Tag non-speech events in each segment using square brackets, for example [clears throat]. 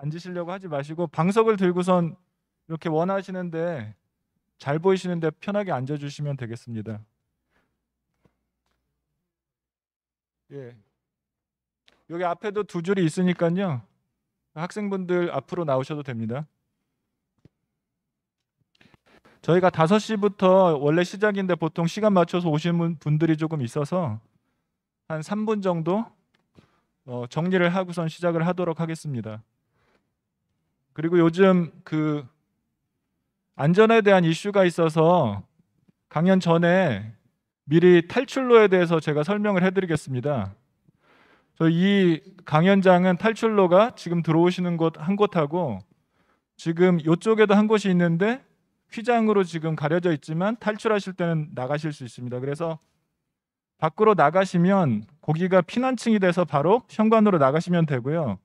앉으시려고 하지 마시고 방석을 들고선 이렇게 원하시는데 잘 보이시는데 편하게 앉아 주시면 되겠습니다. 예. 여기 앞에도 두 줄이 있으니까요. 학생분들 앞으로 나오셔도 됩니다. 저희가 5시부터 원래 시작인데 보통 시간 맞춰서 오시는 분들이 조금 있어서 한 3분 정도 어, 정리를 하고선 시작을 하도록 하겠습니다. 그리고 요즘 그 안전에 대한 이슈가 있어서 강연 전에 미리 탈출로에 대해서 제가 설명을 해드리겠습니다. 이 강연장은 탈출로가 지금 들어오시는 곳 한 곳하고 지금 이쪽에도 한 곳이 있는데 휘장으로 지금 가려져 있지만 탈출하실 때는 나가실 수 있습니다. 그래서 밖으로 나가시면 거기가 피난층이 돼서 바로 현관으로 나가시면 되고요.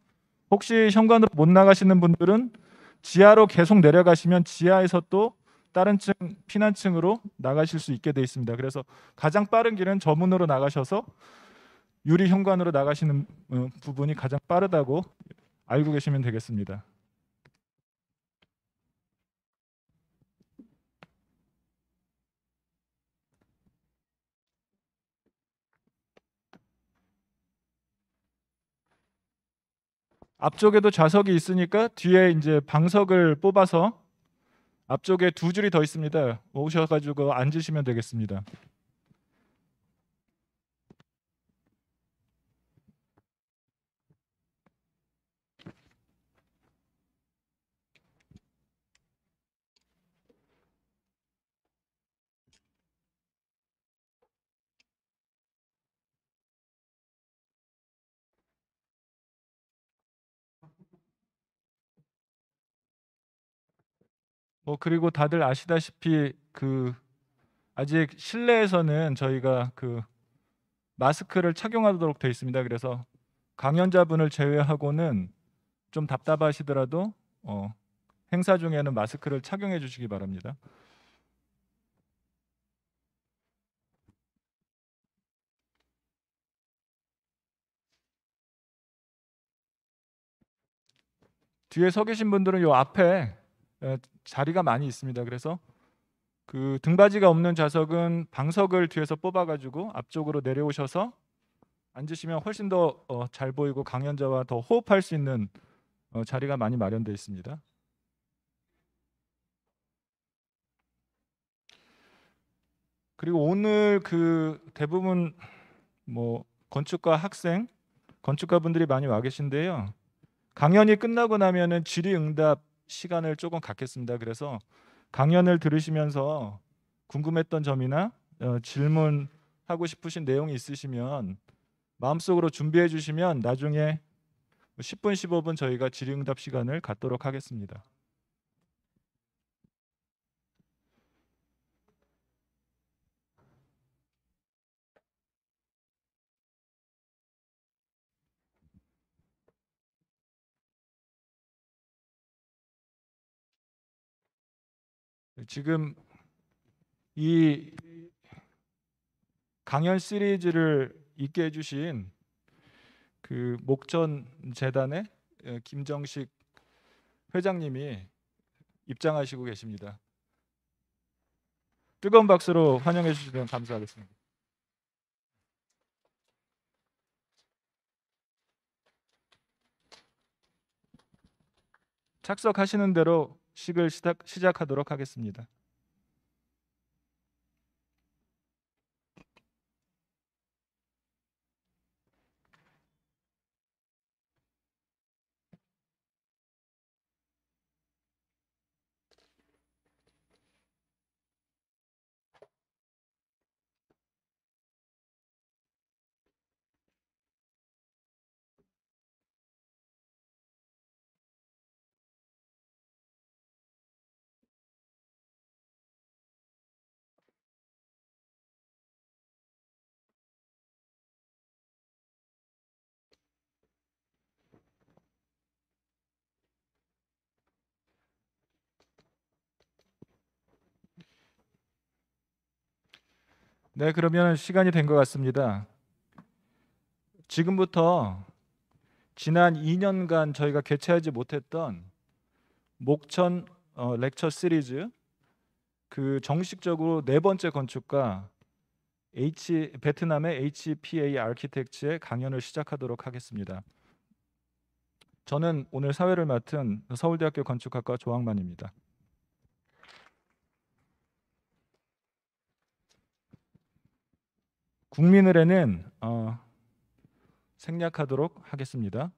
혹시 현관으로 못 나가시는 분들은 지하로 계속 내려가시면 지하에서 또 다른 층 피난층으로 나가실 수 있게 돼 있습니다. 그래서 가장 빠른 길은 저 문으로 나가셔서 유리 현관으로 나가시는 어, 부분이 가장 빠르다고 알고 계시면 되겠습니다. 앞쪽에도 좌석이 있으니까 뒤에 이제 방석을 뽑아서 앞쪽에 두 줄이 더 있습니다. 오셔가지고 앉으시면 되겠습니다. 뭐 그리고 다들 아시다시피 그 아직 실내에서는 저희가 그 마스크를 착용하도록 되어 있습니다. 그래서 강연자분을 제외하고는 좀 답답하시더라도 어, 행사 중에는 마스크를 착용해 주시기 바랍니다. 뒤에 서 계신 분들은 요 앞에 자리가 많이 있습니다. 그래서 그 등받이가 없는 좌석은 방석을 뒤에서 뽑아가지고 앞쪽으로 내려오셔서 앉으시면 훨씬 더잘 어, 보이고 강연자와 더 호흡할 수 있는 어, 자리가 많이 마련되어 있습니다. 그리고 오늘 그 대부분 뭐건축과 학생, 건축가 분들이 많이 와 계신데요. 강연이 끝나고 나면은 질의응답 시간을 조금 갖겠습니다. 그래서 강연을 들으시면서 궁금했던 점이나 어, 질문하고 싶으신 내용이 있으시면 마음속으로 준비해 주시면 나중에 10분, 뭐 15분 저희가 질의응답 시간을 갖도록 하겠습니다. 지금 이 강연 시리즈를 있게 해주신 그 목전 재단의 예, 김정식 회장님이 입장하시고 계십니다. 뜨거운 박수로 환영해 주시면 감사하겠습니다. 착석하시는 대로 식을 시작하도록 하겠습니다. 네, 그러면 시간이 된 것 같습니다. 지금부터 지난 2년간 저희가 개최하지 못했던 목천 어, 렉처 시리즈 그 정식적으로 네 번째 건축가 H 베트남의 HPA 아키텍츠의 강연을 시작하도록 하겠습니다. 저는 오늘 사회를 맡은 서울대학교 건축학과 조항만입니다. 국민의례는 어, 생략하도록 하겠습니다.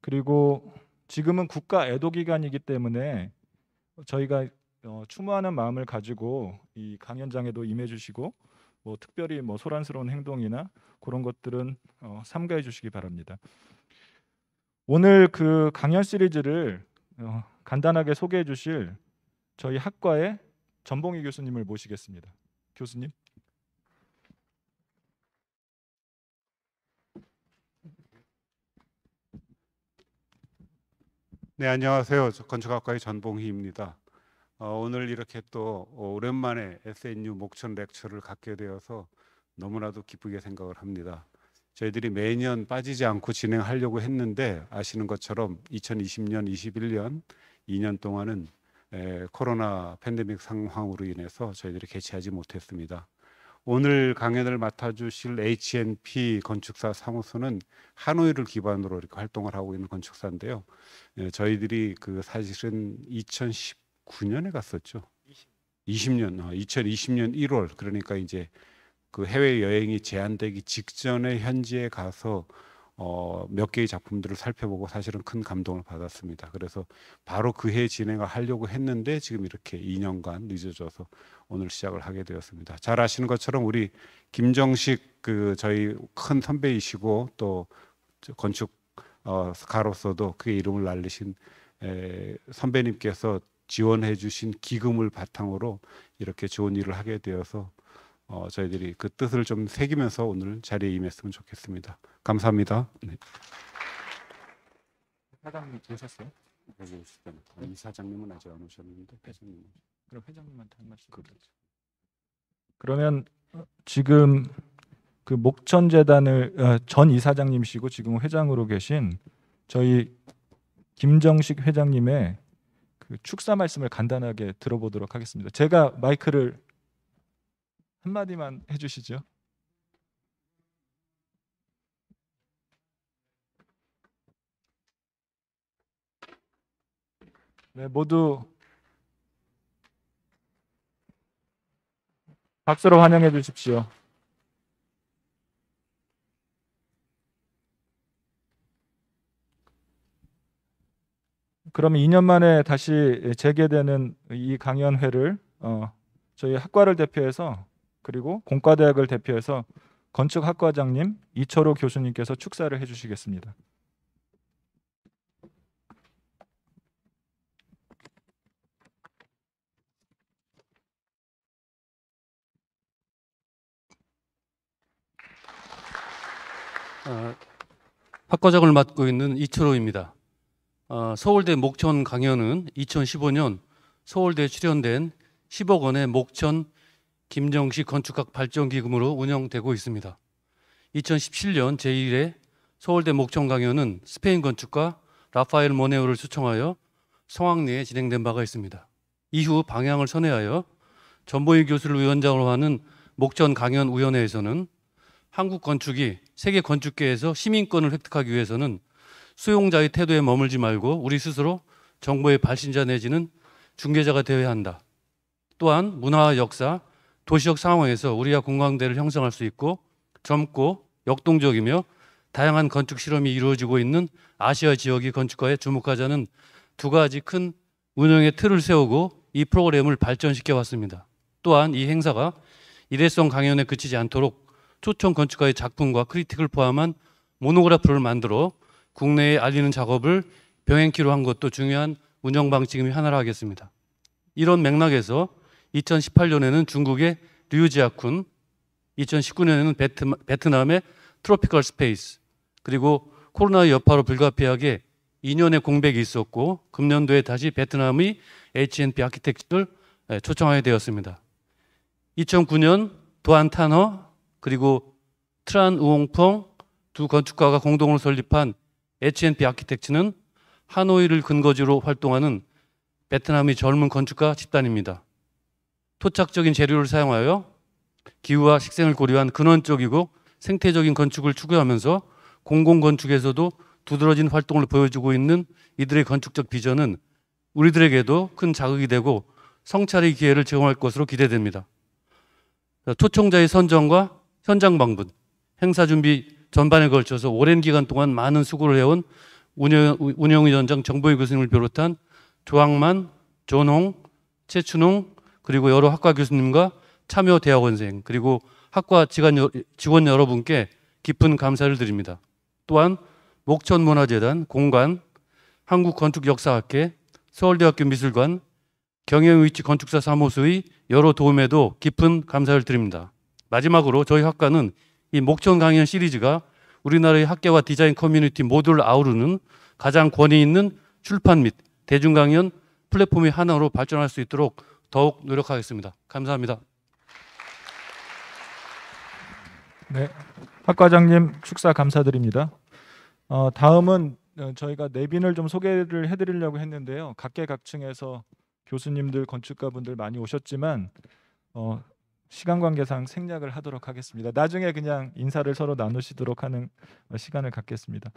그리고 지금은 국가 애도 기간이기 때문에 저희가 어, 추모하는 마음을 가지고 이 강연장에도 임해주시고 뭐 특별히 뭐 소란스러운 행동이나 그런 것들은 어, 삼가해 주시기 바랍니다. 오늘 그 강연 시리즈를 어, 간단하게 소개해 주실 저희 학과의 전봉희 교수님을 모시겠습니다. 교수님. 네 안녕하세요. 건축학과의 전봉희입니다. 어, 오늘 이렇게 또 어, 오랜만에 SNU 목천 렉처를 갖게 되어서 너무나도 기쁘게 생각을 합니다. 저희들이 매년 빠지지 않고 진행하려고 했는데 아시는 것처럼 2020년, 21년 2년 동안은 에, 코로나 팬데믹 상황으로 인해서 저희들이 개최하지 못했습니다. 오늘 강연을 맡아주실 HNP 건축사 사무소는 하노이를 기반으로 이렇게 활동을 하고 있는 건축사인데요. 예, 저희들이 그 사실은 2019년에 갔었죠. 20. 년 2020년 1월 그러니까 이제 그 해외 여행이 제한되기 직전에 현지에 가서 어, 몇 개의 작품들을 살펴보고 사실은 큰 감동을 받았습니다. 그래서 바로 그해 진행을 하려고 했는데 지금 이렇게 2년간 늦어져서 오늘 시작을 하게 되었습니다. 잘 아시는 것처럼 우리 김정식 그 저희 큰 선배이시고 또 건축가로서도 어, 그 이름을 날리신 에, 선배님께서 지원해 주신 기금을 바탕으로 이렇게 좋은 일을 하게 되어서 어, 저희들이 그 뜻을 좀 새기면서 오늘 자리에 임했으면 좋겠습니다. 감사합니다. 네. 사장님 계셨어요? 여기 네, 있을 네. 때는 이사장님은 아직 안 오셨는데 네. 회장님 그럼 회장님한테 한 말씀 그렇죠. 그러면 어, 지금 그 목천 재단을 어, 전이사장님시고 지금 회장으로 계신 저희 김정식 회장님의 그 축사 말씀을 간단하게 들어보도록 하겠습니다. 제가 마이크를 한 마디만 해주시죠. 네, 모두 박수로 환영해 주십시오. 그러 2년 만에 다시 재개되는 이 강연회를 어, 저희 학과를 대표해서 그리고 공과대학을 대표해서 건축학과장님 이철호 교수님께서 축사를 해주시겠습니다. 학과장을 어, 맡고 있는 이철호입니다. 어, 서울대 목천 강연은 2015년 서울대 출연된 10억 원의 목천 김정식 건축학 발전기금으로 운영되고 있습니다. 2017년 제1회 서울대 목천 강연은 스페인 건축가 라파엘 모네오를 초청하여 성황리에 진행된 바가 있습니다. 이후 방향을 선회하여 전보희 교수를 위원장으로 하는 목전 강연위원회에서는 한국 건축이 세계 건축계에서 시민권을 획득하기 위해서는 수용자의 태도에 머물지 말고 우리 스스로 정보의 발신자 내지는 중개자가 되어야 한다. 또한 문화 역사, 도시적 상황에서 우리와 공감대를 형성할 수 있고 젊고 역동적이며 다양한 건축 실험이 이루어지고 있는 아시아 지역의 건축가에 주목하자는 두 가지 큰 운영의 틀을 세우고 이 프로그램을 발전시켜 왔습니다. 또한 이 행사가 일회성 강연에 그치지 않도록 초청 건축가의 작품과 크리틱을 포함한 모노그래프를 만들어 국내에 알리는 작업을 병행키로 한 것도 중요한 운영 방침의 하나라 하겠습니다. 이런 맥락에서 2018년에는 중국의 류지아쿤, 2019년에는 베트남의 트로피컬 스페이스, 그리고 코로나 여파로 불가피하게 2년의 공백이 있었고 금년도에 다시 베트남의 H&P n 아키텍트를 초청하게 되었습니다. 2009년 도안 타너 그리고 트란 우홍펑 두 건축가가 공동으로 설립한 H&P n 아키텍츠는 하노이를 근거지로 활동하는 베트남의 젊은 건축가 집단입니다. 토착적인 재료를 사용하여 기후와 식생을 고려한 근원적이고 생태적인 건축을 추구하면서 공공 건축에서도 두드러진 활동을 보여주고 있는 이들의 건축적 비전은 우리들에게도 큰 자극이 되고 성찰의 기회를 제공할 것으로 기대됩니다. 초청자의 선정과 현장 방문, 행사 준비 전반에 걸쳐서 오랜 기간 동안 많은 수고를 해온 운영, 운영위원장 정보희 교수님을 비롯한 조항만, 존홍, 최춘홍 그리고 여러 학과 교수님과 참여 대학원생 그리고 학과 직원, 여러분께 깊은 감사를 드립니다. 또한 목천문화재단, 공간 한국건축역사학회, 서울대학교 미술관, 경영위치 건축사 사무소의 여러 도움에도 깊은 감사를 드립니다. 마지막으로 저희 학과는 이목천 강연 시리즈가 우리나라의 학계와 디자인 커뮤니티 모두를 아우르는 가장 권위 있는 출판 및 대중 강연 플랫폼의 하나로 발전할 수 있도록 더욱 노력하겠습니다. 감사합니다. 네, 학과장님 축사 감사드립니다. 어, 다음은 어, 저희가 내빈을 좀 소개를 해드리려고 했는데요. 각계각층에서 교수님들, 건축가분들 많이 오셨지만 어, 시간 관계상 생략을 하도록 하겠습니다. 나중에 그냥 인사를 서로 나누시도록 하는 어, 시간을 갖겠습니다.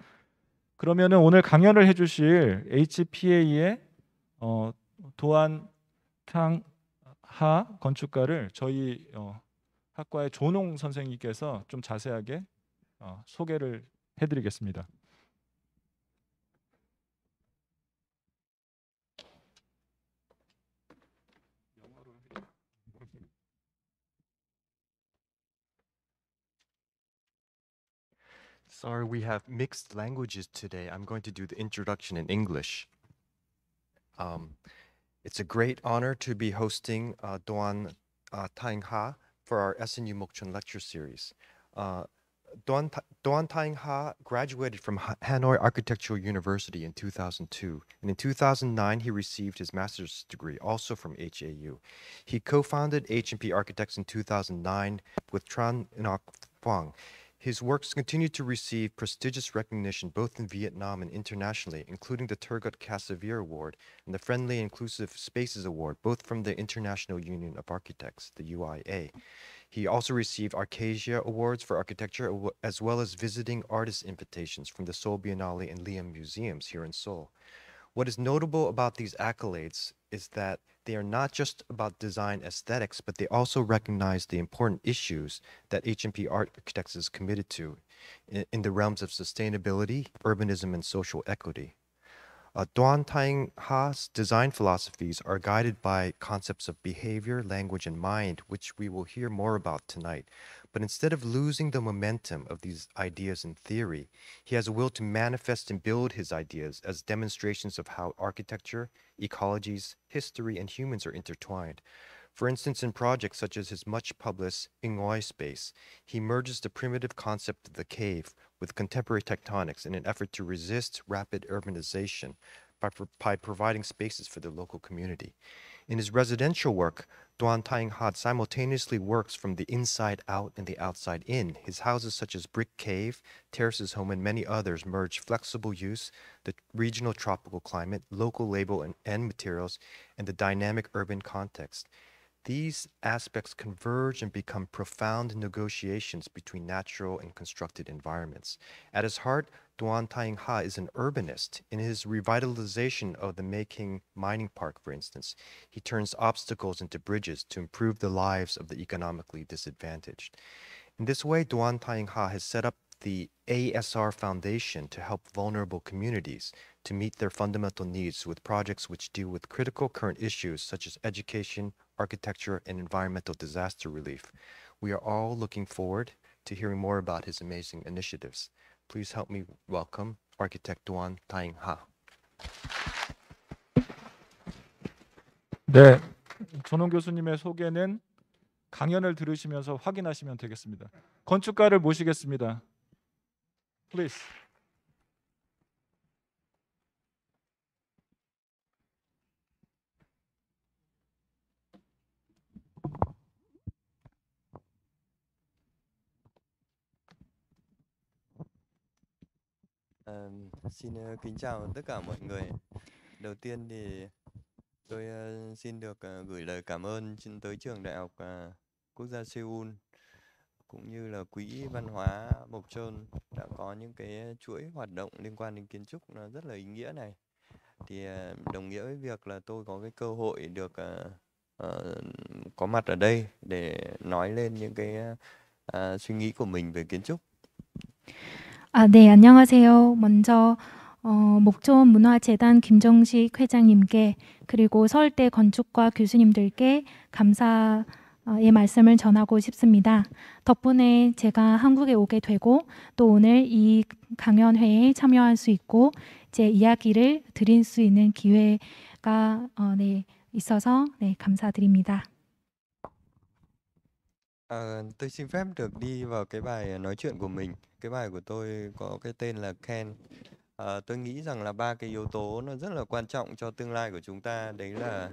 그러면은 오늘 강연을 해주실 HPA의 어, 도안 탕하 건축가를 저희 어, 학과의 조농 선생님께서 좀 자세하게 어, 소개를 해드리겠습니다. Sorry, we have mixed languages today. I'm going to do the introduction in English. Um, it's a great honor to be hosting uh, Doan uh, Taing Ha for our SNU Mokchun lecture series. Uh, Doan, Doan Taing Ha graduated from Hanoi Architectural University in 2002, and in 2009 he received his master's degree, also from HAU. He co-founded H&P Architects in 2009 with Tran Ngoc Phuong. His works continue to receive prestigious recognition both in Vietnam and internationally, including the Turgut Cassavere Award and the Friendly Inclusive Spaces Award, both from the International Union of Architects, the UIA. He also received Arcasia Awards for Architecture, as well as visiting artist invitations from the Seoul Biennale and Liam Museums here in Seoul. What is notable about these accolades is that they are not just about design aesthetics, but they also recognize the important issues that HMP Architects is committed to in, in the realms of sustainability, urbanism, and social equity. Uh, Duan Taing Ha's design philosophies are guided by concepts of behavior, language, and mind, which we will hear more about tonight. But instead of losing the momentum of these ideas in theory, he has a will to manifest and build his ideas as demonstrations of how architecture, ecologies, history, and humans are intertwined. For instance, in projects such as his much published Ingoy Space, he merges the primitive concept of the cave with contemporary tectonics in an effort to resist rapid urbanization by, by providing spaces for the local community. In his residential work, Duan Tainghat simultaneously works from the inside out and the outside in. His houses such as Brick Cave, Terraces Home, and many others merge flexible use, the regional tropical climate, local label and, and materials, and the dynamic urban context. These aspects converge and become profound negotiations between natural and constructed environments. At his heart, Duan Taing-ha is an urbanist. In his revitalization of the Meiking mining park, for instance, he turns obstacles into bridges to improve the lives of the economically disadvantaged. In this way, Duan Taing-ha has set up the ASR Foundation to help vulnerable communities to meet their fundamental needs with projects which deal with critical current issues such as education, architecture, and environmental disaster relief. We are all looking forward to hearing more about his amazing initiatives. Please help me welcome Architect Duan Taing Ha. 네, 전홍 교수님의 소개는 강연을 들으시면서 확인하시면 되겠습니다. 건축가를 모시겠습니다. Please. xin uh, kính chào tất cả mọi người. Đầu tiên thì tôi uh, xin được uh, gửi lời cảm ơn tới trường Đại học uh, Quốc gia Seoul cũng như là quỹ văn hóa Mộc Trơn đã có những cái chuỗi hoạt động liên quan đến kiến trúc nó rất là ý nghĩa này. Thì uh, đồng nghĩa với việc là tôi có cái cơ hội được uh, uh, có mặt ở đây để nói lên những cái uh, suy nghĩ của mình về kiến trúc. 아, 네, 안녕하세요. 먼저 어, 목초 문화재단 김정식 회장님께 그리고 서울대 건축과 교수님들께 감사의 말씀을 전하고 싶습니다. 덕분에 제가 한국에 오게 되고 또 오늘 이 강연회에 참여할 수 있고 제 이야기를 드릴 수 있는 기회가 어, 네, 있어서 네, 감사드립니다. À, tôi xin phép được đi vào cái bài nói chuyện của mình. cái bài của tôi có cái tên là Ken à, ờ, tôi nghĩ rằng là ba cái yếu tố nó rất là quan trọng cho tương lai của chúng ta đấy là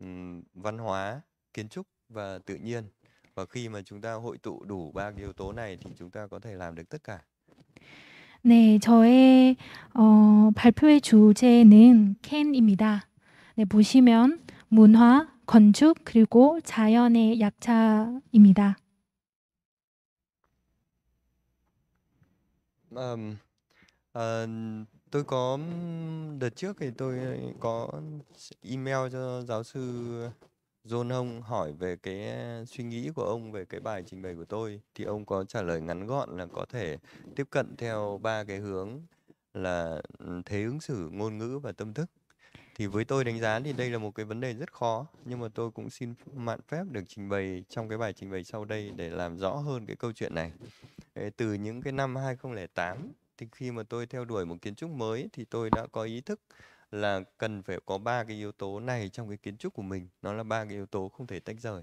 um, văn hóa kiến trúc và tự nhiên và khi mà chúng ta hội tụ đủ ba cái yếu tố này thì chúng ta có thể làm được tất cả 네, 저의 어, 발표의 주제는 캔입니다. 네, 보시면 문화, 건축, 그리고 자연의 약자입니다. um, uh, tôi có đợt trước thì tôi ờ, có email cho giáo sư John Hong hỏi về cái ờ, suy nghĩ của ông về cái bài trình bày của tôi thì ông có trả lời ngắn gọn là có thể tiếp cận theo ba cái hướng là thế ứng xử, ngôn ngữ và tâm thức. Thì với tôi đánh giá thì đây là một cái vấn đề rất khó nhưng mà tôi cũng xin mạn phép được trình bày trong cái bài trình bày sau đây để làm rõ hơn cái câu chuyện này. từ những cái năm 2008 thì khi mà tôi theo đuổi một kiến trúc mới thì tôi đã có ý thức là cần phải có ba cái yếu tố này trong cái kiến trúc của mình. Nó là ba cái yếu tố không thể tách rời.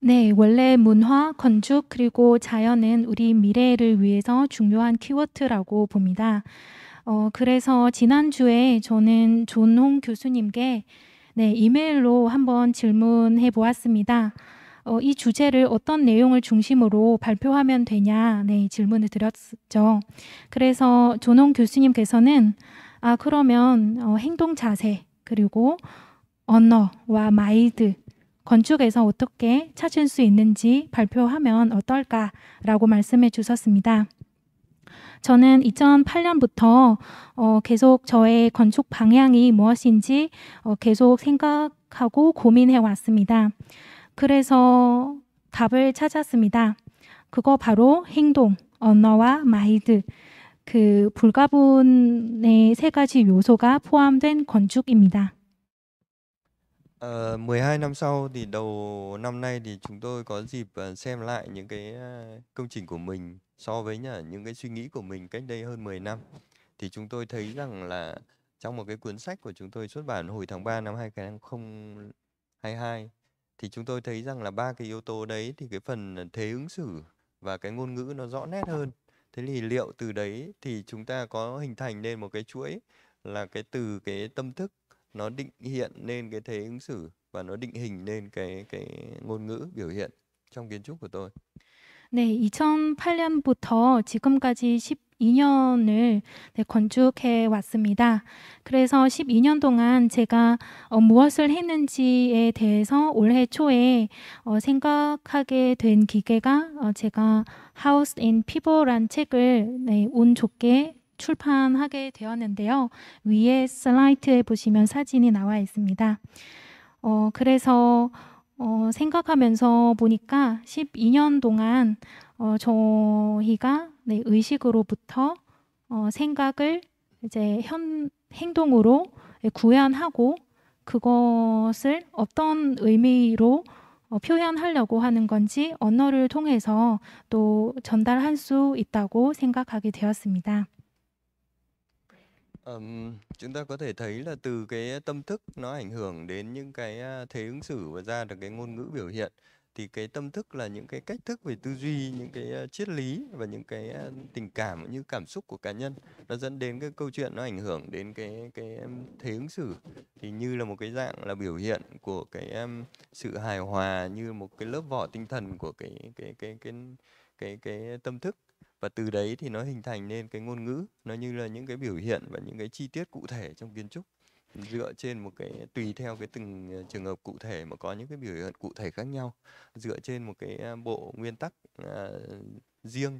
네, 원래 문화, 건축, 그리고 자연은 우리 미래를 위해서 중요한 키워드라고 봅니다. 어, 그래서 지난주에 저는 존홍 교수님께 네, 이메일로 한번 질문해 보았습니다. 어, 이 주제를 어떤 내용을 중심으로 발표하면 되냐 네, 질문을 드렸죠. 그래서 조농 교수님께서는 아 그러면 어, 행동 자세 그리고 언어와 마이드 건축에서 어떻게 찾을 수 있는지 발표하면 어떨까라고 말씀해 주셨습니다. 저는 2008년부터 어, 계속 저의 건축 방향이 무엇인지 어, 계속 생각하고 고민해 왔습니다. 그래서 답을 찾았습니다. 그거 바로 행동, 언어와 마인드, 그 불가분의 세 가지 요소가 포함된 건축입니다. Uh, ờ, 12 năm sau thì đầu năm nay thì chúng tôi có dịp uh, xem lại những cái uh, công trình của mình so với uh, những cái suy nghĩ của mình cách đây hơn 10 năm thì chúng tôi thấy rằng là trong một cái cuốn sách của chúng tôi xuất bản hồi tháng 3 năm 2022 thì chúng tôi thấy rằng là ba cái yếu tố đấy thì cái phần ờ, thế ứng xử và cái ngôn ngữ nó rõ nét hơn thế thì liệu từ đấy thì chúng ta có hình thành nên một cái chuỗi là cái từ cái tâm thức nó định hiện nên cái thế ứng xử và nó định hình nên cái cái ngôn ngữ biểu hiện trong kiến trúc của tôi. 네, 2008년부터 지금까지 10 12년을 네, 건축해 왔습니다. 그래서 12년 동안 제가 어, 무엇을 했는지에 대해서 올해 초에 어, 생각하게 된 기계가 어, 제가 House in People란 책을 네, 운 좋게 출판하게 되었는데요. 위에 슬라이트에 보시면 사진이 나와 있습니다. 어, 그래서 어, 생각하면서 보니까 12년 동안 어, 저희가 네, 의식으로부터 어, 생각을 이제 현 행동으로 구현하고 그것을 어떤 의미로 어, 표현하려고 하는 건지 언어를 통해서 또 전달할 수 있다고 생각하게 되었습니다. Um, chúng ta có thể thấy là từ cái tâm thức nó ảnh hưởng đến những cái thế ứng xử và ra được cái ngôn ngữ biểu hiện. thì cái tâm thức là những cái cách thức về tư duy những cái ờ, triết lý và những cái ờ, tình cảm như cảm xúc của cá nhân nó dẫn đến cái câu chuyện nó ảnh hưởng đến cái cái thế ứng xử thì như là một cái dạng là biểu hiện của cái sự hài hòa như một cái lớp vỏ tinh thần của cái cái cái cái cái cái, cái tâm thức và từ đấy thì nó hình thành nên cái ngôn ngữ nó như là những cái biểu hiện và những cái chi tiết cụ thể trong kiến trúc dựa trên một cái tùy theo cái từng trường hợp cụ thể mà có những cái biểu hiện cụ thể khác nhau dựa trên một cái bộ nguyên tắc à, riêng.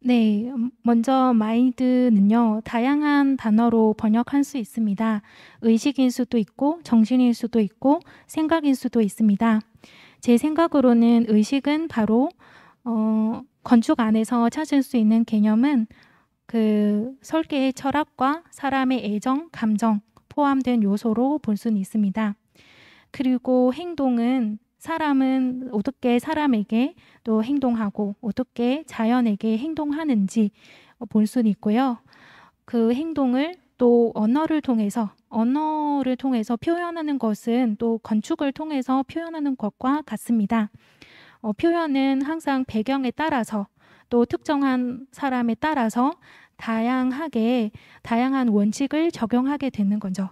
네, 먼저 마인드는요, 다양한 단어로 번역할 수 있습니다. 의식일 수도 있고, 정신일 수도 있고, 생각일 수도 있습니다. 제 생각으로는 의식은 바로, 어, 건축 안에서 찾을 수 있는 개념은 그 설계의 철학과 사람의 애정, 감정 포함된 요소로 볼 수는 있습니다. 그리고 행동은 사람은 어떻게 사람에게 또 행동하고 어떻게 자연에게 행동하는지 볼 수는 있고요. 그 행동을 또 언어를 통해서 언어를 통해서 표현하는 것은 또 건축을 통해서 표현하는 것과 같습니다. 어, 표현은 항상 배경에 따라서 또 특정한 사람에 따라서 다양하게 다양한 원칙을 적용하게 되는 거죠.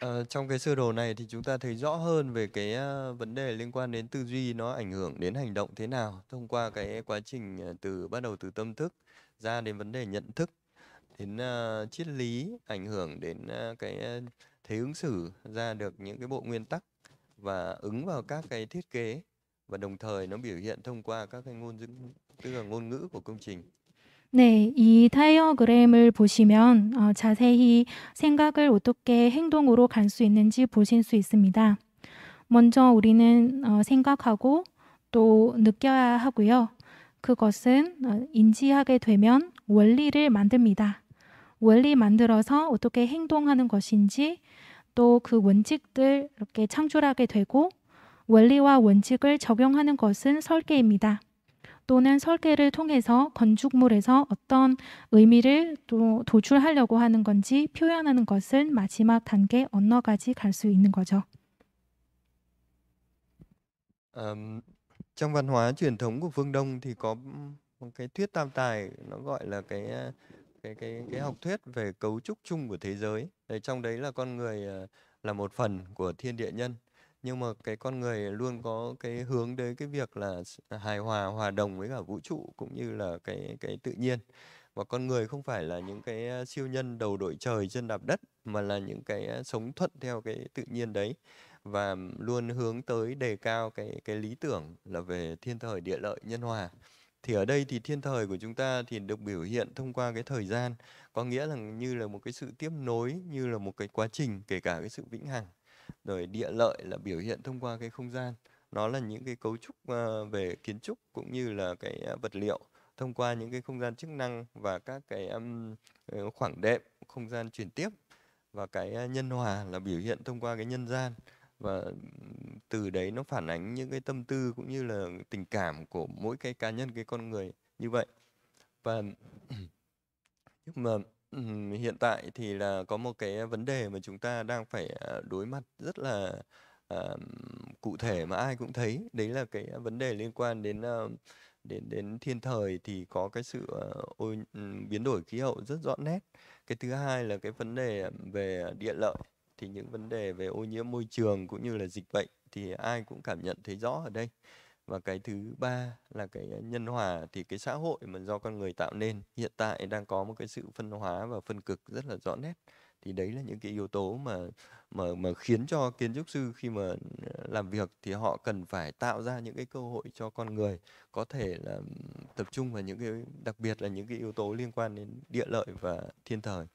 À, trong cái sơ đồ này thì chúng ta thấy rõ hơn về cái uh, vấn đề liên quan đến tư duy nó ảnh hưởng đến hành động thế nào thông qua cái quá trình ờ, từ bắt đầu từ tâm thức ra đến vấn đề nhận thức đến uh, triết lý ảnh hưởng đến uh, cái thế ứng xử ra được những cái bộ nguyên tắc và ứng vào các cái thiết kế và đồng thời nó biểu hiện thông qua các cái ngôn tức là ngôn ngữ của công trình. 네, 이 타이어그램을 보시면 어, 자세히 생각을 어떻게 행동으로 갈 수 있는지 보실 수 있습니다. 먼저 우리는 어, 생각하고 또 느껴야 하고요. 그것은 어, 인지하게 되면 원리를 만듭니다. 원리 만들어서 어떻게 행동하는 것인지 또 그 원칙들 이렇게 창출하게 되고 원리와 원칙을 적용하는 것은 설계입니다. 또는 설계를 통해서 건축물에서 어떤 의미를 또 도출하려고 하는 건지 표현하는 것은 마지막 단계 언어까지 갈 수 있는 거죠. À, trong văn hóa truyền thống của phương Đông thì có một cái thuyết tam tài nó gọi là cái cái cái cái học thuyết về cấu trúc chung của thế giới. Đấy, trong đấy là con người là một phần của thiên địa nhân nhưng mà cái con người luôn có cái hướng đến cái việc là à, hài hòa hòa đồng với cả vũ trụ cũng như là cái cái tự nhiên và con người không phải là những cái siêu nhân đầu đội trời chân đạp đất mà là những cái sống thuận theo cái tự nhiên đấy và luôn hướng tới đề cao cái cái lý tưởng là về thiên thời địa lợi nhân hòa thì ở đây thì thiên thời của chúng ta thì được biểu hiện thông qua cái thời gian có nghĩa là như là một cái sự tiếp nối như là một cái quá trình kể cả cái sự vĩnh hằng rồi địa lợi là biểu hiện thông qua cái không gian nó là những cái cấu trúc ờ, về kiến trúc cũng như là cái ờ, vật liệu thông qua những cái không gian chức năng và các cái um, khoảng đệm không gian chuyển tiếp và cái nhân hòa là biểu hiện thông qua cái nhân gian và từ đấy nó phản ánh những cái tâm tư cũng như là tình cảm của mỗi cái cá nhân cái con người như vậy và [clears throat] nhưng mà hiện tại thì là có một cái vấn đề mà chúng ta đang phải, à, đối mặt rất là, ờm, à, cụ thể mà ai cũng thấy, đấy là cái vấn đề liên quan đến, ơ, à, đến đến thiên thời thì có cái sự, ờ, ôi biến đổi khí hậu rất rõ nét. Cái thứ hai là cái vấn đề, về địa lợi, thì những vấn đề về ô nhiễm môi trường cũng như là dịch bệnh thì ai cũng cảm nhận thấy rõ ở đây và cái thứ ba là cái à, nhân hòa thì cái xã hội mà do con người tạo nên hiện tại đang có một cái sự phân hóa và phân cực rất là rõ nét thì đấy là những cái yếu tố mà mà mà khiến cho kiến trúc sư khi mà à, làm việc thì họ cần phải tạo ra những cái cơ hội cho con người có thể là tập trung vào những cái đặc biệt là những cái yếu tố liên quan đến địa lợi và thiên thời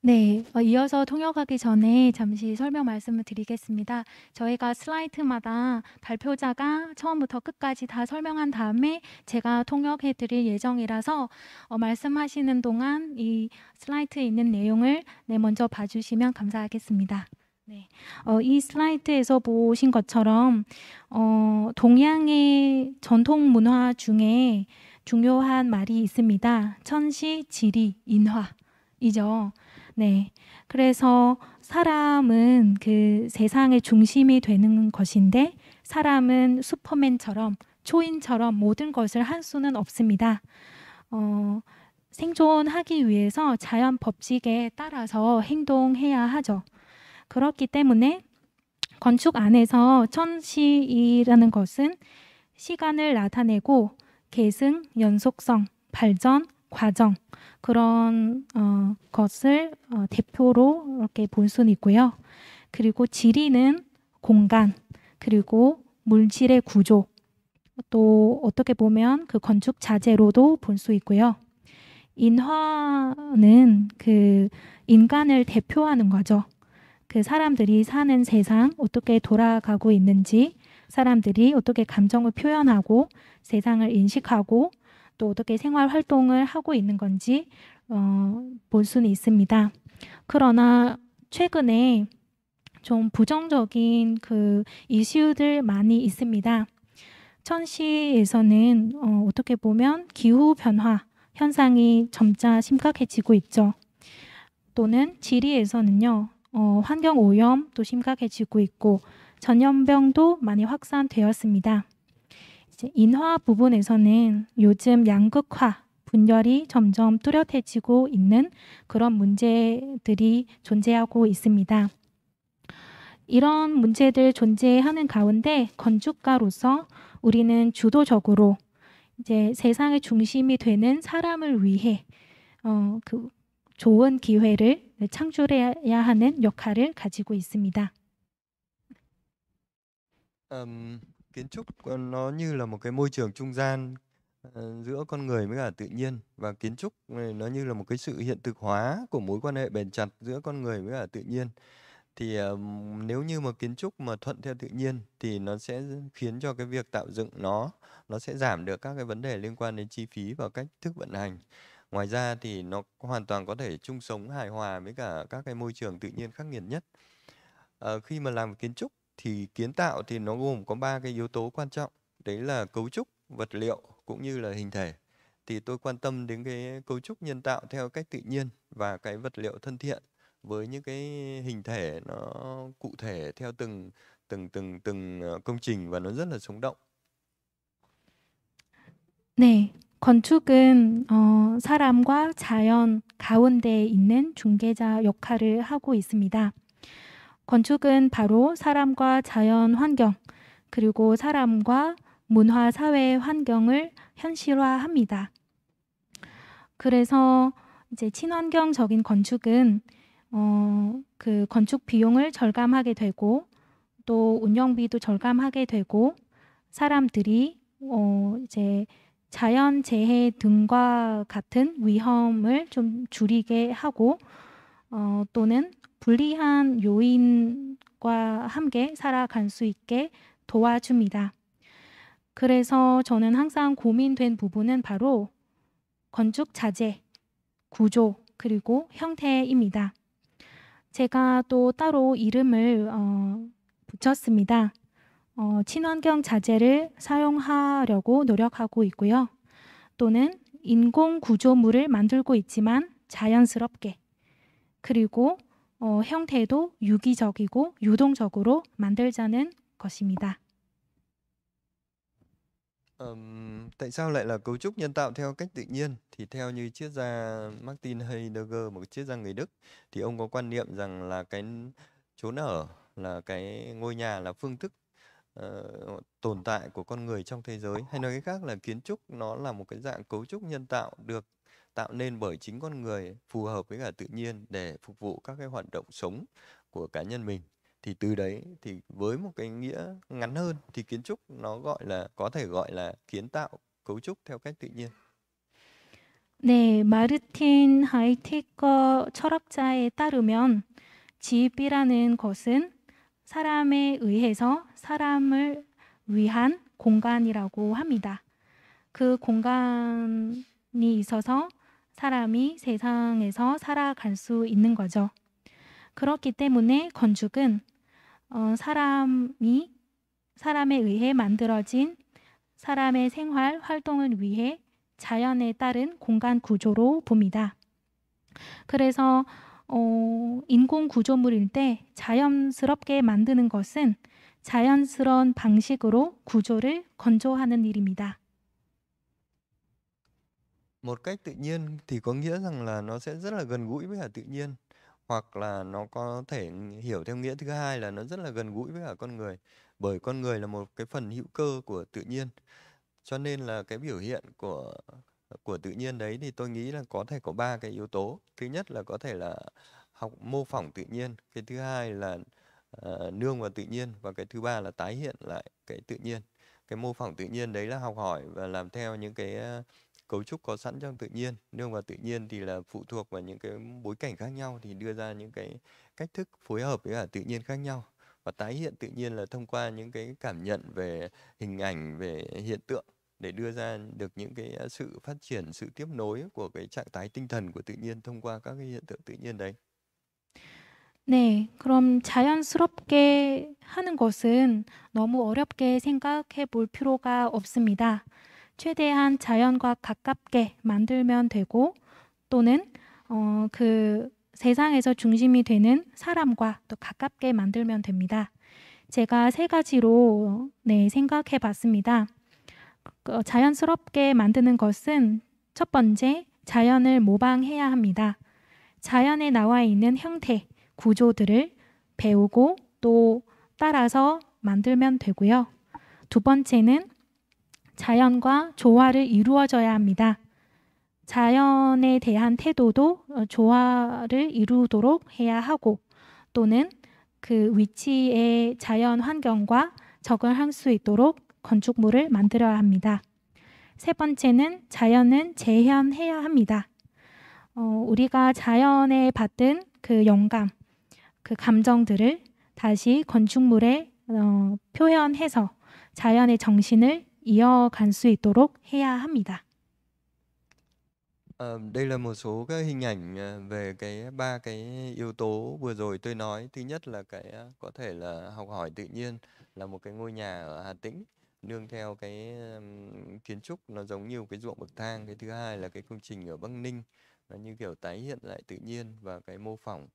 네, 어, 이어서 통역하기 전에 잠시 설명 말씀을 드리겠습니다. 저희가 슬라이드마다 발표자가 처음부터 끝까지 다 설명한 다음에 제가 통역해 드릴 예정이라서 어, 말씀하시는 동안 이 슬라이드에 있는 내용을 네, 먼저 봐주시면 감사하겠습니다. 네, 어, 이 슬라이드에서 보신 것처럼 어, 동양의 전통 문화 중에 중요한 말이 있습니다. 천시, 지리, 인화이죠. 네. 그래서 사람은 그 세상의 중심이 되는 것인데 사람은 슈퍼맨처럼 초인처럼 모든 것을 할 수는 없습니다. 어, 생존하기 위해서 자연 법칙에 따라서 행동해야 하죠. 그렇기 때문에 건축 안에서 천시이라는 것은 시간을 나타내고 계승, 연속성, 발전, 과정, 그런 어, 것을 어, 대표로 이렇게 볼 수는 있고요. 그리고 지리는 공간, 그리고 물질의 구조, 또 어떻게 보면 그 건축 자재로도 볼 수 있고요. 인화는 그 인간을 대표하는 거죠. 그 사람들이 사는 세상 어떻게 돌아가고 있는지, 사람들이 어떻게 감정을 표현하고 세상을 인식하고 또 어떻게 생활 활동을 하고 있는 건지 어, 볼 수는 있습니다. 그러나 최근에 좀 부정적인 그 이슈들 많이 있습니다. 천시에서는 어, 어떻게 보면 기후 변화 현상이 점차 심각해지고 있죠. 또는 지리에서는요, 어, 환경 오염도 심각해지고 있고 전염병도 많이 확산되었습니다. 이제 인화 부분에서는 요즘 양극화 분열이 점점 뚜렷해지고 있는 그런 문제들이 존재하고 있습니다. 이런 문제들 존재하는 가운데 건축가로서 우리는 주도적으로 이제 세상의 중심이 되는 사람을 위해 어, 그 좋은 기회를 창출해야 하는 역할을 가지고 있습니다. u 음, kiến trúc ờ, nó như là một cái môi trường trung gian ờ, giữa con người với cả tự nhiên và kiến trúc ờ, nó như là một cái sự hiện thực hóa của mối quan hệ bền chặt giữa con người với cả tự nhiên thì nếu như mà kiến trúc mà thuận theo tự nhiên thì nó sẽ khiến cho cái việc tạo dựng nó nó sẽ giảm được các cái vấn đề liên quan đến chi phí và cách thức vận hành ngoài ra thì nó hoàn toàn có thể chung sống hài hòa với cả các cái môi trường tự nhiên khắc nghiệt nhất uh, khi mà làm kiến trúc thì kiến tạo thì nó gồm có ba cái yếu tố quan trọng đấy là cấu trúc vật liệu cũng như là hình thể thì tôi quan tâm đến cái cấu trúc nhân tạo theo cách tự nhiên và cái vật liệu thân thiện với những cái hình thể nó cụ thể theo từng từng từng từng ờ, công trình và nó rất là sống động. 네, 건축은 어, 사람과 자연 가운데 있는 중개자 역할을 하고 있습니다. 건축은 바로 사람과 자연 환경, 그리고 사람과 문화 사회 환경을 현실화합니다. 그래서 이제 친환경적인 건축은 어, 그 건축 비용을 절감하게 되고 또 운영비도 절감하게 되고 사람들이 어, 이제 자연 재해 등과 같은 위험을 좀 줄이게 하고 어, 또는 불리한 요인과 함께 살아갈 수 있게 도와줍니다. 그래서 저는 항상 고민된 부분은 바로 건축 자재, 구조, 그리고 형태입니다. 제가 또 따로 이름을 어, 붙였습니다. 어, 친환경 자재를 사용하려고 노력하고 있고요. 또는 인공 구조물을 만들고 있지만 자연스럽게 그리고 어, 형태도 유기적이고 유동적으로 만들자는 것입니다. Um, tại sao lại là cấu trúc nhân tạo theo cách tự nhiên? Thì theo như triết gia Martin Heidegger, một triết gia người Đức, thì ông có quan niệm rằng là cái chốn ở là cái ngôi nhà là phương thức uh, tồn tại của con người trong thế giới. Hay nói cách khác là kiến trúc nó là một cái dạng cấu trúc nhân tạo được tạo nên bởi chính con người phù hợp với cả tự nhiên để phục vụ các cái hoạt động sống của cá nhân mình thì từ đấy thì với một cái nghĩa ngắn hơn thì kiến trúc nó gọi là có thể gọi là kiến tạo cấu trúc theo cách tự nhiên. 네, 마르틴 하이티커 철학자에 따르면 집이라는 것은 사람에 의해서 사람을 위한 공간이라고 합니다. 그 공간이 있어서 사람이 세상에서 살아갈 수 있는 거죠. 그렇기 때문에 건축은 어, 사람이 사람에 의해 만들어진 사람의 생활 활동을 위해 자연에 따른 공간 구조로 봅니다. 그래서 어, 인공 구조물일 때 자연스럽게 만드는 것은 자연스러운 방식으로 구조를 건조하는 일입니다. Một cách tự nhiên thì có nghĩa rằng là nó sẽ rất là gần gũi với cả tự nhiên, hoặc là nó có thể hiểu theo nghĩa thứ hai là nó rất là gần gũi với cả con người, bởi con người là một cái phần hữu cơ của tự nhiên. Cho nên là cái biểu hiện của của tự nhiên đấy thì tôi nghĩ là có thể có ba cái yếu tố. Thứ nhất là có thể là học mô phỏng tự nhiên, cái thứ hai là uh, nương vào tự nhiên và cái thứ ba là tái hiện lại cái tự nhiên. Cái mô phỏng tự nhiên đấy là học hỏi và làm theo những cái uh, cấu trúc có sẵn trong tự nhiên nhưng mà tự nhiên thì là phụ thuộc vào những cái bối cảnh khác nhau thì đưa ra những cái cách thức phối hợp với cả tự nhiên khác nhau và tái hiện tự nhiên là thông qua những cái cảm nhận về hình ảnh về hiện tượng để đưa ra được những cái à, sự phát triển sự tiếp nối của cái trạng thái tinh thần của tự nhiên thông qua các cái hiện tượng tự nhiên đấy. 네, 그럼 자연스럽게 하는 것은 너무 어렵게 생각해 볼 필요가 없습니다. 최대한 자연과 가깝게 만들면 되고 또는 어, 그 세상에서 중심이 되는 사람과 또 가깝게 만들면 됩니다. 제가 세 가지로 네, 생각해 봤습니다. 그, 자연스럽게 만드는 것은 첫 번째, 자연을 모방해야 합니다. 자연에 나와 있는 형태, 구조들을 배우고 또 따라서 만들면 되고요. 두 번째는 자연과 조화를 이루어져야 합니다. 자연에 대한 태도도 어, 조화를 이루도록 해야 하고 또는 그 위치의 자연 환경과 적응할 수 있도록 건축물을 만들어야 합니다. 세 번째는 자연은 재현해야 합니다. 어, 우리가 자연에 받은 그 영감, 그 감정들을 다시 건축물에 어, 표현해서 자연의 정신을 이어갈 수 있도록 해야 합니다. À, đây là một số các hình ảnh ờ, về cái ba cái yếu tố vừa rồi tôi nói. Thứ nhất là cái ờ, có thể là học hỏi tự nhiên là một cái ngôi nhà ở Hà Tĩnh nương theo cái um, kiến trúc nó giống như cái ruộng bậc thang. Cái thứ hai là cái công trình ở Bắc Ninh nó như kiểu tái hiện lại tự nhiên và cái mô phỏng.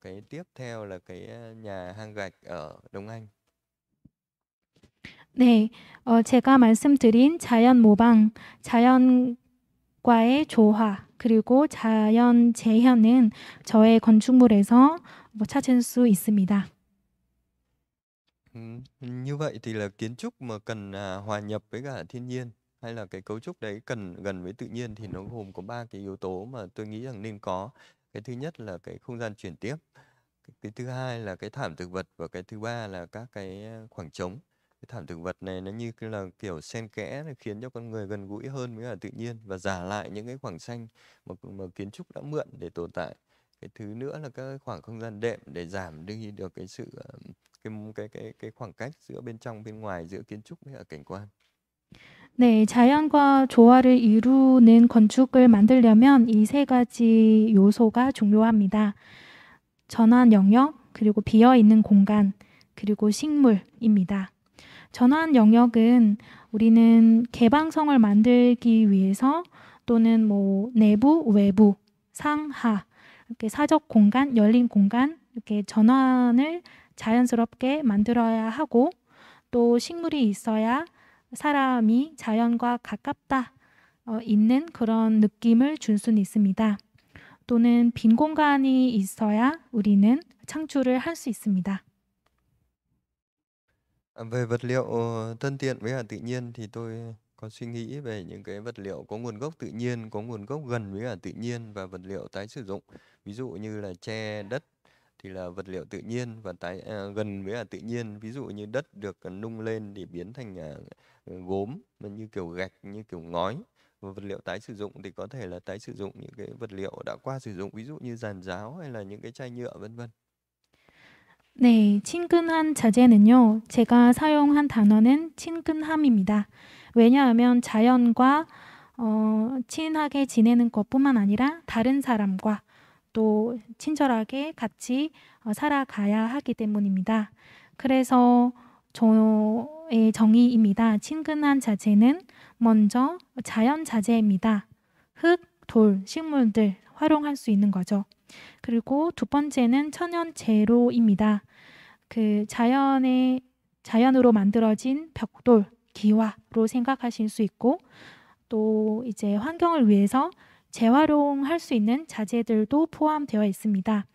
Cái tiếp theo là cái nhà hang gạch ở Đông Anh 네, 어, 제가 말씀드린 자연 모방, 자연과의 조화, 그리고 자연 재현은 저의 건축물에서 뭐 찾을 수 있습니다. Ừ, như vậy thì là kiến trúc mà cần à, hòa nhập với cả thiên nhiên hay là cái cấu trúc đấy cần gần với tự nhiên thì nó gồm có ba cái yếu tố mà tôi nghĩ rằng nên có. Cái thứ nhất là cái không gian chuyển tiếp, cái thứ hai là cái thảm thực vật và cái thứ ba là các cái à, khoảng trống. cái thảm thực vật này nó như là kiểu xen kẽ nó khiến cho con người gần gũi hơn với cả tự nhiên và giả lại những cái khoảng xanh mà, mà kiến trúc đã mượn để tồn tại cái thứ nữa là các khoảng không gian đệm để giảm đi được cái sự cái cái cái cái khoảng cách giữa bên trong bên ngoài giữa kiến trúc với ở cảnh quan. 네, 자연과 조화를 이루는 건축을 만들려면 이 세 가지 요소가 중요합니다. 전환 영역, 그리고 비어 있는 공간, 그리고 식물입니다. 전환 영역은 우리는 개방성을 만들기 위해서 또는 뭐 내부, 외부, 상하 이렇게 사적 공간, 열린 공간 이렇게 전환을 자연스럽게 만들어야 하고 또 식물이 있어야 사람이 자연과 가깝다 어, 있는 그런 느낌을 줄 수는 있습니다. 또는 빈 공간이 있어야 우리는 창출을 할 수 있습니다. À, về vật liệu ờ, thân thiện với cả tự nhiên thì tôi có suy nghĩ về những cái vật liệu có nguồn gốc tự nhiên, có nguồn gốc gần với cả tự nhiên và vật liệu tái sử dụng. Ví dụ như là tre, đất thì là vật liệu tự nhiên và tái à, gần với cả tự nhiên. Ví dụ như đất được nung lên để biến thành à, gốm như kiểu gạch, như kiểu ngói. Và vật liệu tái sử dụng thì có thể là tái sử dụng những cái vật liệu đã qua sử dụng, ví dụ như giàn giáo hay là những cái chai nhựa vân vân. 네, 친근한 자제는요. 제가 사용한 단어는 친근함입니다. 왜냐하면 자연과 어, 친하게 지내는 것뿐만 아니라 다른 사람과 또 친절하게 같이 어, 살아가야 하기 때문입니다. 그래서 저의 정의입니다. 친근한 자재는 먼저 자연 자재입니다. 흙, 돌, 식물들, 활용할 수 있는 거죠. 그리고 두 번째는 천연 재로입니다. 그 자연의 자연으로 만들어진 벽돌, 기와로 생각하실 수 있고 또 이제 환경을 위해서 재활용할 수 있는 자재들도 포함되어 있습니다.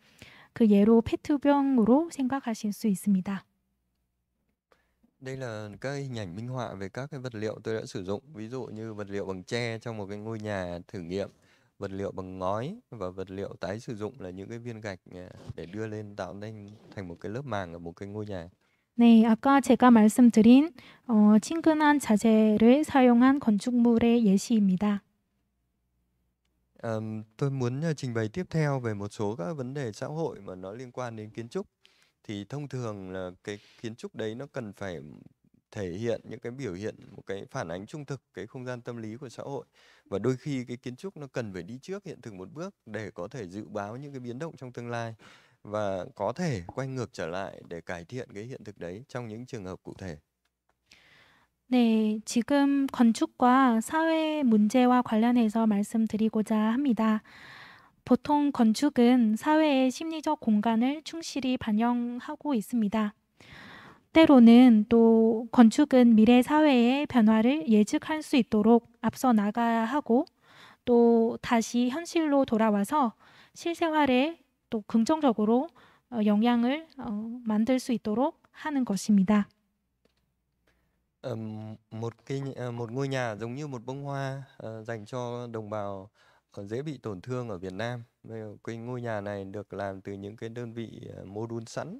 그 예로 페트병으로 생각하실 수 있습니다. Đây là các hình ảnh minh họa về các cái vật liệu tôi đã sử dụng, ví dụ như vật liệu bằng tre trong một cái ngôi nhà thử nghiệm. vật liệu bằng ngói và vật liệu tái sử dụng là những cái viên gạch à, để đưa lên tạo nên thành một cái lớp màng ở một cái ngôi nhà. 네, 아까 제가 말씀드린 어, 친근한 자재를 사용한 건축물의 예시입니다. Um, tôi muốn à, trình bày tiếp theo về một số các vấn đề xã hội mà nó liên quan đến kiến trúc. Thì thông thường là cái kiến trúc đấy nó cần phải thể hiện những cái biểu hiện một cái phản ánh trung thực cái không gian tâm lý của xã hội và đôi khi cái kiến trúc nó cần phải đi trước hiện thực một bước để có thể dự báo những cái biến động trong tương lai và có thể quay ngược trở lại để cải thiện cái hiện thực đấy trong những trường hợp cụ thể. 네, 지금 건축과 사회 문제와 관련해서 말씀드리고자 합니다. 보통 건축은 사회의 심리적 공간을 충실히 반영하고 있습니다. 때로는 또 건축은 미래 사회의 변화를 예측할 수 있도록 앞서 나가야 하고 또 다시 현실로 돌아와서 실생활에 또 긍정적으로 영향을 만들 수 있도록 하는 것입니다. một cái một ngôi nhà giống như một bông hoa dành cho đồng bào dễ bị tổn thương ở Việt Nam. Cái ngôi nhà này được làm từ những cái đơn vị module sẵn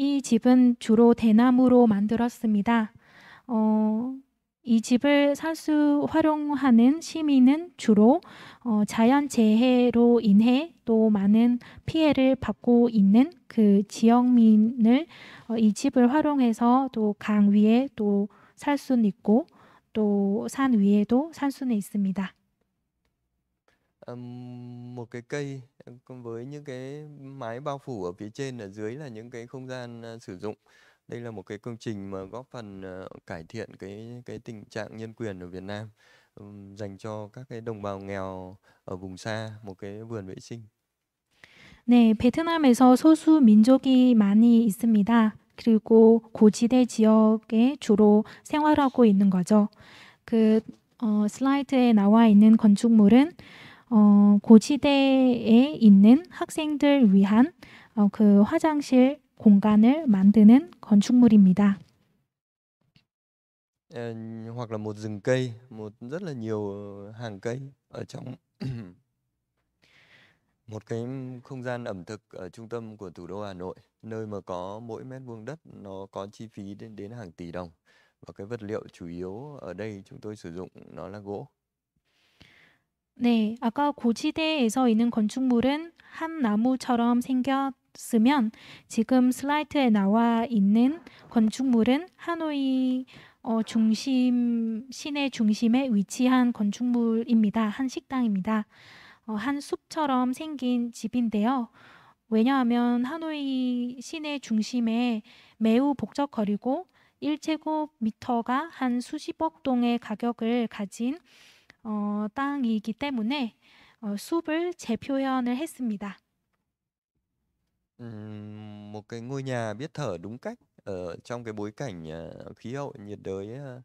이 집은 주로 대나무로 만들었습니다. 어, 이 집을 사수 활용하는 시민은 주로 어, 자연 재해로 인해 또 많은 피해를 받고 있는 그 지역민을 어, 이 집을 활용해서 또 강 위에 또 살순 있고 또 산 위에도 산순에 있습니다. một cái cây ờ, với những cái mái bao phủ ở phía trên, ở dưới là những cái không gian, ờ, sử dụng. Đây là một cái công trình mà góp phần, ờ, cải thiện cái cái tình trạng nhân quyền ở Việt Nam, dành cho các cái đồng bào nghèo ở vùng xa một cái vườn vệ sinh. 네, 베트남에서 소수 민족이 많이 있습니다. 그리고 고지대 지역에 주로 생활하고 있는 거죠. 그 어, 슬라이드에 나와 있는 건축물은 어, 고지대에 있는 학생들 위한 어, 그 화장실 공간을 만드는 건축물입니다. Ờ, hoặc là một rừng cây, một rất là nhiều ờ, hàng cây ở trong [clears throat] một cái không gian ẩm thực ở trung tâm của thủ đô Hà Nội, nơi mà có mỗi mét vuông đất nó có chi phí đến đến hàng tỷ đồng và cái vật liệu chủ yếu ở đây chúng tôi sử dụng nó là gỗ. 네, 아까 고지대에서 있는 건축물은 한 나무처럼 생겼으면 지금 슬라이트에 나와 있는 건축물은 하노이 어, 중심 시내 중심에 위치한 건축물입니다. 한 식당입니다. 어, 한 숲처럼 생긴 집인데요. 왜냐하면 하노이 시내 중심에 매우 복적거리고 1제곱미터가 한 수십억 동의 가격을 가진 어, 땅이기 때문에 어, 숲을 재표현을 했습니다. Ừm, một cái ngôi nhà biết thở đúng cách ở trong cái bối cảnh ờ, khí hậu nhiệt đới ờ,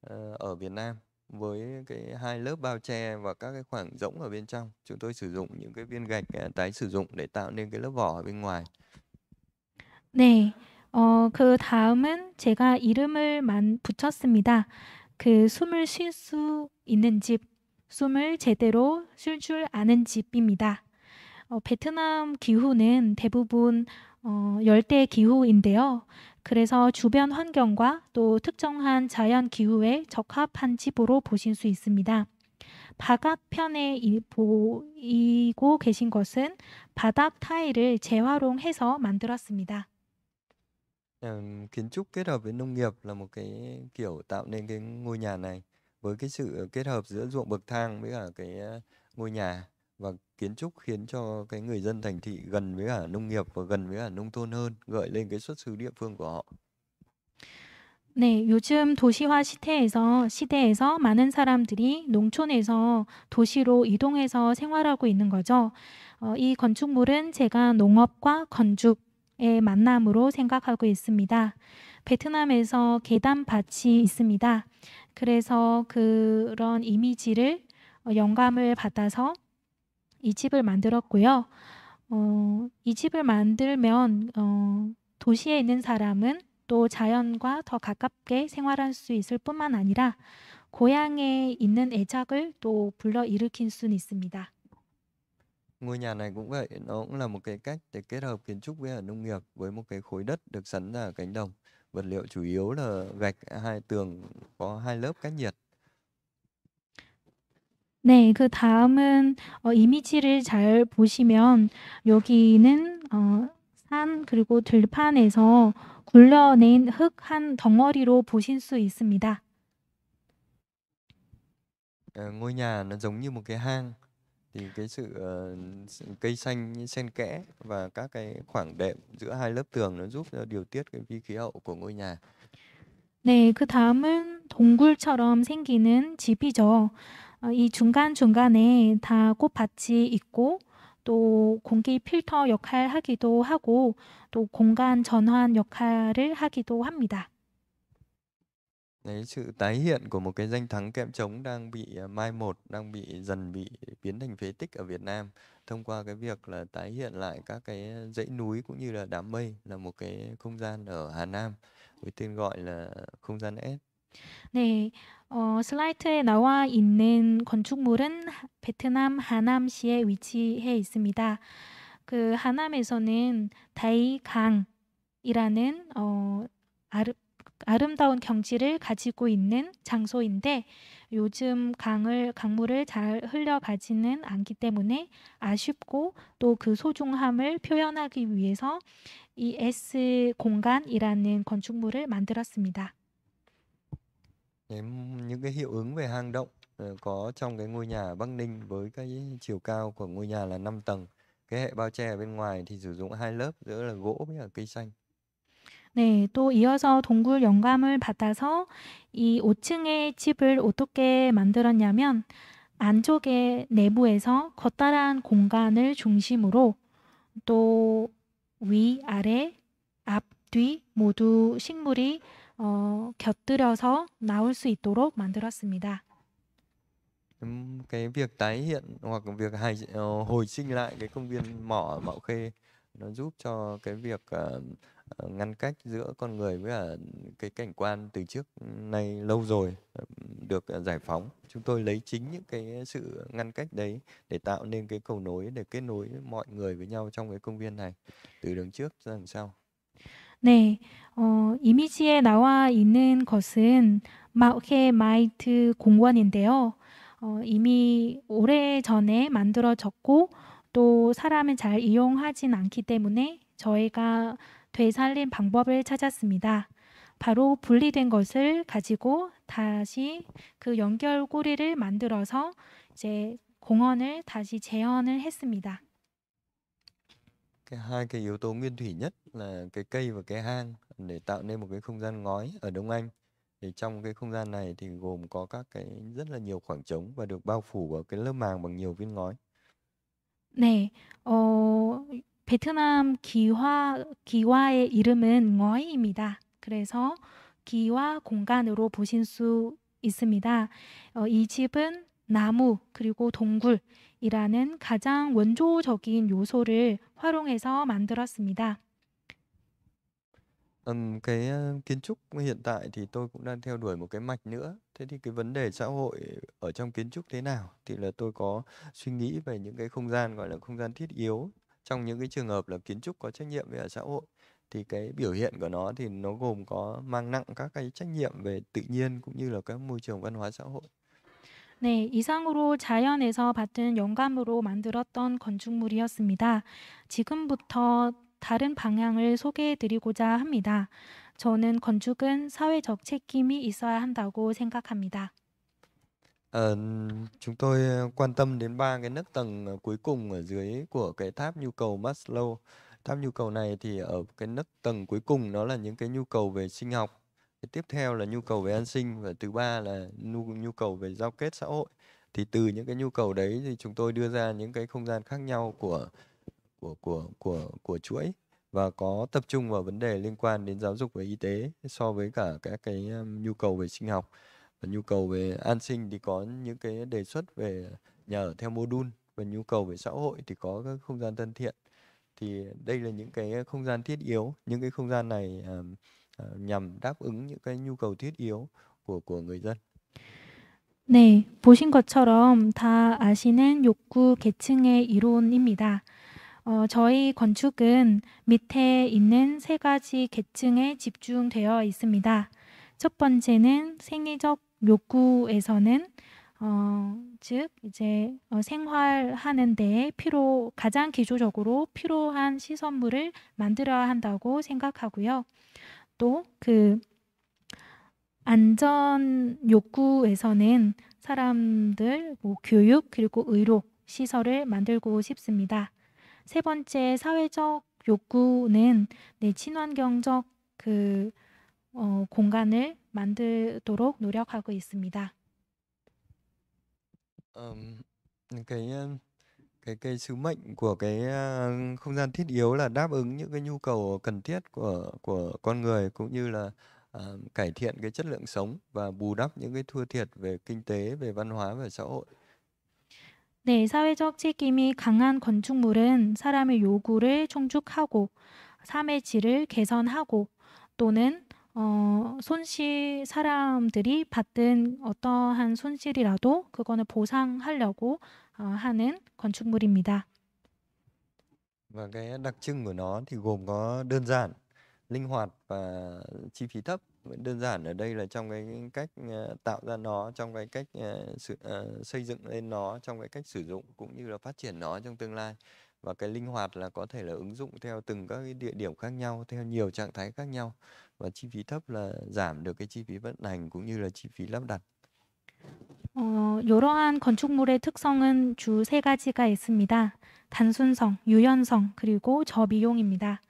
ờ, ở Việt Nam với cái hai lớp bao che và các cái khoảng rỗng ở bên trong. Chúng tôi sử dụng những cái viên gạch tái sử dụng để tạo nên cái lớp vỏ ở bên ngoài. 네, 어, 그 다음은 제가 이름을 만 붙였습니다. 그 숨을 쉴 수 있는 집, 숨을 제대로 쉴 줄 아는 집입니다. 어, 베트남 기후는 대부분 어, 열대 기후인데요. 그래서 주변 환경과 또 특정한 자연 기후에 적합한 집으로 보실 수 있습니다. 바깥편에 보이고 계신 것은 바닥 타일을 재활용해서 만들었습니다. Ờm, kiến trúc kết hợp với nông nghiệp là một cái kiểu tạo nên cái ngôi nhà này, với cái sự kết hợp giữa ruộng bậc thang với cả cái, ngôi nhà. Và kiến trúc khiến cho cái người dân thành thị gần với cả nông nghiệp và gần với cả nông thôn hơn, gợi lên cái xuất xứ địa phương của họ. 네. 요즘 도시화 시대에서 시대에서 많은 사람들이 농촌에서 도시로 이동해서 생활하고 있는 거죠. 어이 건축물은 제가 농업과 건축 의 만남으로 생각하고 있습니다. 베트남에서 계단밭이 있습니다. 그래서 그런 이미지를 어, 영감을 받아서 이 집을 만들었고요. 어, 이 집을 만들면 어, 도시에 있는 사람은 또 자연과 더 가깝게 생활할 수 있을 뿐만 아니라 고향에 있는 애착을 또 불러일으킬 수는 있습니다. Ngôi nhà này cũng vậy, nó cũng là một cái cách để kết hợp kiến trúc với nông nghiệp với một cái khối đất được sắn ra ở cánh đồng. Vật liệu chủ yếu là gạch hai tường có hai lớp cách nhiệt. 네, 그 다음은 어, 이미지를 잘 보시면 여기는 어, 산 그리고 들판에서 굴려낸 흙 한 덩어리로 보실 수 있습니다. 어, ngôi nhà nó giống như một cái hang. thì cái sự uh, cây xanh xen kẽ và các cái khoảng đệm giữa hai lớp tường nó giúp điều tiết cái vi khí hậu của ngôi nhà. 네, 그 다음은 동굴처럼 생기는 집이죠. 어, 이 중간 중간에 다 꽃밭이 있고 또 공기 필터 역할 하기도 하고 또 공간 전환 역할을 하기도 합니다. cái sự tái hiện của một cái danh thắng kẽm trống đang bị à, mai một đang bị dần bị biến thành phế tích ở Việt Nam thông qua cái việc là tái hiện lại các cái dãy núi cũng như là đám mây là một cái không gian ở Hà Nam với tên gọi là không gian S. 네, 어, 슬라이트에 나와 있는 건축물은 베트남 하남시에 위치해 있습니다. 그 하남에서는 다이강이라는 어, 아르, 아름다운 경지를 가지고 있는 장소인데 요즘 강을 강물을 잘 흘려가지는 않기 때문에 아쉽고 또 그 소중함을 표현하기 위해서 이 S 공간이라는 건축물을 만들었습니다. những cái hiệu ứng về hang động có trong cái ngôi nhà Bắc Ninh với cái chiều cao của ngôi nhà là 5 tầng. Cái hệ bao che ở bên ngoài thì sử dụng hai lớp giữa là gỗ với là cây xanh. 네, 또 이어서 동굴 영감을 받아서 이 5층의 집을 어떻게 만들었냐면 안쪽의 내부에서 커다란 공간을 중심으로 또 위, 아래, 앞, 뒤 모두 식물이 어, 곁들여서 나올 수 있도록 만들었습니다. Um, cái việc tái hiện hoặc việc hài, uh, hồi sinh lại cái công viên mỏ mạo khê nó giúp cho cái việc uh, Ờ, ngăn cách giữa con người với cả cái cảnh quan từ trước nay lâu rồi ờ, được ờ, giải phóng chúng tôi lấy chính những cái sự ngăn cách đấy để tạo nên cái cầu nối để kết nối mọi người với nhau trong cái công viên này từ đường trước ra đằng sau 네, 어, 이미지에 나와 있는 것은 마우케 마이트 공원인데요. 어, 이미 오래 전에 만들어졌고 또 사람을 잘 이용하진 않기 때문에 저희가 되살린 방법을 찾았습니다. 바로 분리된 것을 가지고 다시 그 연결고리를 만들어서 이제 공헌을 다시 재현을 했습니다. cái hai cái yếu tố nguyên thủy nhất là cái cây và cái hang để tạo nên một cái không gian ngói ở Đông Anh. Thì trong cái không gian này thì gồm có các cái rất là nhiều khoảng trống và được bao phủ bởi cái lớp màng bằng nhiều viên ngói. 네, 어, 베트남 기화 기와의 이름은 어이입니다. 그래서 기와 공간으로 보실 수 있습니다. 어, 이 집은 나무 그리고 동굴이라는 가장 원조적인 요소를 활용해서 만들었습니다. Um, cái uh, kiến trúc hiện tại thì tôi cũng đang theo đuổi một cái mạch nữa. Thế thì cái vấn đề xã hội ở trong kiến trúc thế nào thì là tôi có suy nghĩ về những cái không gian gọi là không gian thiết yếu trong những cái trường hợp là kiến trúc có trách nhiệm về xã hội thì cái biểu hiện của nó thì nó gồm có mang nặng các cái trách nhiệm về tự nhiên cũng như là các môi trường văn hóa xã hội. 네, 이상으로 자연에서 받은 영감으로 만들었던 건축물이었습니다. 지금부터 다른 방향을 소개해 드리고자 합니다. 저는 건축은 사회적 책임이 있어야 한다고 생각합니다. Ờ, chúng tôi ờ, quan tâm đến ba cái nấc tầng ờ, cuối cùng ở dưới của cái tháp nhu cầu Maslow. Tháp nhu cầu này thì ở cái nấc tầng cuối cùng nó là những cái nhu cầu về sinh học, cái tiếp theo là nhu cầu về an sinh và thứ ba là nhu, nhu cầu về giao kết xã hội. Thì từ những cái nhu cầu đấy thì chúng tôi đưa ra những cái không gian khác nhau của của của của của chuỗi và có tập trung vào vấn đề liên quan đến giáo dục và y tế so với cả các cái nhu cầu về sinh học và nhu cầu về an sinh thì có những cái đề xuất về nhà ở theo mô đun và nhu cầu về xã hội thì có các không gian thân thiện thì đây là những cái không gian thiết yếu những cái không gian này à, à, nhằm đáp ứng những cái nhu cầu thiết yếu của của người dân. 네, 보신 것처럼 다 아시는 욕구 계층의 이론입니다. 어, 저희 건축은 밑에 있는 세 가지 계층에 집중되어 있습니다. 첫 번째는 생리적 욕구에서는 어, 즉 이제 어, 생활하는 데 필요 가장 기초적으로 필요한 시선물을 만들어야 한다고 생각하고요. 또 그 안전 욕구에서는 사람들 뭐 교육 그리고 의료 시설을 만들고 싶습니다. 세 번째 사회적 욕구는 내 친환경적 그 어, 공간을 만들도록 노력하고 있습니다. Um, cái cái cái sứ mệnh của cái không gian thiết yếu là đáp ứng những cái nhu cầu cần thiết của của con người cũng như là uh, cải thiện cái chất lượng sống và bù đắp những cái thua thiệt về kinh tế, về văn hóa và xã hội. 네, 사회적 책임이 강한 건축물은 사람의 요구를 충족하고 삶의 질을 개선하고 또는 어, 손실 사람들이 받은 어떠한 손실이라도 그거는 보상하려고 어, 하는 건축물입니다. Và cái đặc trưng của nó thì gồm có đơn giản, linh hoạt và chi phí thấp. Đơn giản ở đây là trong cái cách ờ, tạo ra nó, trong cái cách ờ, sự, uh, ờ, xây dựng lên nó, trong cái cách sử dụng cũng như là phát triển nó trong tương lai. Và cái linh hoạt là có thể là ứng dụng theo từng các cái địa điểm khác nhau, theo nhiều trạng thái khác nhau. và chi phí thấp là giảm được cái chi phí vận hành cũng như là chi phí lắp đặt. 어, 이러한 건축물의 특성은 주 세 가지가 있습니다. 단순성, 유연성, 그리고 저비용입니다.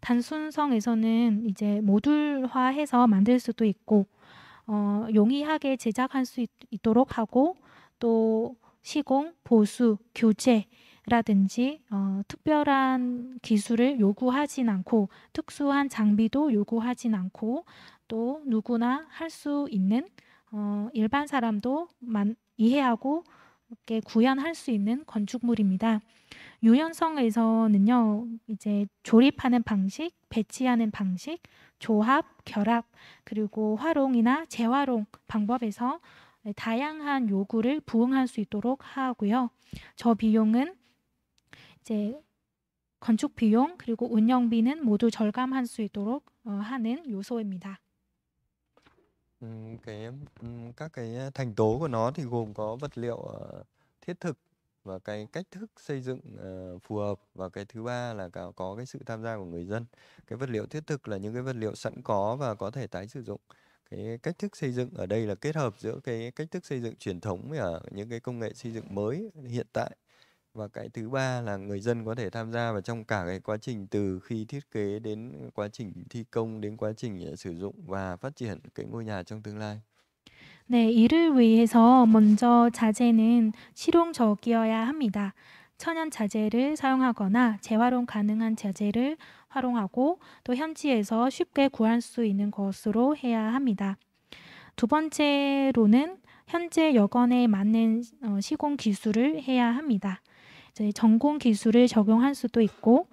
단순성에서는 이제 모듈화해서 만들 수도 있고 어, 용이하게 제작할 수 있, 도록 하고 또 시공, 보수, 교체 라든지 어, 특별한 기술을 요구하진 않고 특수한 장비도 요구하진 않고 또 누구나 할 수 있는 어, 일반 사람도 만, 이해하고 이렇게 구현할 수 있는 건축물입니다. 유연성에서는요, 이제 조립하는 방식, 배치하는 방식, 조합, 결합, 그리고 활용이나 재활용 방법에서 다양한 요구를 부응할 수 있도록 하고요. 저 비용은 이제 건축 비용 그리고 운영비는 모두 절감할 수 있도록 어, 하는 요소입니다. cái các cái thành tố của nó thì gồm có vật liệu ờ, thiết thực và cái cách thức xây dựng uh, phù hợp và cái thứ ba là có, có cái sự tham gia của người dân cái vật liệu thiết thực là những cái vật liệu sẵn có và có thể tái sử dụng cái cách thức xây dựng ở đây là kết hợp giữa cái cách thức xây dựng truyền thống và những cái công nghệ xây dựng mới hiện tại và cái thứ ba là người dân có thể tham gia vào trong cả cái quá trình từ khi thiết kế đến quá trình thi công đến quá trình sử dụng và phát triển cái ngôi nhà trong tương lai. 네, 이를 위해서 먼저 자재는 실용적이어야 합니다. 천연 자재를 사용하거나 재활용 가능한 자재를 활용하고 또 현지에서 쉽게 구할 수 있는 것으로 해야 합니다. 두 번째로는 현재 여건에 맞는 시공 기술을 해야 합니다. 이제 전공 기술을 적용할 수도 있고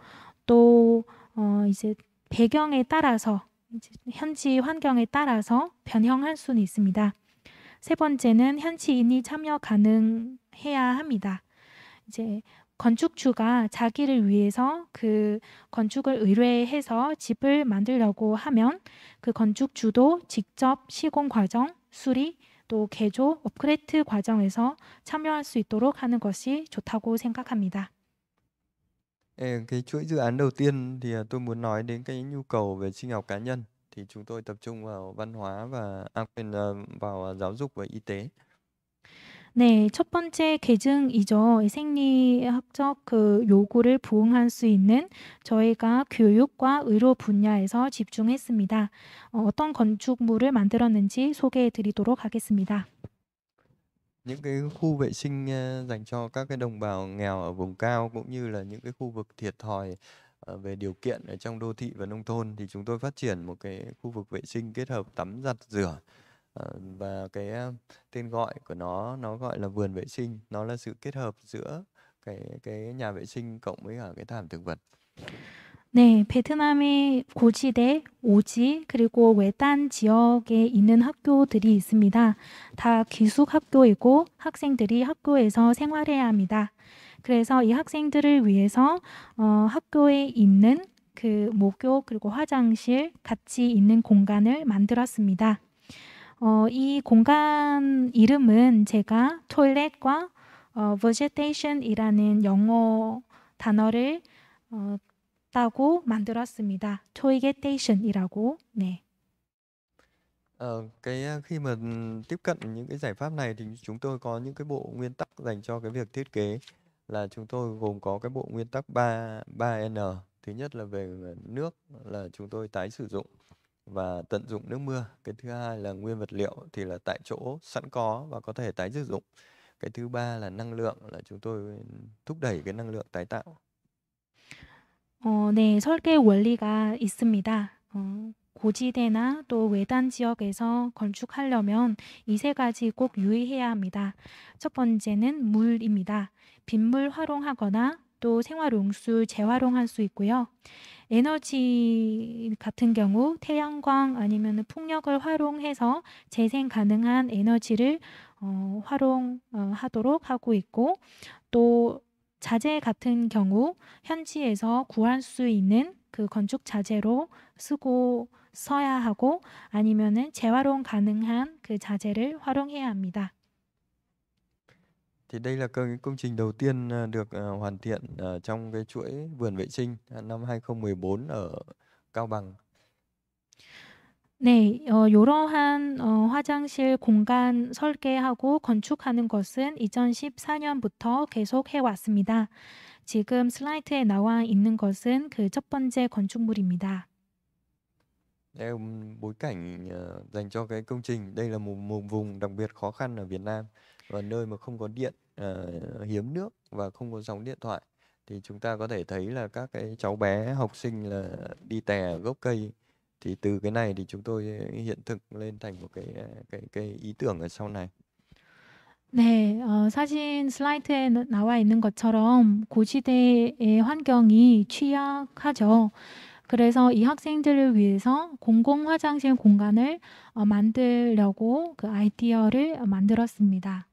또 어, 이제 배경에 따라서 이제 현지 환경에 따라서 변형할 수는 있습니다. 세 번째는 현지인이 참여 가능해야 합니다. 이제 건축주가 자기를 위해서 그 건축을 의뢰해서 집을 만들려고 하면 그 건축주도 직접 시공 과정, 수리, 또 개조, 업그레이트 과정에서 참여할 수 있도록 하는 것이 좋다고 생각합니다. 네, cái chuỗi dự án đầu tiên thì tôi muốn nói đến cái nhu cầu về sinh học cá nhân thì chúng tôi tập trung vào văn hóa và à, vào giáo dục và y tế. 네, 첫 번째 계증이죠. 생리학적 그 요구를 부응할 수 있는 저희가 교육과 의료 분야에서 집중했습니다. 어, 떤 건축물을 만들었는지 소개해 드리도록 하겠습니다. những cái khu vệ sinh dành cho các cái đồng bào nghèo ở vùng cao cũng như là những cái khu vực thiệt thòi về điều kiện ở trong đô thị và nông thôn thì chúng tôi phát triển một cái khu vực vệ sinh kết hợp tắm giặt rửa và cái tên gọi của nó nó gọi là vườn vệ sinh nó là sự kết hợp giữa cái cái nhà vệ sinh cộng với cả cái thảm thực vật 네, 베트남의 고지대, 오지, 그리고 외딴 지역에 있는 학교들이 있습니다. 다 기숙 학교이고 학생들이 학교에서 생활해야 합니다. 그래서 이 학생들을 위해서 어, 학교에 있는 그 목욕 그리고 화장실 같이 있는 공간을 만들었습니다. 어, 이 공간 이름은 제가 toilet과 어, vegetation이라는 영어 단어를 어, 따고 만들었습니다. t o i l e t 이라고 네. Ờ, cái khi mà tiếp cận những cái giải pháp này thì chúng tôi có những cái bộ nguyên tắc dành cho cái việc thiết kế là chúng tôi gồm có cái bộ nguyên tắc 3 3N. Thứ nhất là về nước là chúng tôi tái sử dụng. và tận dụng nước mưa. Cái thứ hai là nguyên vật liệu thì là tại chỗ sẵn có và có thể tái sử dụng. Cái thứ ba là năng lượng là chúng tôi thúc đẩy cái năng lượng tái tạo. 어, 네, 설계 원리가 있습니다. 어, 고지대나 또 외단 지역에서 건축하려면 이 세 가지 꼭 유의해야 합니다. 첫 번째는 물입니다. 빗물 활용하거나 또 생활용수 재활용할 수 있고요. 에너지 같은 경우 태양광 아니면 풍력을 활용해서 재생 가능한 에너지를 어, 활용하도록 하고 있고 또 자재 같은 경우 현지에서 구할 수 있는 그 건축 자재로 쓰고 써야 하고 아니면은 재활용 가능한 그 자재를 활용해야 합니다. Thì đây là c công trình đầu tiên, ờ, được, ờ, hoàn thiện, ờ, trong cái chuỗi vườn vệ sinh, à, năm 2014 ở Cao Bằng. 네. 어 요러한 어 화장실 공간 설계하고 건축하는 것은 2014 년부터 계속 해 왔습니다. 지금 슬라이드에 나와 있는 것은 그첫 번째 건축물입니다. Đây, ừm, bối cảnh, ờ, dành cho cái công trình. Đây là một một vùng đặc biệt khó khăn ở Việt Nam và nơi mà không có điện uh, hiếm nước và không có sóng điện thoại thì chúng ta có thể thấy là các cái cháu bé học sinh là đi tè gốc cây thì từ cái này thì chúng tôi hiện thực lên thành một cái ờ, cái cái ý tưởng ở sau này. 네, 어, 사진 슬라이드에 나와 있는 것처럼 고시대의 환경이 취약하죠. 그래서 이 학생들을 위해서 공공 화장실 공간을 어, 만들려고 그 아이디어를 만들었습니다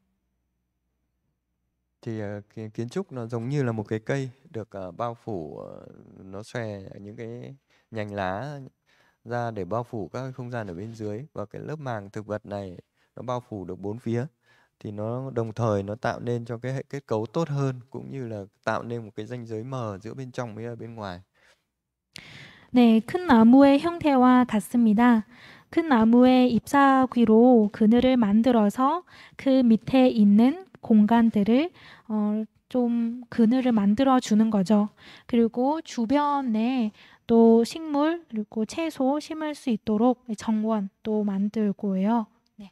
thì ờ, cái kiến trúc nó giống như là một cái cây được uh, bao phủ uh, nó xòe những cái nhành lá ra để bao phủ các cái không gian ở bên dưới và cái lớp màng thực vật này nó bao phủ được bốn phía thì nó đồng thời nó tạo nên cho cái hệ kết cấu tốt hơn cũng như là tạo nên một cái ranh giới mờ giữa bên trong với bên ngoài. 네, 큰 나무의 형태와 같습니다. 큰 나무의 잎사귀로 그늘을 만들어서 그 밑에 있는 공간들을 어, 좀 그늘을 만들어 주는 거죠. 그리고 주변에 또 식물 그리고 채소 심을 수 있도록 정원 만들고요. 네.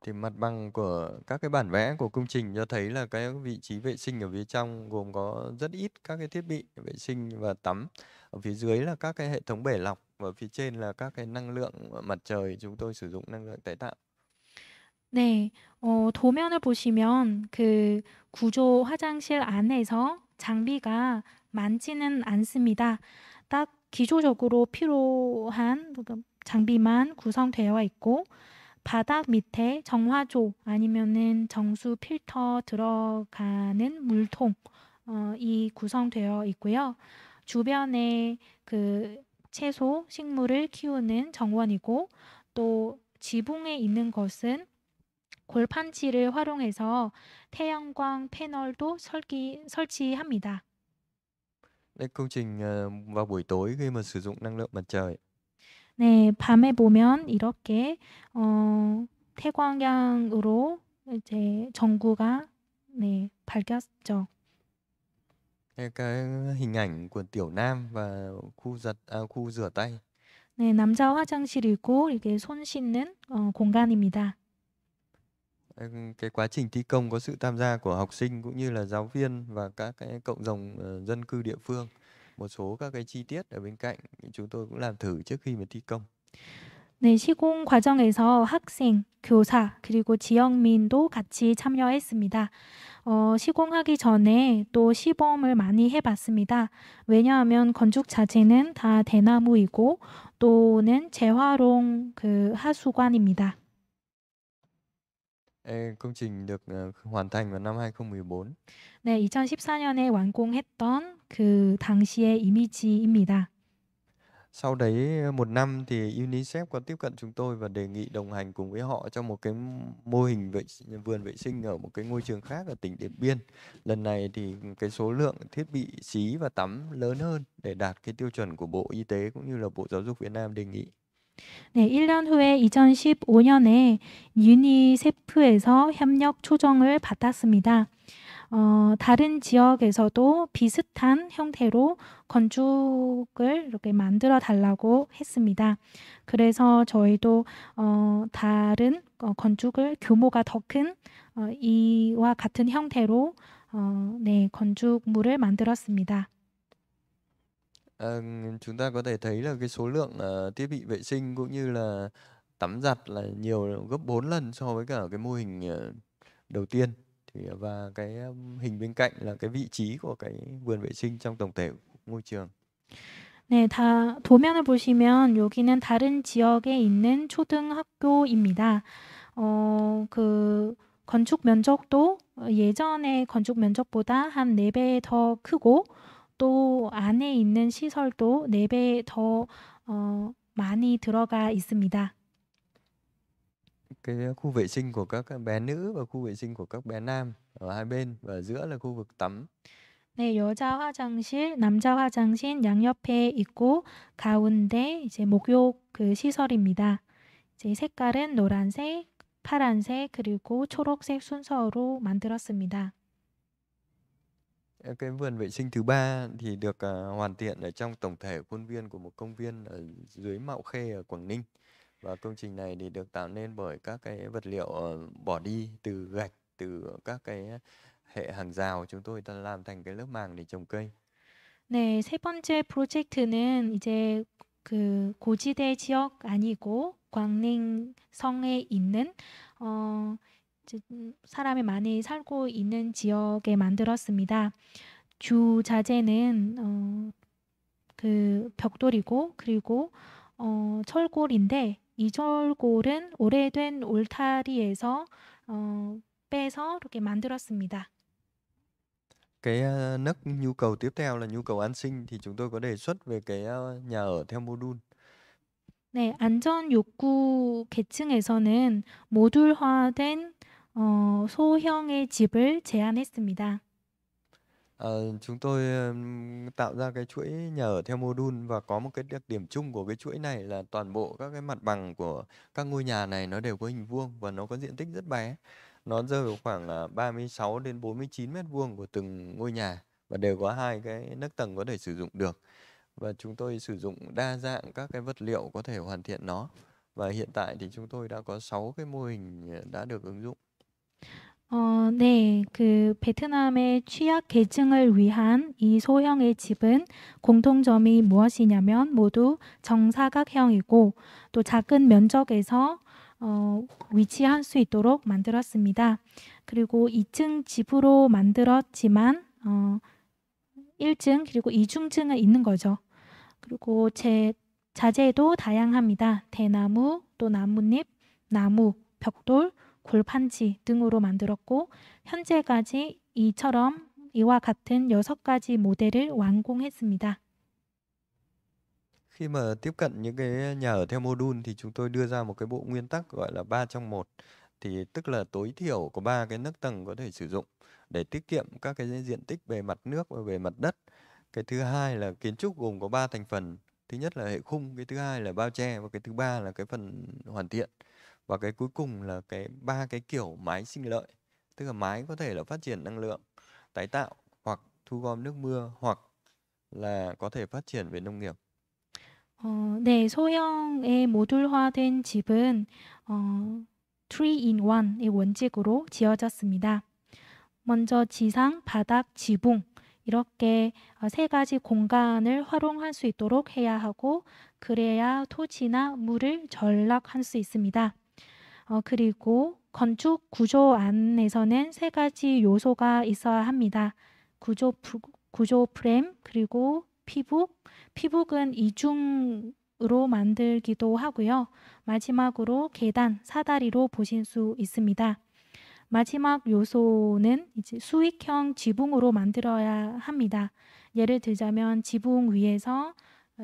Thì mặt bằng của các cái bản vẽ của công trình cho thấy là cái vị trí vệ sinh ở phía trong gồm có rất ít các cái thiết bị vệ sinh và tắm. Ở phía dưới là các cái hệ thống bể lọc và phía trên là các cái năng lượng mặt trời chúng tôi sử dụng năng lượng tái tạo. 네. 어 도면을 보시면 그 구조 화장실 안에서 장비가 많지는 않습니다. 딱 기초적으로 필요한 장비만 구성되어 있고 바닥 밑에 정화조 아니면은 정수 필터 들어가는 물통 어이 구성되어 있고요. 주변에 그 채소, 식물을 키우는 정원이고 또 지붕에 있는 것은 골판지를 활용해서 태양광 패널도 설기, 설치합니다. 네, công trình vào buổi tối khi mà sử dụng năng lượng mặt trời. 네, 밤에 보면 이렇게 어, 태광양으로 이제 전구가 네, 밝혔죠. cái hình ảnh của tiểu nam và khu giặt à, khu rửa tay. 네, 남자 화장실이고 이게 손 씻는 어, 공간입니다. cái quá trình thi công có sự tham gia của học sinh cũng như là giáo viên và các cái cộng đồng dân cư địa phương một số các cái chi tiết ở bên cạnh chúng tôi cũng làm thử trước khi mà thi công. 네, 시공 과정에서 학생, 교사, 그리고 지역민도 같이 참여했습니다. 어, 시공하기 전에 또 시범을 많이 해봤습니다. 왜냐하면 건축 자재는 다 대나무이고 또는 재활용 그 하수관입니다. công trình được ờ, hoàn thành vào năm 2014. 네, 2014년에 완공했던 그 당시의 이미지입니다. Sau đấy ờ, một năm thì UNICEF có tiếp cận chúng tôi và đề nghị đồng hành cùng với họ trong một cái mô hình vệ vườn vệ sinh ở một cái ngôi trường khác ở tỉnh Điện Biên. Lần này thì cái số lượng thiết bị xí và tắm lớn hơn để đạt cái tiêu chuẩn của Bộ Y tế cũng như là Bộ Giáo dục Việt Nam đề nghị. 네, 1년 후에 2015년에 유니세프에서 협력 초정을 받았습니다. 어, 다른 지역에서도 비슷한 형태로 건축을 이렇게 만들어 달라고 했습니다. 그래서 저희도 어, 다른 어, 건축을 규모가 더큰 어, 이와 같은 형태로 어, 네, 건축물을 만들었습니다. Ờ, chúng ta có thể thấy là cái số lượng, ờ, thiết bị vệ sinh cũng như là tắm giặt là nhiều gấp 4 lần so với cả cái mô hình, ờ, đầu tiên. Thì ờ, và cái, a, hình bên cạnh là cái vị trí của cái vườn vệ sinh trong tổng thể môi trường. 네. 다 도면을 보시면 여기는 다른 지역에 있는 초등학교입니다. 어그 건축 면적도 어 예전의 건축 면적보다 한 4배 더 크고 또 안에 있는 시설도 네 배더 어, 많이 들어가 있습니다. c khu vệ sinh của các bé nữ và khu vệ sinh của các bé nam ở hai bên và giữa là khu vực tắm. 네, 여자 화장실, 남자 화장실 양옆에 있고 가운데 이제 목욕 그 시설입니다. 이제 색깔은 노란색, 파란색 그리고 초록색 순서로 만들었습니다. Ờ, cái vườn vệ sinh thứ ba thì được à, hoàn thiện ở trong tổng thể khuôn viên của một công viên ở dưới Mạo Khê ở Quảng Ninh. Và công trình này thì được tạo nên bởi các cái vật liệu ờ, bỏ đi từ gạch, từ các cái hệ hàng rào chúng tôi ta làm thành cái lớp màng để trồng cây. 네, 세 번째 프로젝트는 이제 그 고지대 지역 아니고 광릉 성에 있는 어 사람이 많이 살고 있는 지역에 만들었습니다. 주 자재는 어, 그 벽돌이고 그리고 어, 철골인데 이 철골은 오래된 울타리에서 어, 빼서 이렇게 만들었습니다. cái 어, nấc nhu cầu tiếp theo là nhu cầu an sinh thì chúng tôi có đề xuất về cái nhà ở theo m o d u l 네, 안전 욕구 계층에서는 모듈화된 어, 소형의 집을 제안했습니다. Ờ, chúng tôi tạo ra cái chuỗi nhà ở theo mô đun và có một cái đặc điểm chung của cái chuỗi này là toàn bộ các cái mặt bằng của các ngôi nhà này nó đều có hình vuông và nó có diện tích rất bé. Nó rơi vào khoảng uh, 36 đến 49 mét vuông của từng ngôi nhà và đều có hai cái nấc tầng có thể sử dụng được. Và chúng tôi sử dụng đa dạng các cái vật liệu có thể hoàn thiện nó. Và hiện tại thì chúng tôi đã có 6 cái mô hình đã được ứng dụng. 어, 네. 그 베트남의 취약 계층을 위한 이 소형의 집은 공통점이 무엇이냐면 모두 정사각형이고 또 작은 면적에서 어, 위치할 수 있도록 만들었습니다. 그리고 2층 집으로 만들었지만 어, 1층 그리고 2중층은 있는 거죠. 그리고 제 자재도 다양합니다. 대나무, 또 나뭇잎, 나무, 벽돌, 골판지 등으로 만들었고 현재까지 이처럼 이와 같은 여섯 가지 모델을 완공했습니다. Khi mà tiếp cận những cái nhà ở theo mô đun thì chúng tôi đưa ra một cái bộ nguyên tắc gọi là 3 trong 1 thì tức là tối thiểu có 3 cái nấc tầng có thể sử dụng để tiết kiệm các cái diện tích bề mặt nước và bề mặt đất. Cái thứ hai là kiến trúc gồm có 3 thành phần. Thứ nhất là hệ khung, cái thứ hai là bao che và cái thứ ba là cái phần hoàn thiện. và cái cuối cùng là cái ba cái kiểu máy sinh lợi tức là máy có thể là phát triển năng lượng tái tạo hoặc thu gom nước mưa hoặc là có thể phát triển về nông nghiệp. 어, 네, 소형의 모듈화된 집은 어, 3-in-1의 원칙으로 지어졌습니다. 먼저 지상, 바닥, 지붕 이렇게 세 가지 공간을 활용할 수 있도록 해야 하고 그래야 토지나 물을 전락할 수 있습니다. 어, 그리고 건축 구조 안에서는 세 가지 요소가 있어야 합니다. 구조, 프, 구조 프레임, 그리고 피북. 피북은 이중 으로 만들기도 하고요. 마지막으로 계단, 사다리로 보실 수 있습니다. 마지막 요소는 이제 수익형 지붕으로 만들어야 합니다. 예를 들자면 지붕 위에서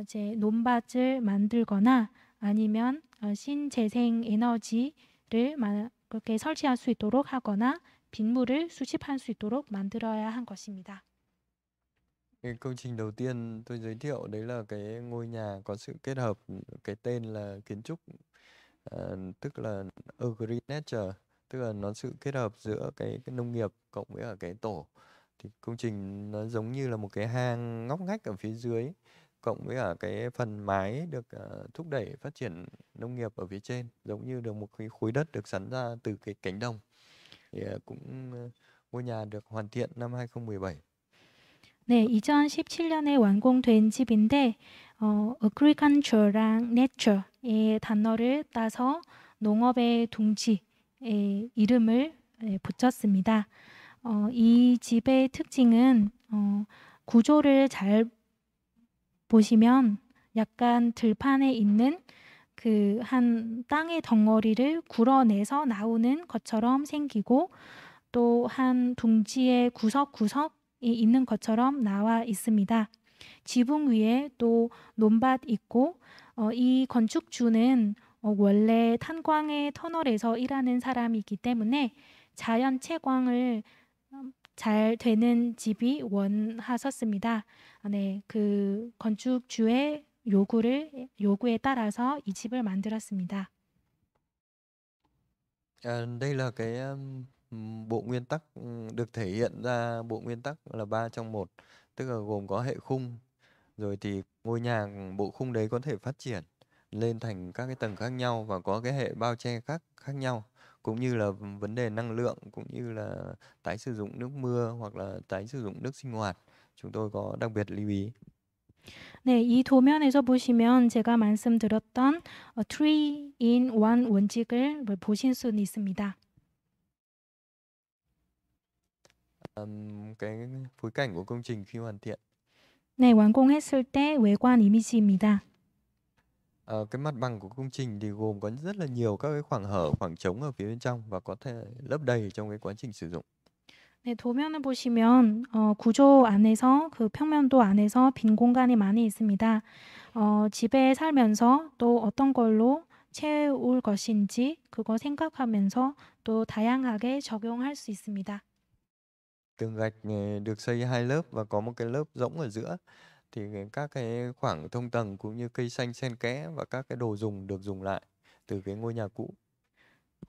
이제 논밭을 만들거나 아니면 어, 신재생 에너지 를 그렇게 설치할 수 있도록 하거나 빗물을 수집할 수 있도록 만들어야 한 것입니다. Cái công trình đầu tiên tôi giới thiệu đấy là cái ngôi nhà có sự kết hợp cái tên là kiến trúc uh, tức là agriculture tức là nó sự kết hợp giữa cái, cái nông nghiệp cộng với cả cái tổ thì công trình nó giống như là một cái hang ngóc ngách ở phía dưới cộng với cả cái phần mái được uh, thúc đẩy phát triển nông nghiệp ở phía trên giống như được một cái khối đất được sắn ra từ cái cánh đồng thì uh, cũng uh, ngôi nhà được hoàn thiện năm 2017. 네, 2017년에 완공된 집인데 어, agriculture랑 nature의 단어를 따서 농업의 둥지의 이름을 붙였습니다. 어, 이 집의 특징은 어, 구조를 잘 보시면 약간 들판에 있는 그 한 땅의 덩어리를 굴어내서 나오는 것처럼 생기고 또 한 둥지의 구석구석이 있는 것처럼 나와 있습니다. 지붕 위에 또 논밭 있고 어, 이 건축주는 어, 원래 탄광의 터널에서 일하는 사람이기 때문에 자연 채광을 음, 잘 되는 집이 원하셨습니다. 네, 그 건축주의 요구를 요구에 따라서 이 집을 만들었습니다. À, đây là cái bộ nguyên tắc được thể hiện ra bộ nguyên tắc là ba trong một tức là gồm có hệ khung rồi thì ngôi nhà bộ khung đấy có thể phát triển lên thành các cái tầng khác nhau và có cái hệ bao che khác khác nhau cũng như là vấn đề năng lượng cũng như là tái sử dụng nước mưa hoặc là tái sử dụng nước sinh hoạt chúng tôi có đặc biệt lưu ý. 네, 이 도면에서 보시면 제가 말씀드렸던 3 in 1 원칙을 보신 수 있습니다. Um, cái phối cảnh của công trình khi hoàn thiện. 네, 완공했을 때 외관 이미지입니다. Ờ, cái mặt bằng của công trình thì gồm có rất là nhiều các cái khoảng hở, khoảng trống ở phía bên trong và có thể lấp đầy trong cái quá trình sử dụng. 네, 도면을 보시면 어, 구조 안에서 그 평면도 안에서 빈 공간이 많이 있습니다. 어, 집에 살면서 또 어떤 걸로 채울 것인지 그거 생각하면서 또 다양하게 적용할 수 있습니다. t g ạ c h được xây hai lớp và có một cái lớp rỗng ở giữa. thì các cái khoảng thông tầng cũng như cây xanh xen kẽ và các cái đồ dùng được dùng lại từ cái ngôi nhà cũ.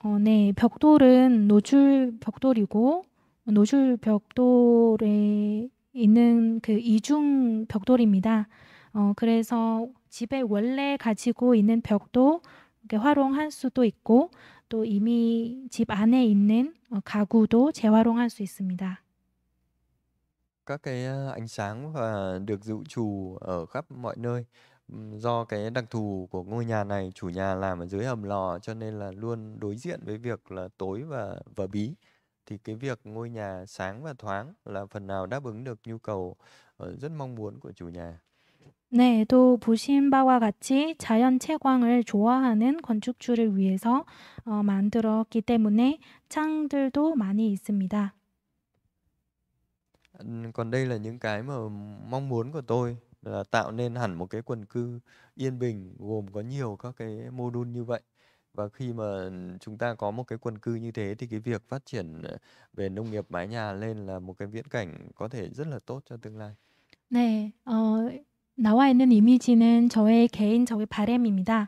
어, 네. 벽돌은 노출 벽돌이고 노출 벽돌에 있는 그 이중 벽돌입니다. 어, 그래서 집에 원래 가지고 있는 벽도 활용할 수도 있고 또 이미 집 안에 있는 가구도 재활용할 수 있습니다. Các cái, ánh sáng và được dự trù ở khắp mọi nơi. do cái đặc thù của ngôi nhà này, chủ nhà làm ở dưới hầm lò cho nên là luôn đối diện với việc là tối và và bí. Thì cái việc ngôi nhà sáng và thoáng là phần nào đáp ứng được nhu cầu, ờ, rất mong muốn của chủ nhà. 네. 또 보신 바와 같이 자연 채광을 좋아하는 건축주를 위해서 어 만들었기 때문에 창들도 많이 있습니다. Ừm, còn đây là những cái mà mong muốn của tôi là tạo nên hẳn một cái quần cư yên bình gồm có nhiều các cái module như vậy. Và khi mà chúng ta có một cái quần cư như thế thì cái việc phát triển, ờ, về nông nghiệp mái nhà lên là một cái viễn cảnh có thể rất là tốt cho tương lai. 네. 어 나와 있는 이미지는 저의 개인적인 바람입니다.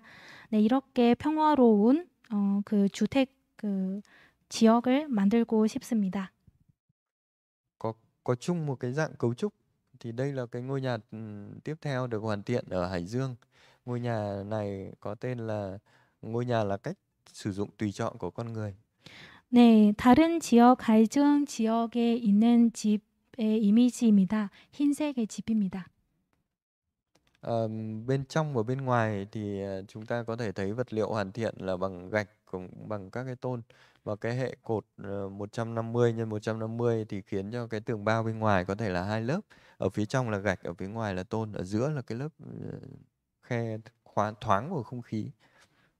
네, 이렇게 평화로운 어그 주택 그 지역을 만들고 싶습니다 có chung một cái dạng cấu trúc thì đây là cái ngôi nhà ừ, tiếp theo được hoàn thiện ở Hải Dương. Ngôi nhà này có tên là ngôi nhà là cách sử dụng tùy chọn của con người. 네, 다른 지역 갈증 지역에 있는 집의 이미지입니다. 흰색의 집입니다. À, bên trong và bên ngoài thì ờ, chúng ta có thể thấy vật liệu hoàn thiện là bằng gạch cũng bằng các cái tôn và cái hệ cột 150 x 150 thì khiến cho cái tường bao bên ngoài có thể là hai lớp ở phía trong là gạch ở phía ngoài là tôn ở giữa là cái lớp ờ, khe thoáng của không khí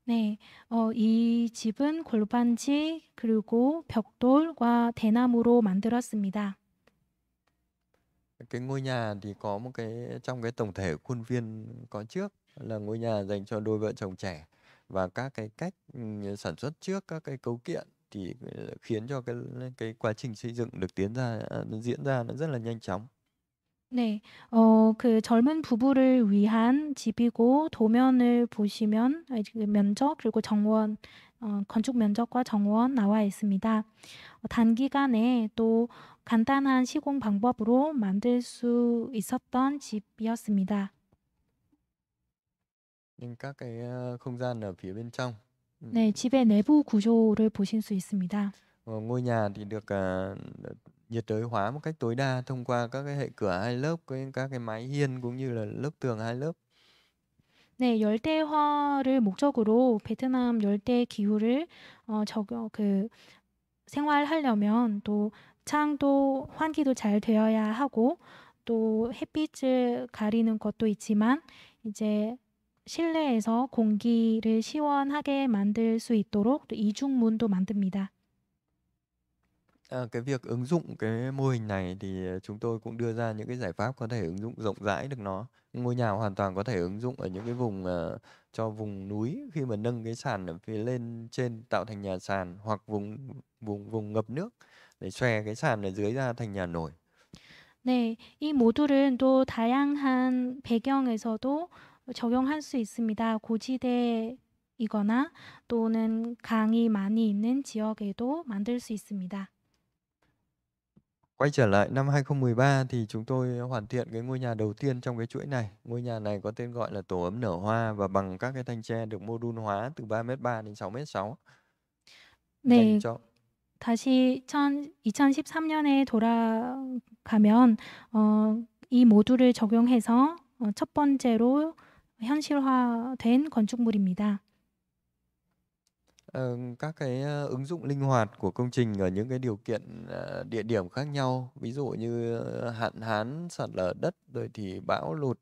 네, 어, 이 집은 골반지 그리고 벽돌과 대나무로 만들었습니다. cái ngôi nhà thì có một cái trong cái tổng thể khuôn viên có trước là ngôi nhà dành cho đôi vợ chồng trẻ và các cái cách sản xuất trước các cái cấu kiện thì khiến cho cái cái quá trình xây dựng được tiến ra diễn ra nó rất là nhanh chóng. 네, 어, 그 젊은 부부를 위한 집이고 도면을 보시면 면적 그리고 정원 어, 건축 면적과 정원 나와 있습니다. 어, 단기간에 또 간단한 시공 방법으로 만들 수 있었던 집이었습니다. những các cái không gian ở phía bên trong. 음. 네, 집의 내부 구조를 보실 수 있습니다. 어, ngôi nhà thì được uh, nhiệt đới hóa một cách tối đa thông qua các cái hệ cửa hai lớp với các cái mái hiên cũng như là lớp tường hai lớp. 네, 열대화를 목적으로 베트남 열대 기후를 어, 적용 그 생활하려면 또 창도 환기도 잘 되어야 하고 또 햇빛을 가리는 것도 있지만 이제 실내에서 공기를 시원하게 만들 수 있도록 이중문도 만듭니다. À, cái việc ứng dụng cái mô hình này thì ờ, chúng tôi cũng đưa ra những cái giải pháp có thể ứng dụng rộng rãi được nó. Ngôi nhà hoàn toàn có thể ứng dụng ở những cái vùng uh, cho vùng núi khi mà nâng cái sàn ở phía lên trên tạo thành nhà sàn hoặc vùng vùng vùng ngập nước để xòe cái sàn ở dưới ra thành nhà nổi. 네, 이 모듈은 또 다양한 배경에서도 적용할 수 있습니다. 고지대이거나 또는 강이 많이 있는 지역에도 만들 수 있습니다. Quay trở lại năm 2013 thì chúng tôi hoàn thiện cái ngôi nhà đầu tiên trong cái chuỗi này. Ngôi nhà này có tên gọi là tổ ấm nở hoa và bằng các cái thanh tre được mô đun hóa từ 3m3 đến 6m6. 네, cho... 다시 2013년에 돌아가면 어, 이 모두를 적용해서 첫 번째로 현실화된 건축물입니다. Ờ, các cái ờ, ứng dụng linh hoạt của công trình ở những cái điều kiện ờ, địa điểm khác nhau, ví dụ như ờ, hạn hán, sạt lở đất rồi thì bão lụt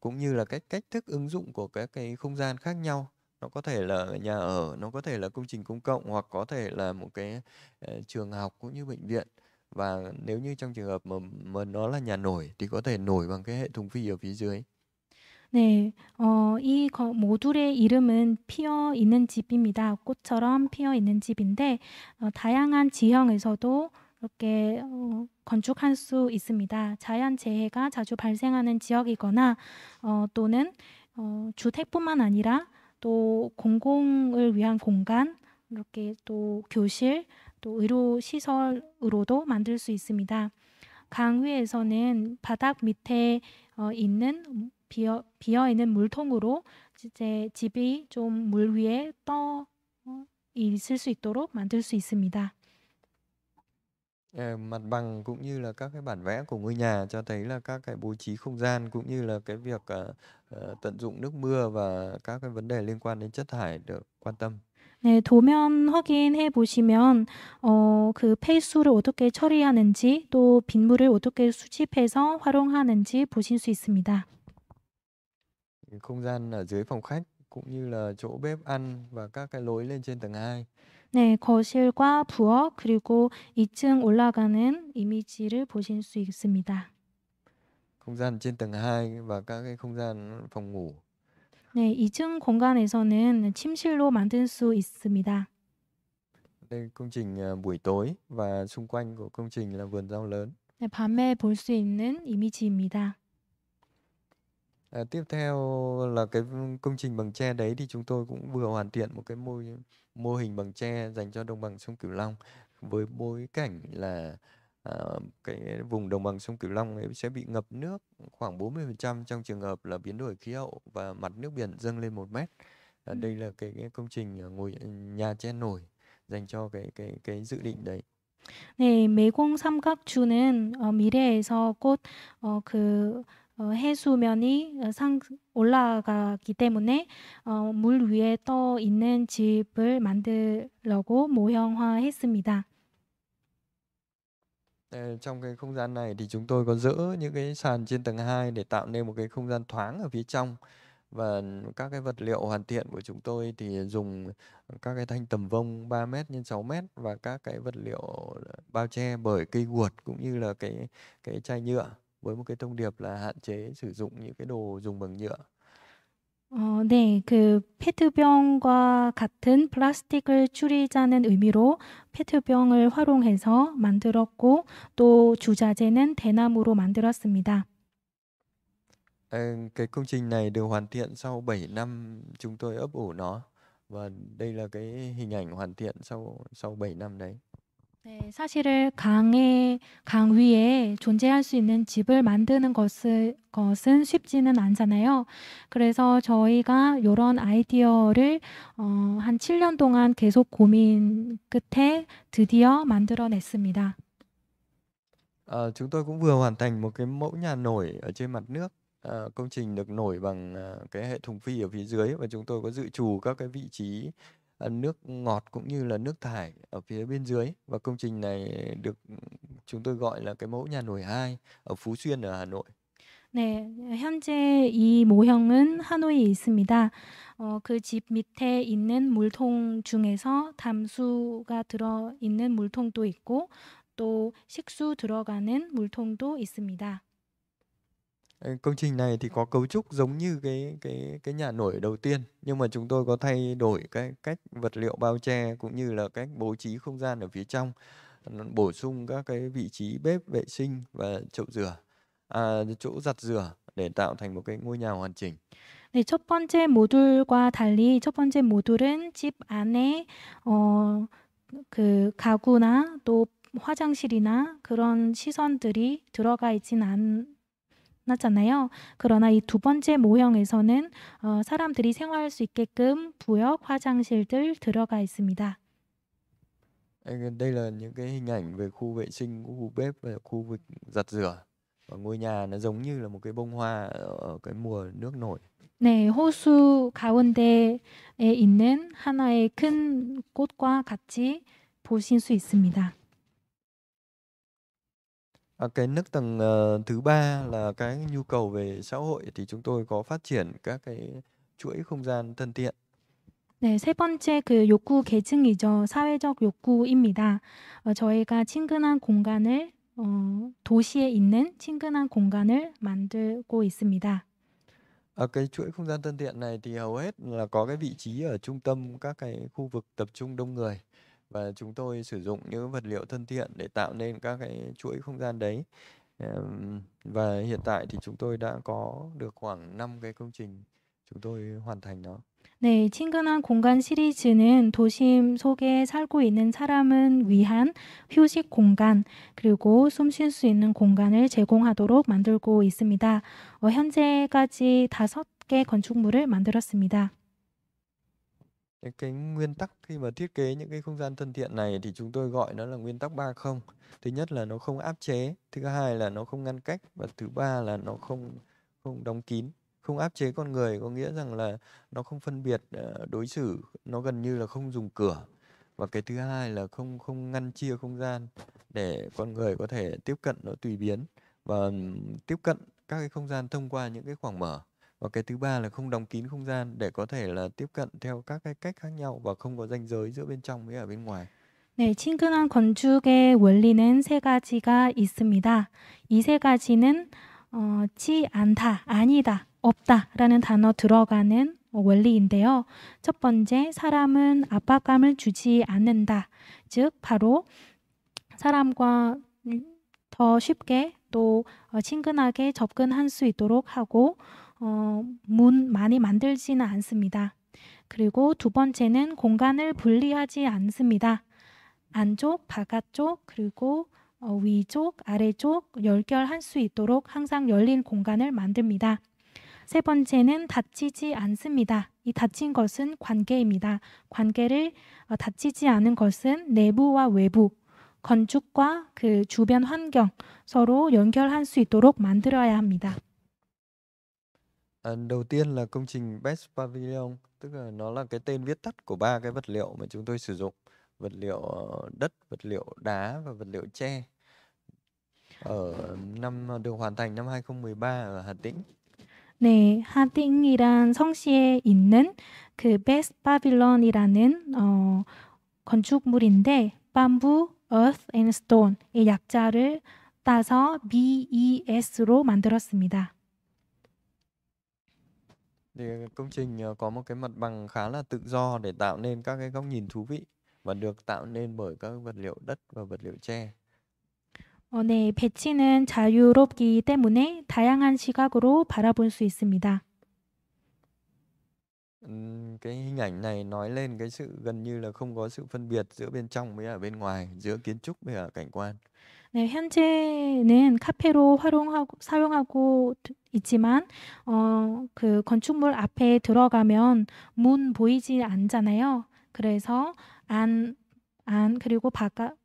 cũng như là cách cách thức ứng dụng của các cái không gian khác nhau. Nó có thể là nhà ở, nó có thể là công trình công cộng hoặc có thể là một cái trường học cũng như bệnh viện. Và nếu như trong trường hợp mà mà nó là nhà nổi thì có thể nổi bằng cái hệ thống phi ở phía dưới. 네. 어이거 모듈의 이름은 피어 있는 집입니다. 꽃처럼 피어 있는 집인데 어 다양한 지형에서도 이렇게 어 건축할 수 있습니다. 자연 재해가 자주 발생하는 지역이거나 어 또는 어 주택뿐만 아니라 또 공공을 위한 공간 이렇게 또 교실 또 의료 시설으로도 만들 수 있습니다. 강 위에서는 바닥 밑에 어, 있는 비어 비어 있는 물통으로 이제 집이 좀 물 위에 떠 있을 수 있도록 만들 수 있습니다. mặt bằng cũng như là các cái bản vẽ của ngôi nhà cho thấy là các cái bố trí không gian cũng như là cái việc uh, tận dụng nước mưa và các cái vấn đề liên quan đến chất thải được quan tâm. 네, 도면 확인해 보시면 어, 그 폐수를 어떻게 처리하는지 또 빗물을 어떻게 수집해서 활용하는지 보실 수 있습니다. không gian ở dưới phòng khách cũng như là chỗ bếp ăn và các cái lối lên trên tầng 2. 네, 거실과 부엌 그리고 2층 올라가는 이미지를 보실 수 있습니다. không gian trên tầng 2 và các cái không gian phòng ngủ. 네, 2층 공간에서는 침실로 만들 수 있습니다. Đây công trình à, buổi tối và xung quanh của công trình là vườn rau lớn. 네, 밤에 볼 수 있는 이미지입니다. À, tiếp theo là cái công trình bằng tre đấy thì chúng tôi cũng vừa hoàn thiện một cái mô mô hình bằng tre dành cho đồng bằng sông Cửu Long với bối cảnh là à, cái vùng đồng bằng sông Cửu Long ấy sẽ bị ngập nước khoảng 40% trong trường hợp là biến đổi khí hậu và mặt nước biển dâng lên một mét. À, đây là cái, cái công trình ngồi nhà tre nổi dành cho cái cái cái dự định đấy. 네, 매공 삼각주는 어, 미래에서 곧 어, 그 어, 해수면이 상 올라가기 때문에 어, 물 위에 떠 있는 집을 만들려고 모형화했습니다. Ờ, trong cái không gian này thì chúng tôi có giữ những cái sàn trên tầng 2 để tạo nên một cái không gian thoáng ở phía trong và các cái vật liệu hoàn thiện của chúng tôi thì dùng các cái thanh tầm vông 3 m x 6 m và các cái vật liệu bao che bởi cây guột cũng như là cái cái chai nhựa với một cái thông điệp là hạn chế sử dụng những cái đồ dùng bằng nhựa. 어, 네, 그 페트병과 같은 플라스틱을 줄이자는 의미로 페트병을 활용해서 만들었고 또 주자재는 대나무로 만들었습니다. À, cái công trình này được hoàn thiện sau 7 năm chúng tôi ấp ủ nó và đây là cái hình ảnh hoàn thiện sau sau 7 năm đấy. 네, 사실을 강의, 강 위에 존재할 수 있는 집을 만드는 것을, 것은 쉽지는 않잖아요. 그래서 저희가 이런 아이디어를 어, 한 7년 동안 계속 고민 끝에 드디어 만들어냈습니다. À, chúng tôi cũng vừa hoàn thành một cái mẫu nhà nổi ở trên mặt nước. À, công trình được nổi bằng à, cái hệ thùng phi ở phía dưới và chúng tôi có dự trù các cái vị trí nước ngọt cũng như là nước thải ở phía bên dưới và công trình này được chúng tôi gọi là cái mẫu nhà nổi 2 ở Phú Xuyên ở Hà Nội. 네, 현재 이 모형은 하노이에 있습니다. 어, 그집 밑에 있는 물통 중에서 담수가 들어 있는 물통도 있고 또 식수 들어가는 물통도 있습니다. Ờ, công trình này thì có cấu trúc giống như cái cái cái nhà nổi đầu tiên nhưng mà chúng tôi có thay đổi cái cách vật liệu bao che cũng như là cách bố trí không gian ở phía trong ờ, bổ sung các cái vị trí bếp vệ sinh và chậu rửa à, chỗ giặt rửa để tạo thành một cái ngôi nhà hoàn chỉnh. 네, 첫 번째 모듈과 달리 첫 번째 모듈은 집 안에 어, 그 가구나 또 화장실이나 그런 시선들이 들어가 있진 않, 나잖아요. 그러나 이 두 번째 모형에서는 어, 사람들이 생활할 수 있게끔 부역 화장실들 들어가 있습니다. Đây là những cái hình ảnh về khu vệ sinh, khu bếp và khu vực giặt rửa. Và ngôi nhà nó giống như là một cái bông hoa ở cái mùa nước nổi. 네, 호수 가운데에 있는 하나의 큰 꽃과 같이 보실 수 있습니다. À, cái nước tầng, ờ, thứ ba là cái nhu cầu về xã hội thì chúng tôi có phát triển các cái chuỗi không gian thân thiện. 네, 세 번째 그 욕구 계층이죠. 사회적 욕구입니다. 어, 저희가 친근한 공간을 어, 도시에 있는 친근한 공간을 만들고 있습니다. À, cái chuỗi không gian thân thiện này thì hầu hết là có cái vị trí ở trung tâm các cái khu vực tập trung đông người. và chúng tôi sử dụng những vật liệu thân thiện để tạo nên các cái chuỗi không gian đấy và hiện tại thì chúng tôi đã có được khoảng 5 cái công trình chúng tôi hoàn thành nó. 네, 친근한 공간 시리즈는 도심 속에 살고 있는 사람은 위한 휴식 공간, 그리고 숨쉴수 있는 공간을 제공하도록 만들고 있습니다. 어, 현재까지 다섯 개 건축물을 만들었습니다. Những cái nguyên tắc khi mà thiết kế những cái không gian thân thiện này thì chúng tôi gọi nó là nguyên tắc 3 không. Thứ nhất là nó không áp chế, thứ hai là nó không ngăn cách và thứ ba là nó không không đóng kín không áp chế con người có nghĩa rằng là nó không phân biệt ờ, đối xử nó gần như là không dùng cửa và cái thứ hai là không không ngăn chia không gian để con người có thể tiếp cận nó tùy biến và tiếp cận các cái không gian thông qua những cái khoảng mở và cái thứ ba là không đóng kín không gian để có thể là tiếp cận theo các cái cách khác nhau và không có ranh giới giữa bên trong với ở bên ngoài. 네, 친근한 건축의 원리는 세 가지가 있습니다. 이세 가지는 어, 지 않다, 아니다, 없다라는 단어 들어가는 원리인데요. 첫 번째, 사람은 압박감을 주지 않는다. 즉, 바로 사람과 더 쉽게 또 친근하게 접근할 수 있도록 하고, 어, 문 많이 만들지는 않습니다. 그리고 두 번째는 공간을 분리하지 않습니다. 안쪽, 바깥쪽, 그리고 어, 위쪽, 아래쪽 열결할 수 있도록 항상 열린 공간을 만듭니다. 세 번째는 다치지 않습니다. 이 다친 것은 관계입니다. 관계를 어, 닫히지 않은 것은 내부와 외부, 건축과 그 주변 환경 서로 연결할 수 있도록 만들어야 합니다. Ờ, đầu tiên là công trình Best Pavilion, tức là nó là cái tên viết tắt của ba cái vật liệu mà chúng tôi sử dụng, vật liệu, ờ, đất, vật liệu đá và vật liệu tre. Ở năm được hoàn thành năm 2013 ở Hà Tĩnh. 네, 하딩이란 성시에 있는 그 베스 바빌런이라는 어, 건축물인데 bamboo, earth and stone의 약자를 따서 BES로 만들었습니다. Thì ờ, công trình, ờ, có một cái mặt bằng khá là tự do để tạo nên các cái góc nhìn thú vị và được tạo nên bởi các vật liệu đất và vật liệu tre. 어, 네. 배치는 자유롭기 때문에 다양한 시각으로 바라볼 수 있습니다. Ừm, cái hình ảnh này nói lên cái sự gần như là không có sự phân biệt giữa bên trong với ở bên ngoài, giữa kiến trúc với ở cảnh quan. 네, 현재는 카페로 활용하고 사용하고 있지만 어, 그 건축물 앞에 들어가면 문 보이지 않잖아요. 그래서 안, 안 그리고 바깥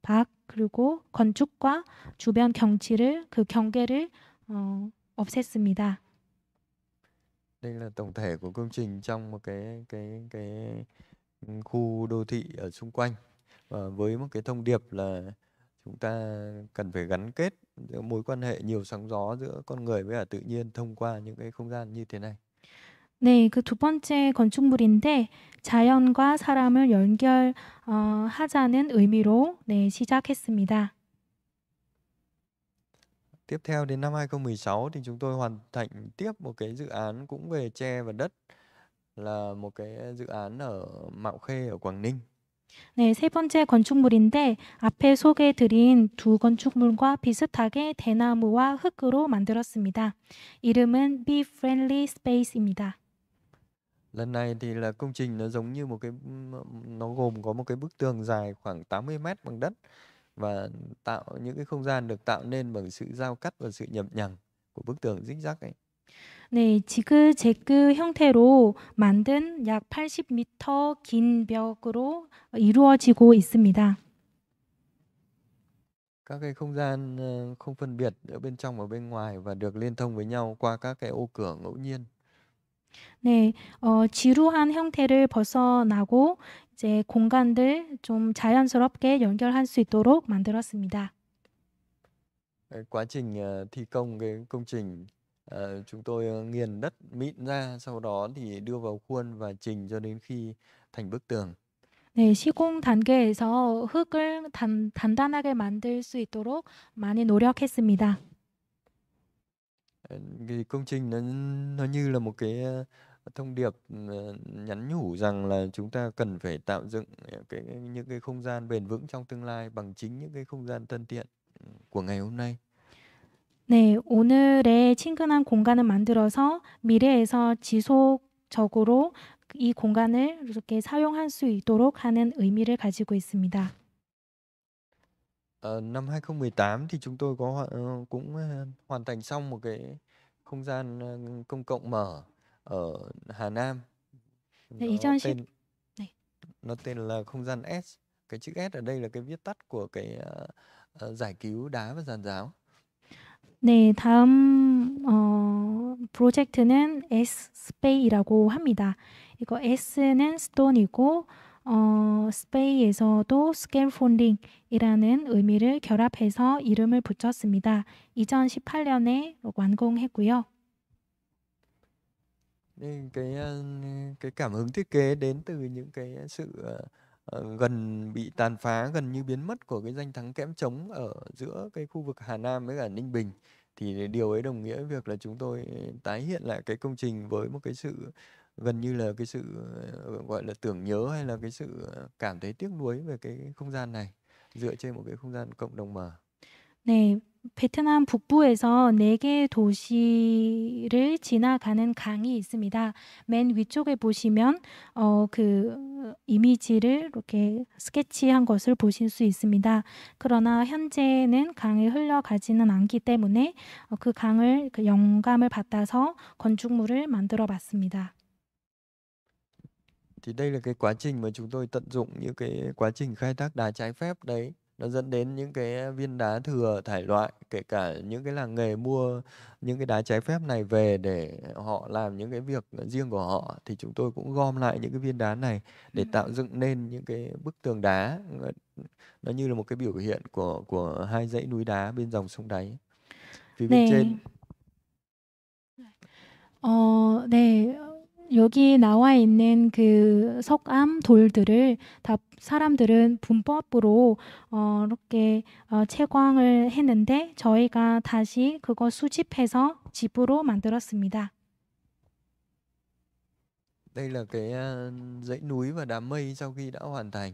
밖 그리고 건축과 주변 경치를 그 경계를 어, 없앴습니다. đây là tổng thể của công trình trong một cái cái cái khu đô thị ở xung quanh và với một cái thông điệp là chúng ta cần phải gắn kết giữa mối quan hệ nhiều sóng gió giữa con người với cả tự nhiên thông qua những cái không gian như thế này. 네, 그 번째 건축물인데 자연과 사람을 연결하자는 어, 의미로 네, 시작했습니다. Tiếp theo đến năm 2016 thì chúng tôi hoàn thành tiếp một cái dự án cũng về tre và đất là một cái dự án ở Mạo Khê ở Quảng Ninh. 네, 세 번째 건축물인데 앞에 소개해드린 두 건축물과 비슷하게 대나무와 흙으로 만들었습니다. 이름은 Be Friendly Space입니다. Lần này thì là công trình nó giống như một cái nó gồm có một cái bức tường dài khoảng 80 mét bằng đất và tạo những cái không gian được tạo nên bằng sự giao cắt và sự nhập nhằng của bức tường d í n h rắc ấy. 네, 지그 제그 형태로 만든 약 80m 긴 벽으로 이루어지고 있습니다. các cái không gian không phân biệt ở bên trong và bên ngoài và được liên thông với nhau qua các cái ô cửa ngẫu nhiên. 네, 어, 지루한 형태를 벗어나고 이제 공간들 좀 자연스럽게 연결할 수 있도록 만들었습니다. Quá trình thi công cái công trình Ờ, chúng tôi ờ, nghiền đất mịn ra, sau đó thì đưa vào khuôn và trình cho đến khi thành bức tường. 네, 시공 단계에서 흙을 단, 단단하게 만들 수 있도록 많이 노력했습니다. Cái ờ, công trình nó nó như là một cái ờ, thông điệp ừ, nhắn nhủ rằng là chúng ta cần phải tạo dựng cái những cái không gian bền vững trong tương lai bằng chính những cái không gian thân thiện ừ, của ngày hôm nay. 네, 오늘의 친근한 공간을 만들어서 미래에서 지속적으로 이 공간을 이렇게 사용할 수 있도록 하는 의미를 가지고 있습니다. Ờ, năm 2018 thì chúng tôi có ho- cũng hoàn thành xong một cái không gian công cộng mở ở Hà Nam. 네, Nó 2010 tên 네. nó tên là không gian S. Cái chữ S ở đây là cái viết tắt của cái ờ, ờ, giải cứu đá và giàn giáo. 네, 다음 어, 프로젝트는 S 스페이라고 합니다. 이거 S는 스톤이고 어, 스페이에서도 스캘폰딩이라는 의미를 결합해서 이름을 붙였습니다. 2018년에 완공했고요. Cái, cái cảm hứng thiết kế đến từ những cái sự uh, Ờ, gần bị tàn phá gần như biến mất của cái danh thắng kẽm trống ở giữa cái khu vực Hà Nam với cả Ninh Bình thì điều ấy đồng nghĩa việc là chúng tôi tái hiện lại cái công trình với một cái sự gần như là cái sự ờ, gọi là tưởng nhớ hay là cái sự ờ, cảm thấy tiếc nuối về cái không gian này dựa trên một cái không gian cộng đồng mở. Này 베트남 북부에서 네 개의 도시를 지나가는 강이 있습니다. 맨 위쪽에 보시면 어, 그 이미지를 이렇게 스케치한 것을 보실 수 있습니다. 그러나 현재는 강이 흘러가지는 않기 때문에 어, 그 강을 그 영감을 받아서 건축물을 만들어 봤습니다. Thì đây là cái quá trình mà chúng tôi tận dụng những cái quá trình khai thác đá trái phép đấy nó dẫn đến những cái viên đá thừa thải loại kể cả những cái làng nghề mua những cái đá trái phép này về để họ làm những cái việc riêng của họ thì chúng tôi cũng gom lại những cái viên đá này để tạo dựng nên những cái bức tường đá nó như là một cái biểu hiện của của hai dãy núi đá bên dòng sông đáy phía bên 네. trên 어, ờ, 여기 나와 있는 그 석암 돌들을 다 사람들은 분법으로 어, 이렇게 어, 채광을 했는데 저희가 다시 그거 수집해서 집으로 만들었습니다. Đây là cái dãy núi và đám mây sau khi đã hoàn thành.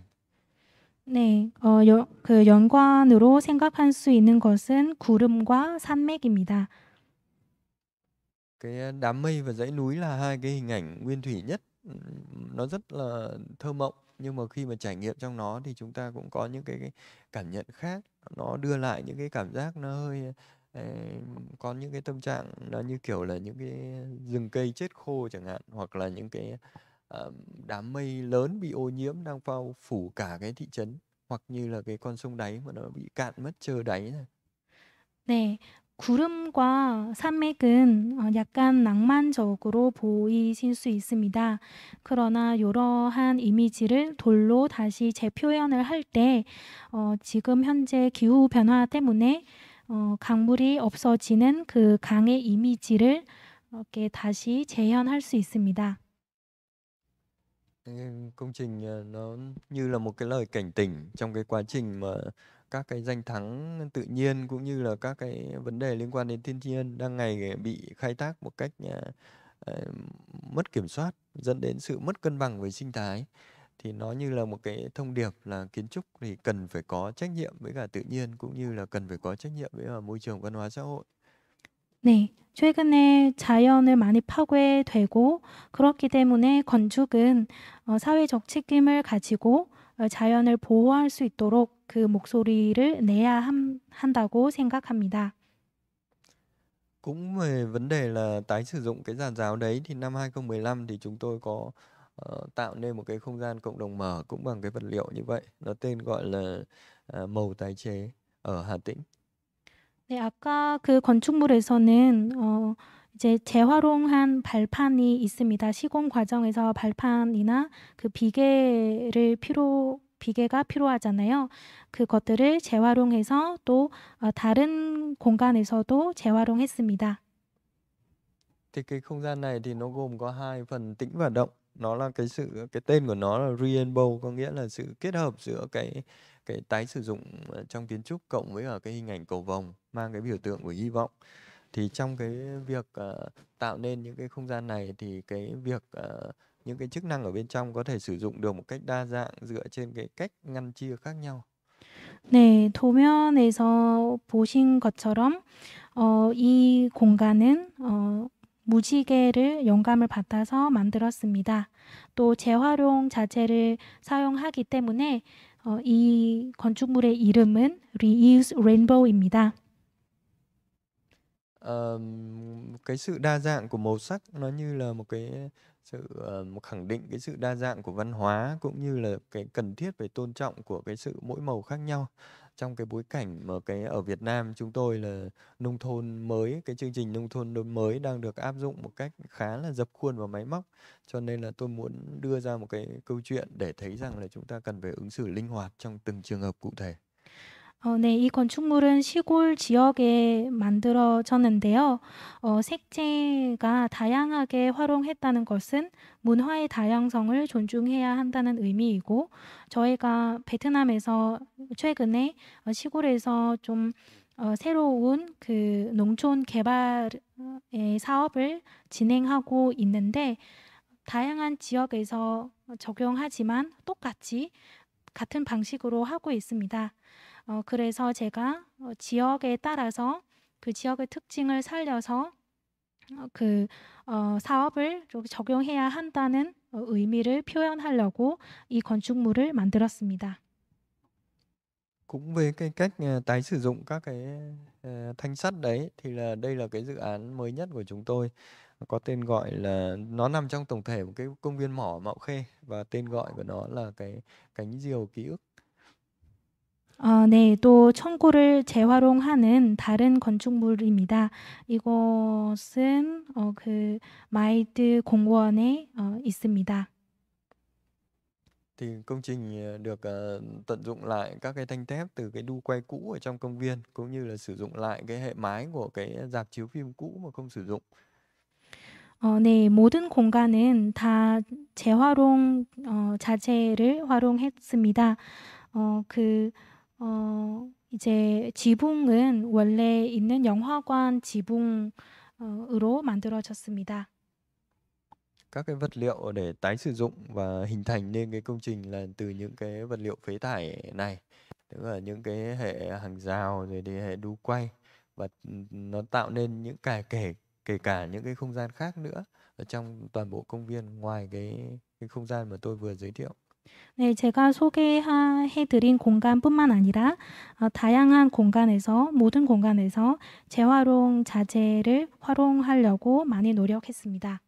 네, 어, 여, 그 연관으로 생각할 수 있는 것은 구름과 산맥입니다. cái đám mây và dãy núi là hai cái hình ảnh nguyên thủy nhất nó rất là thơ mộng nhưng mà khi mà trải nghiệm trong nó thì chúng ta cũng có những cái, cái cảm nhận khác nó đưa lại những cái cảm giác nó hơi có những cái tâm trạng nó như kiểu là những cái rừng cây chết khô chẳng hạn hoặc là những cái đám mây lớn bị ô nhiễm đang bao phủ cả cái thị trấn hoặc như là cái con sông đáy mà nó bị cạn mất trơ đáy này. 네, 구름과 산맥은 어, 약간 낭만적으로 보이실 수 있습니다. 그러나 이러한 이미지를 돌로 다시 재표현을 할때 어, 지금 현재 기후 변화 때문에 어, 강물이 없어지는 그 강의 이미지를 이렇게 다시 재현할 수 있습니다. công trình nó như là một cái lời cảnh tỉnh trong cái quá trình mà các cái danh thắng tự nhiên cũng như là các cái vấn đề liên quan đến thiên nhiên đang ngày bị khai thác một cách uh, mất kiểm soát dẫn đến sự mất cân bằng với sinh thái thì nó như là một cái thông điệp là kiến trúc thì cần phải có trách nhiệm với cả tự nhiên cũng như là cần phải có trách nhiệm với à, môi trường văn hóa xã hội. 네, 최근에 자연을 많이 파괴되고 그렇기 때문에 건축은 어, 사회적 책임을 가지고 어, 자연을 보호할 수 있도록 그 목소리를 내야 함, 한다고 생각합니다. Cũng về vấn đề là tái sử dụng cái giàn giáo đấy thì năm 2015 thì chúng tôi có uh, tạo nên một cái không gian cộng đồng mở cũng bằng cái vật liệu như vậy. Nó tên gọi là uh, màu tái chế ở Hà Tĩnh. 네, 아까 그 건축물에서는 어, 이제 재활용한 발판이 있습니다. 시공 과정에서 발판이나 그 비계를 필요 기계가 필요하잖아요. 그것들을 재활용해서 또 다른 공간에서도 재활용했습니다. Thì cái không gian này thì nó gồm có hai phần tĩnh và động. Nó là cái sự cái tên của nó là Rainbow có nghĩa là sự kết hợp giữa cái cái tái sử dụng trong kiến trúc cộng với ở cái hình ảnh cầu vồng mang cái biểu tượng của hy vọng. Thì trong cái việc uh, tạo nên những cái không gian này thì cái việc uh, những cái chức năng ở bên trong có thể sử dụng được một cách đa dạng dựa trên cái cách ngăn chia khác nhau. 네, 도면에서 보신 것처럼 어, 이 공간은 어, 무지개를 영감을 받아서 만들었습니다. 또 재활용 자재를 사용하기 때문에 어, 이 건축물의 이름은 Reuse Rainbow입니다. Um, cái sự đa dạng của màu sắc nó như là một cái sự um, khẳng định cái sự đa dạng của văn hóa cũng như là cái cần thiết về tôn trọng của cái sự mỗi màu khác nhau trong cái bối cảnh mà cái ở Việt Nam chúng tôi là nông thôn mới cái chương trình nông thôn mới đang được áp dụng một cách khá là dập khuôn và máy móc cho nên là tôi muốn đưa ra một cái câu chuyện để thấy rằng là chúng ta cần phải ứng xử linh hoạt trong từng trường hợp cụ thể 어, 네, 이 건축물은 시골 지역에 만들어졌는데요. 어, 색채가 다양하게 활용했다는 것은 문화의 다양성을 존중해야 한다는 의미이고, 저희가 베트남에서 최근에 어, 시골에서 좀 어, 새로운 그 농촌 개발의 사업을 진행하고 있는데, 다양한 지역에서 적용하지만 똑같이 같은 방식으로 하고 있습니다. 어, 그래서 제가 지역에 따라서 그 지역의 특징을 살려서 그 어, 사업을 적용해야 한다는 의미를 표현하려고 이 건축물을 만들었습니다. Cũng với cái cách tái sử dụng các cái thanh sắt đấy thì là đây là cái dự án mới nhất của chúng tôi có tên gọi là nó nằm trong tổng thể của cái công viên mỏ Mạo Khê và tên gọi của nó là cái cánh diều ký ức 어, 네, 또 청고를 재활용하는 다른 건축물입니다. 이것은 어, 그 마이드 공원에 어, 있습니다. thì công trình được uh, tận dụng lại các cái thanh thép từ cái đu quay cũ ở trong công viên cũng như là sử dụng lại cái hệ mái của cái dạp chiếu phim cũ mà không sử dụng. 어, 네, 모든 공간은 다 재활용 어, 자재를 활용했습니다. 어, 그 어, 이제 지붕은 원래 있는 영화관 지붕으로 만들어졌습니다. các cái vật liệu để tái sử dụng và hình thành nên cái công trình là từ những cái vật liệu phế thải này tức là những cái hệ hàng rào rồi thì hệ đu quay và nó tạo nên những cả kể kể cả những cái không gian khác nữa ở trong toàn bộ công viên ngoài cái cái không gian mà tôi vừa giới thiệu 네, 제가 소개해드린 공간뿐만 아니라 어, 다양한 공간에서 모든 공간에서 재활용 자재를 활용하려고 많이 노력했습니다.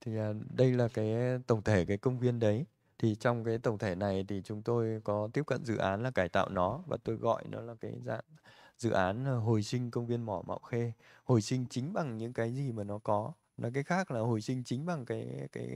Thì đây là cái tổng thể cái công viên đấy. Thì trong cái tổng thể này thì chúng tôi có tiếp cận dự án là cải tạo nó và tôi gọi nó là cái dạng dự án hồi sinh công viên mỏ Mạo Khê, hồi sinh chính bằng những cái gì mà nó có. nó cái khác là hồi sinh chính bằng cái cái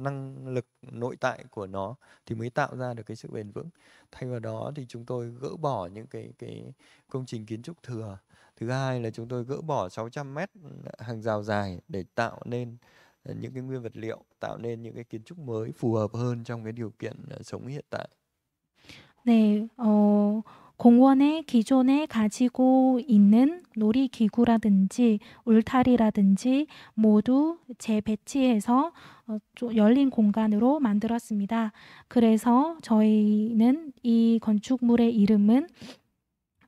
năng lực nội tại của nó thì mới tạo ra được cái sự bền vững thay vào đó thì chúng tôi gỡ bỏ những cái cái công trình kiến trúc thừa thứ hai là chúng tôi gỡ bỏ 600 mét hàng rào dài để tạo nên ờ, những cái nguyên vật liệu tạo nên những cái kiến trúc mới phù hợp hơn trong cái điều kiện ờ, sống hiện tại. 네, 어, 공원에 기존에 가지고 있는 놀이기구라든지 울타리라든지 모두 재배치해서 어, 열린 공간으로 만들었습니다. 그래서 저희는 이 건축물의 이름은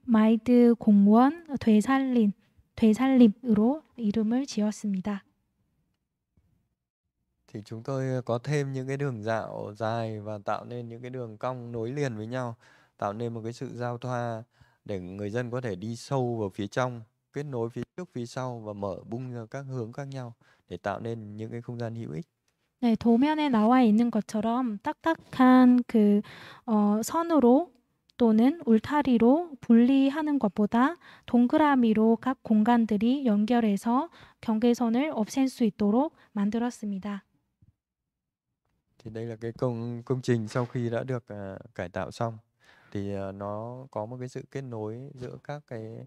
마이드 공원 되살린 되살림으로 이름을 지었습니다. thì chúng tôi có thêm những cái đường dạo dài và tạo nên những cái đường cong nối liền với nhau. tạo nên một cái sự giao thoa để người dân có thể đi sâu vào phía trong, kết nối phía trước phía sau và mở bung ra các hướng khác nhau để tạo nên những cái không gian hữu ích. 네, 도면에 나와 있는 것처럼 딱딱한 그 어, 선으로 또는 울타리로 분리하는 것보다 동그라미로 각 공간들이 연결해서 경계선을 없앨 수 있도록 만들었습니다. Thì đây là cái công công trình sau khi đã được uh, cải tạo xong thì uh, nó có một cái sự kết nối giữa các cái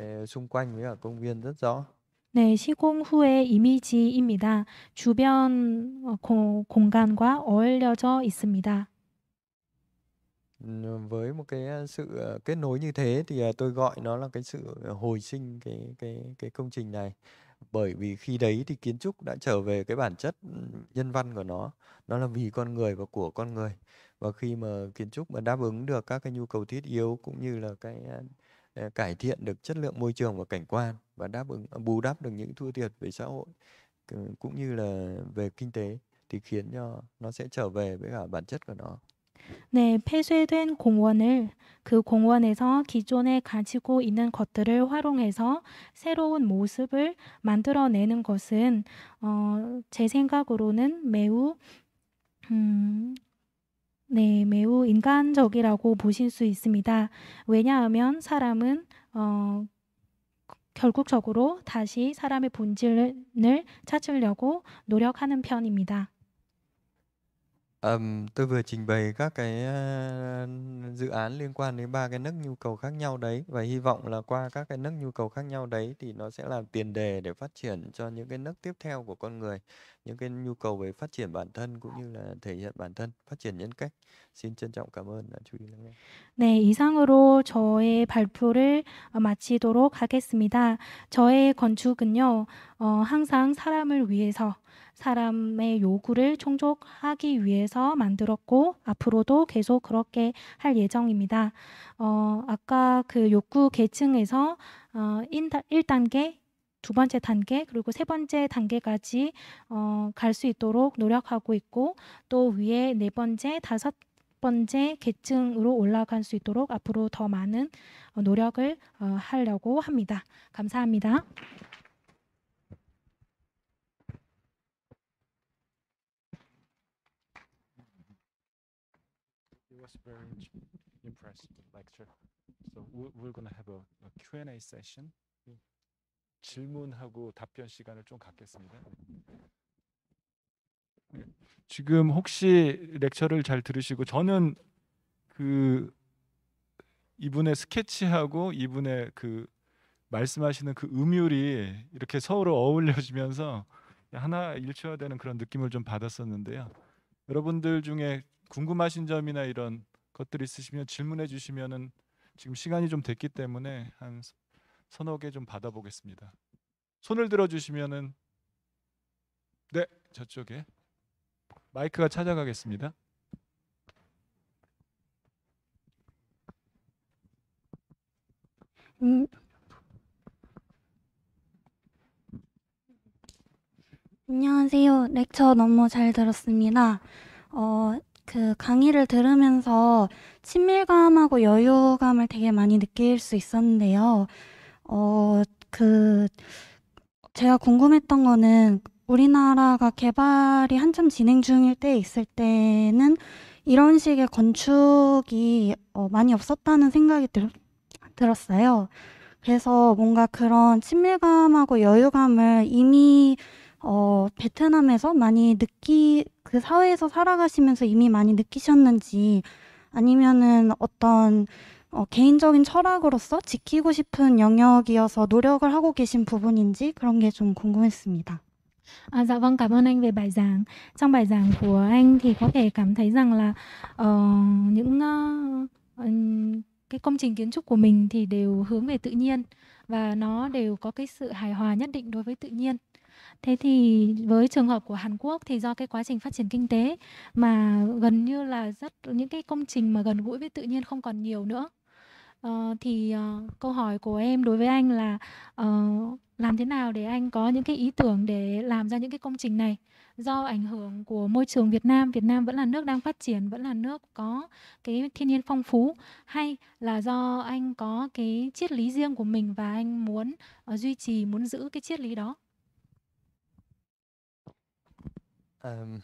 uh, xung quanh với cả công viên rất rõ. 네, 시공 후의 이미지입니다. 주변 어, 고, 공간과 어울려져 있습니다. với một cái ờ, sự kết nối như thế thì tôi gọi nó là cái sự hồi sinh cái cái cái công trình này bởi vì khi đấy thì kiến trúc đã trở về cái bản chất nhân văn của nó nó là vì con người và của con người và khi mà kiến trúc mà đáp ứng được các cái nhu cầu thiết yếu cũng như là cái à, à, cải thiện được chất lượng môi trường và cảnh quan và đáp ứng à, bù đắp được những thua thiệt về xã hội cũng như là về kinh tế thì khiến cho nó sẽ trở về với cả bản chất của nó. 네, 폐쇄된 공원을 그 공원에서 기존에 가지고 있는 것들을 활용해서 새로운 모습을 만들어내는 것은 어, 제 생각으로는 매우 음, 네, 매우 인간적이라고 보실 수 있습니다. 왜냐하면 사람은 어, 결국적으로 다시 사람의 본질을 찾으려고 노력하는 편입니다. Ờm, tôi vừa trình bày các cái, ờ, dự án liên quan đến ba cái nấc nhu cầu khác nhau đấy và hy vọng là qua các cái nấc nhu cầu khác nhau đấy thì nó sẽ là tiền đề để phát triển cho những cái nấc tiếp theo của con người, những cái nhu cầu về phát triển bản thân cũng như là thể hiện bản thân, phát triển nhân cách. Xin trân trọng cảm ơn đã à, chú ý lắng nghe. 네, 이상으로 저의 발표를 어, 마치도록 하겠습니다. 저의 건축은요, 어, 항상 사람을 위해서 사람의 요구를 충족하기 위해서 만들었고 앞으로도 계속 그렇게 할 예정입니다. 어, 아까 그 욕구 계층에서 어, 1단계, 두 번째 단계 그리고 세 번째 단계까지 어, 갈 수 있도록 노력하고 있고 또 위에 네 번째 다섯 번째 계층으로 올라갈 수 있도록 앞으로 더 많은 노력을 어, 하려고 합니다. 감사합니다. So we're going to have a, Q&A session. 음. 질문하고 답변 시간을 좀 갖겠습니다. 지금 혹시 렉처를 잘 들으시고 저는 그 이분의 스케치하고 이분의 그 말씀하시는 그 음율이 이렇게 서로 어울려지면서 하나 일치화되는 그런 느낌을 좀 받았었는데요. 여러분들 중에 궁금하신 점이나 이런 것들 있으시면 질문해 주시면은 지금 시간이 좀 됐기 때문에 한 서너 개 좀 받아보겠습니다. 손을 들어주시면은 네 저쪽에 마이크가 찾아가겠습니다. 음. 안녕하세요. 렉처 너무 잘 들었습니다. 어, 그 강의를 들으면서 친밀감하고 여유감을 되게 많이 느낄 수 있었는데요. 어, 그, 제가 궁금했던 거는 우리나라가 개발이 한참 진행 중일 때 있을 때는 이런 식의 건축이 어, 많이 없었다는 생각이 들, 들었어요. 그래서 뭔가 그런 친밀감하고 여유감을 이미 어, 베트남에서 많이 느끼, 그 사회에서 살아가시면서 이미 많이 느끼셨는지 아니면은 어떤 어, 개인적인 철학으로서 지키고 싶은 영역이어서 노력을 하고 계신 부분인지 그런 게 좀 궁금했습니다. À, dạ vâng cảm ơn anh về bài giảng. Trong bài giảng của anh thì có thể cảm thấy rằng là uh, những uh, cái công trình kiến trúc của mình thì đều hướng về tự nhiên và nó đều có cái sự hài hòa nhất định đối với tự nhiên. Thế thì với trường hợp của Hàn Quốc thì do cái quá trình phát triển kinh tế mà gần như là rất những cái công trình mà gần gũi với tự nhiên không còn nhiều nữa. Ờ, thì uh, câu hỏi của em đối với anh là uh, làm thế nào để anh có những cái ý tưởng để làm ra những cái công trình này do ảnh hưởng của môi trường Việt Nam, Việt Nam vẫn là nước đang phát triển, vẫn là nước có cái thiên nhiên phong phú hay là do anh có cái triết lý riêng của mình và anh muốn uh, duy trì, muốn giữ cái triết lý đó? Ờm.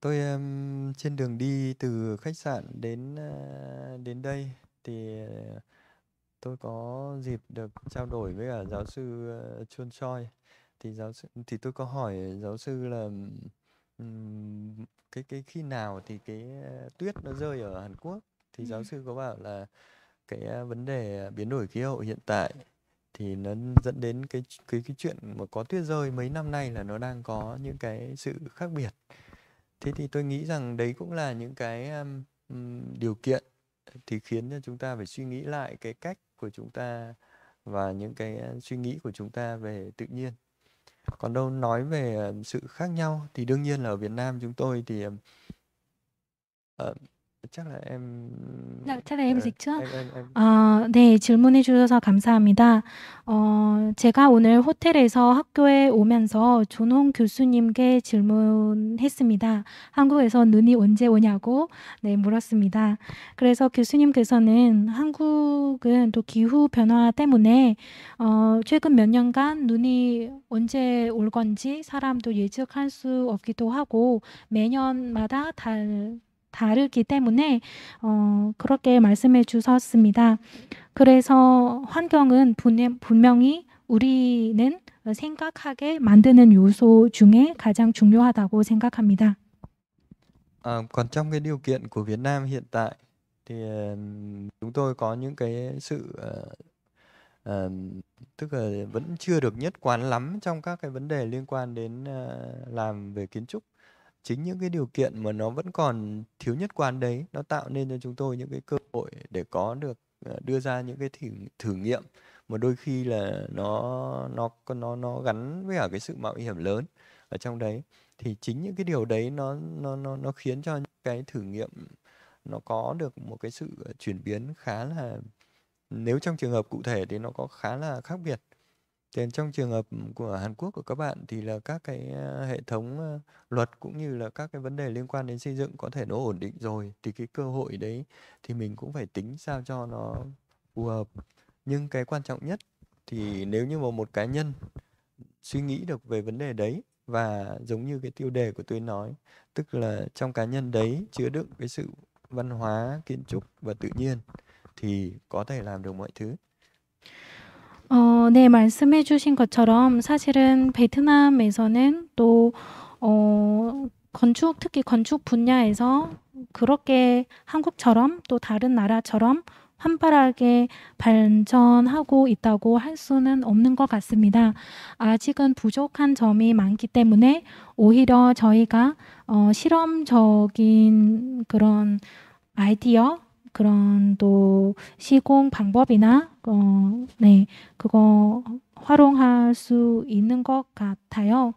Tôi, ờm, trên đường đi từ khách sạn đến, a, ờ, đến đây thì, ờ, tôi có dịp được trao đổi với cả giáo sư, ơ, ờ, Chun Choi. Thì giáo sư thì tôi có hỏi giáo sư là, ừm, cái cái khi nào thì cái, a, tuyết nó rơi ở Hàn Quốc? Thì ừ. giáo sư có bảo là cái, a, vấn đề biến đổi khí hậu hiện tại thì nó dẫn đến cái cái cái chuyện mà có tuyết rơi mấy năm nay là nó đang có những cái sự khác biệt thế thì tôi nghĩ rằng đấy cũng là những cái um, điều kiện thì khiến cho chúng ta phải suy nghĩ lại cái cách của chúng ta và những cái suy nghĩ của chúng ta về tự nhiên còn đâu nói về ờ, sự khác nhau thì đương nhiên là ở Việt Nam chúng tôi thì uh, 했잖아요. M 낙차라 네, M 섹션. 네, 아, 네, 질문해 주셔서 감사합니다. 어, 제가 오늘 호텔에서 학교에 오면서 존홍 교수님께 질문했습니다. 한국에서 눈이 언제 오냐고 네, 물었습니다. 그래서 교수님께서는 한국은 또 기후 변화 때문에 어, 최근 몇 년간 눈이 언제 올 건지 사람도 예측할 수 없기도 하고 매년마다 달 다르기 때문에 어, 그렇게 말씀해 주셨습니다. 그래서 환경은 분, 분명히 우리는 생각하게 만드는 요소 중에 가장 중요하다고 생각합니다. À, còn trong cái điều kiện của Việt Nam hiện tại thì chúng tôi có những cái sự uh, uh, tức là vẫn chưa được nhất quán lắm trong các cái vấn đề liên quan đến uh, làm về kiến trúc. chính những cái điều kiện mà nó vẫn còn thiếu nhất quán đấy nó tạo nên cho chúng tôi những cái cơ hội để có được ờ, đưa ra những cái thử, thử nghiệm mà đôi khi là nó nó nó nó gắn với cả cái sự mạo hiểm lớn ở trong đấy thì chính những cái điều đấy nó nó nó nó khiến cho những cái thử nghiệm nó có được một cái sự ờ, chuyển biến khá là nếu trong trường hợp cụ thể thì nó có khá là khác biệt Thế trong trường hợp của Hàn Quốc của các bạn thì là các cái, hệ thống, luật cũng như là các cái vấn đề liên quan đến xây dựng có thể nó ổn định rồi, thì cái cơ hội đấy thì mình cũng phải tính sao cho nó phù hợp. Nhưng cái quan trọng nhất thì nếu như mà một cá nhân suy nghĩ được về vấn đề đấy và giống như cái tiêu đề của tôi nói, tức là trong cá nhân đấy chứa đựng cái sự văn hóa, kiến trúc và tự nhiên thì có thể làm được mọi thứ. 어, 네, 말씀해 주신 것처럼 사실은 베트남에서는 또 어, 건축, 특히 건축 분야에서 그렇게 한국처럼 또 다른 나라처럼 활발하게 발전하고 있다고 할 수는 없는 것 같습니다. 아직은 부족한 점이 많기 때문에 오히려 저희가 어, 실험적인 그런 아이디어 그런 또 시공 방법이나 어, 네 그거 활용할 수 있는 것 같아요.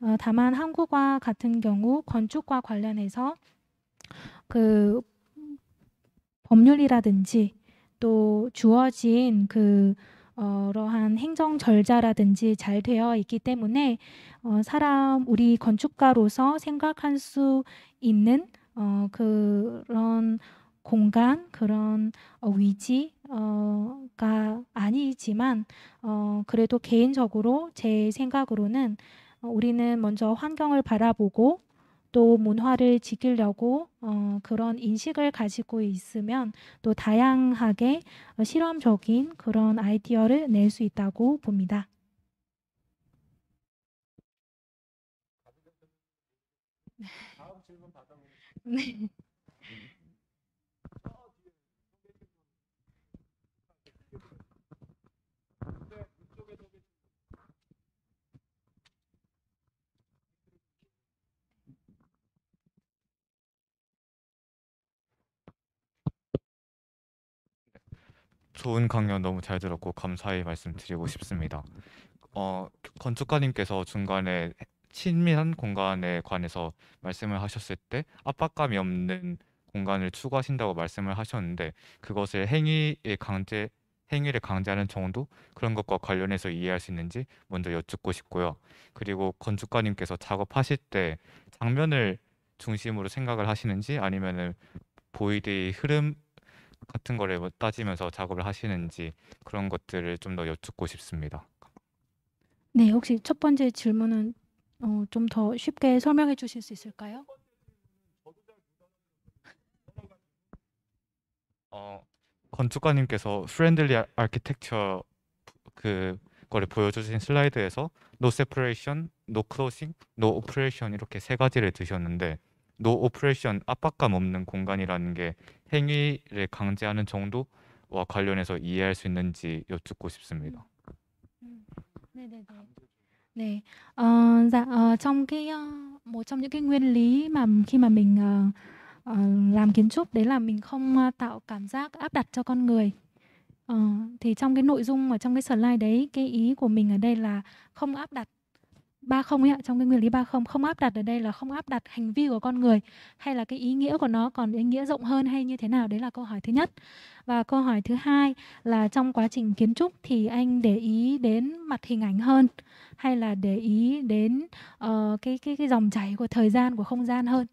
어, 다만 한국과 같은 경우 건축과 관련해서 그 법률이라든지 또 주어진 그 어러한 행정 절차라든지 잘 되어 있기 때문에 어, 사람 우리 건축가로서 생각할 수 있는 어, 그런 공간 그런 어, 위지 어, 가 아니지만 어, 그래도 개인적으로 제 생각으로는 어, 우리는 먼저 환경을 바라보고 또 문화를 지키려고 어, 그런 인식을 가지고 있으면 또 다양하게 어, 실험적인 그런 아이디어를 낼 수 있다고 봅니다. 네. [laughs] 네. 좋은 강연 너무 잘 들었고 감사의 말씀 드리고 싶습니다. 어, 건축가님께서 중간에 친밀한 공간에 관해서 말씀을 하셨을 때 압박감이 없는 공간을 추구하신다고 말씀을 하셨는데 그것을 행위의 강제 행위를 강제하는 정도 그런 것과 관련해서 이해할 수 있는지 먼저 여쭙고 싶고요. 그리고 건축가님께서 작업하실 때 장면을 중심으로 생각을 하시는지 아니면은 보이드의 흐름 같은 거를 뭐 따지면서 작업을 하시는지 그런 것들을 좀 더 여쭙고 싶습니다. 네, 혹시 첫 번째 질문은 어, 좀더 쉽게 설명해 주실 수 있을까요? 어, 건축가님께서 프렌들리 아키텍처 그 거를 보여주신 슬라이드에서 no separation, no closing, no operation 이렇게 세 가지를 드셨는데 no operation 압박감 없는 공간이라는 게 행위를 강제하는 정도와 관련해서 이해할 수 있는지 여쭙고 싶습니다. 네네네. 네, 어, dạ, 어, trong cái một trong những cái nguyên lý mà khi mà mình uh, làm kiến trúc đấy là mình không tạo cảm giác áp đặt cho con người. Uh, thì trong cái nội dung ở trong cái slide đấy, cái ý của mình ở đây là không áp đặt 30 ấy ạ, trong cái nguyên lý 30 không áp đặt ở đây là không áp đặt hành vi của con người hay là cái ý nghĩa của nó còn ý nghĩa rộng hơn hay như thế nào, đấy là câu hỏi thứ nhất. Và câu hỏi thứ hai là trong quá trình kiến trúc thì anh để ý đến mặt hình ảnh hơn hay là để ý đến uh, cái cái cái dòng chảy của thời gian của không gian hơn.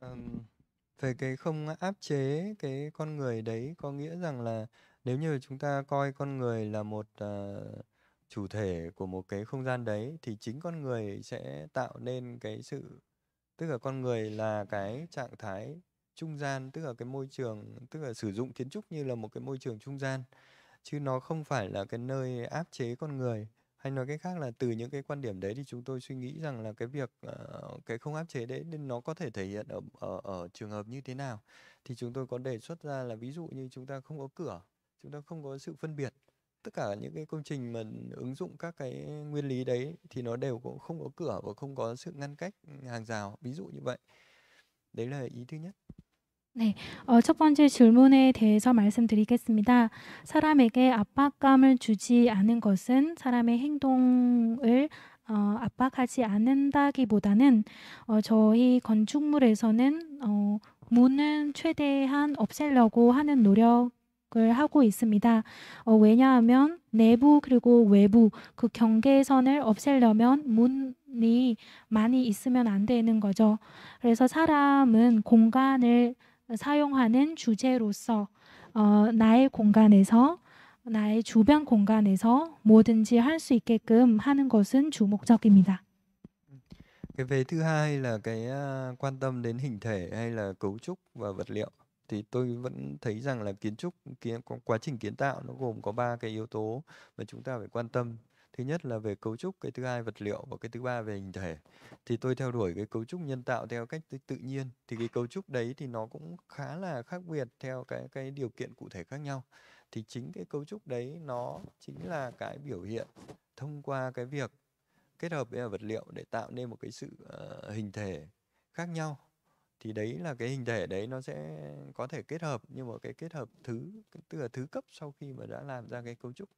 Um, về cái không áp chế cái con người đấy có nghĩa rằng là nếu như chúng ta coi con người là một uh, chủ thể của một cái không gian đấy thì chính con người sẽ tạo nên cái sự tức là con người là cái trạng thái trung gian tức là cái môi trường tức là sử dụng kiến trúc như là một cái môi trường trung gian chứ nó không phải là cái nơi áp chế con người hay nói cách khác là từ những cái quan điểm đấy thì chúng tôi suy nghĩ rằng là cái việc uh, cái không áp chế đấy nên nó có thể thể hiện ở, ở ở trường hợp như thế nào thì chúng tôi có đề xuất ra là ví dụ như chúng ta không có cửa chúng ta không có sự phân biệt tất cả những cái công trình mà ứng dụng các cái nguyên lý đấy thì nó đều cũng không có cửa và không có sự ngăn cách hàng rào ví dụ như vậy đấy là ý thứ nhất 네, 어, 첫 번째 질문에 대해서 말씀드리겠습니다. 사람에게 압박감을 주지 않은 것은 사람의 행동을 어, 압박하지 않는다기보다는 어, 저희 건축물에서는 어, 문은 최대한 없애려고 하는 노력 을 하고 있습니다. 어, 왜냐하면 내부 그리고 외부 그 경계선을 없애려면 문이 많이 있으면 안 되는 거죠. 그래서 사람은 공간을 사용하는 주제로서 어, 나의 공간에서 나의 주변 공간에서 뭐든지 할 수 있게끔 하는 것은 주목적입니다. Cái vế thứ hai là cái quan tâm đến hình thể hay là cấu trúc và vật liệu. thì tôi vẫn thấy rằng là kiến trúc kiến quá trình kiến tạo nó gồm có ba cái yếu tố mà chúng ta phải quan tâm thứ nhất là về cấu trúc cái thứ hai vật liệu và cái thứ ba về hình thể thì tôi theo đuổi cái cấu trúc nhân tạo theo cách tự nhiên thì cái cấu trúc đấy thì nó cũng khá là khác biệt theo cái cái điều kiện cụ thể khác nhau thì chính cái cấu trúc đấy nó chính là cái biểu hiện thông qua cái việc kết hợp với vật liệu để tạo nên một cái sự uh, hình thể khác nhau thì đấy là cái hình thể đấy nó sẽ có thể kết hợp nhưng mà cái kết hợp thứ tức là thứ cấp sau khi mà đã làm ra cái cấu trúc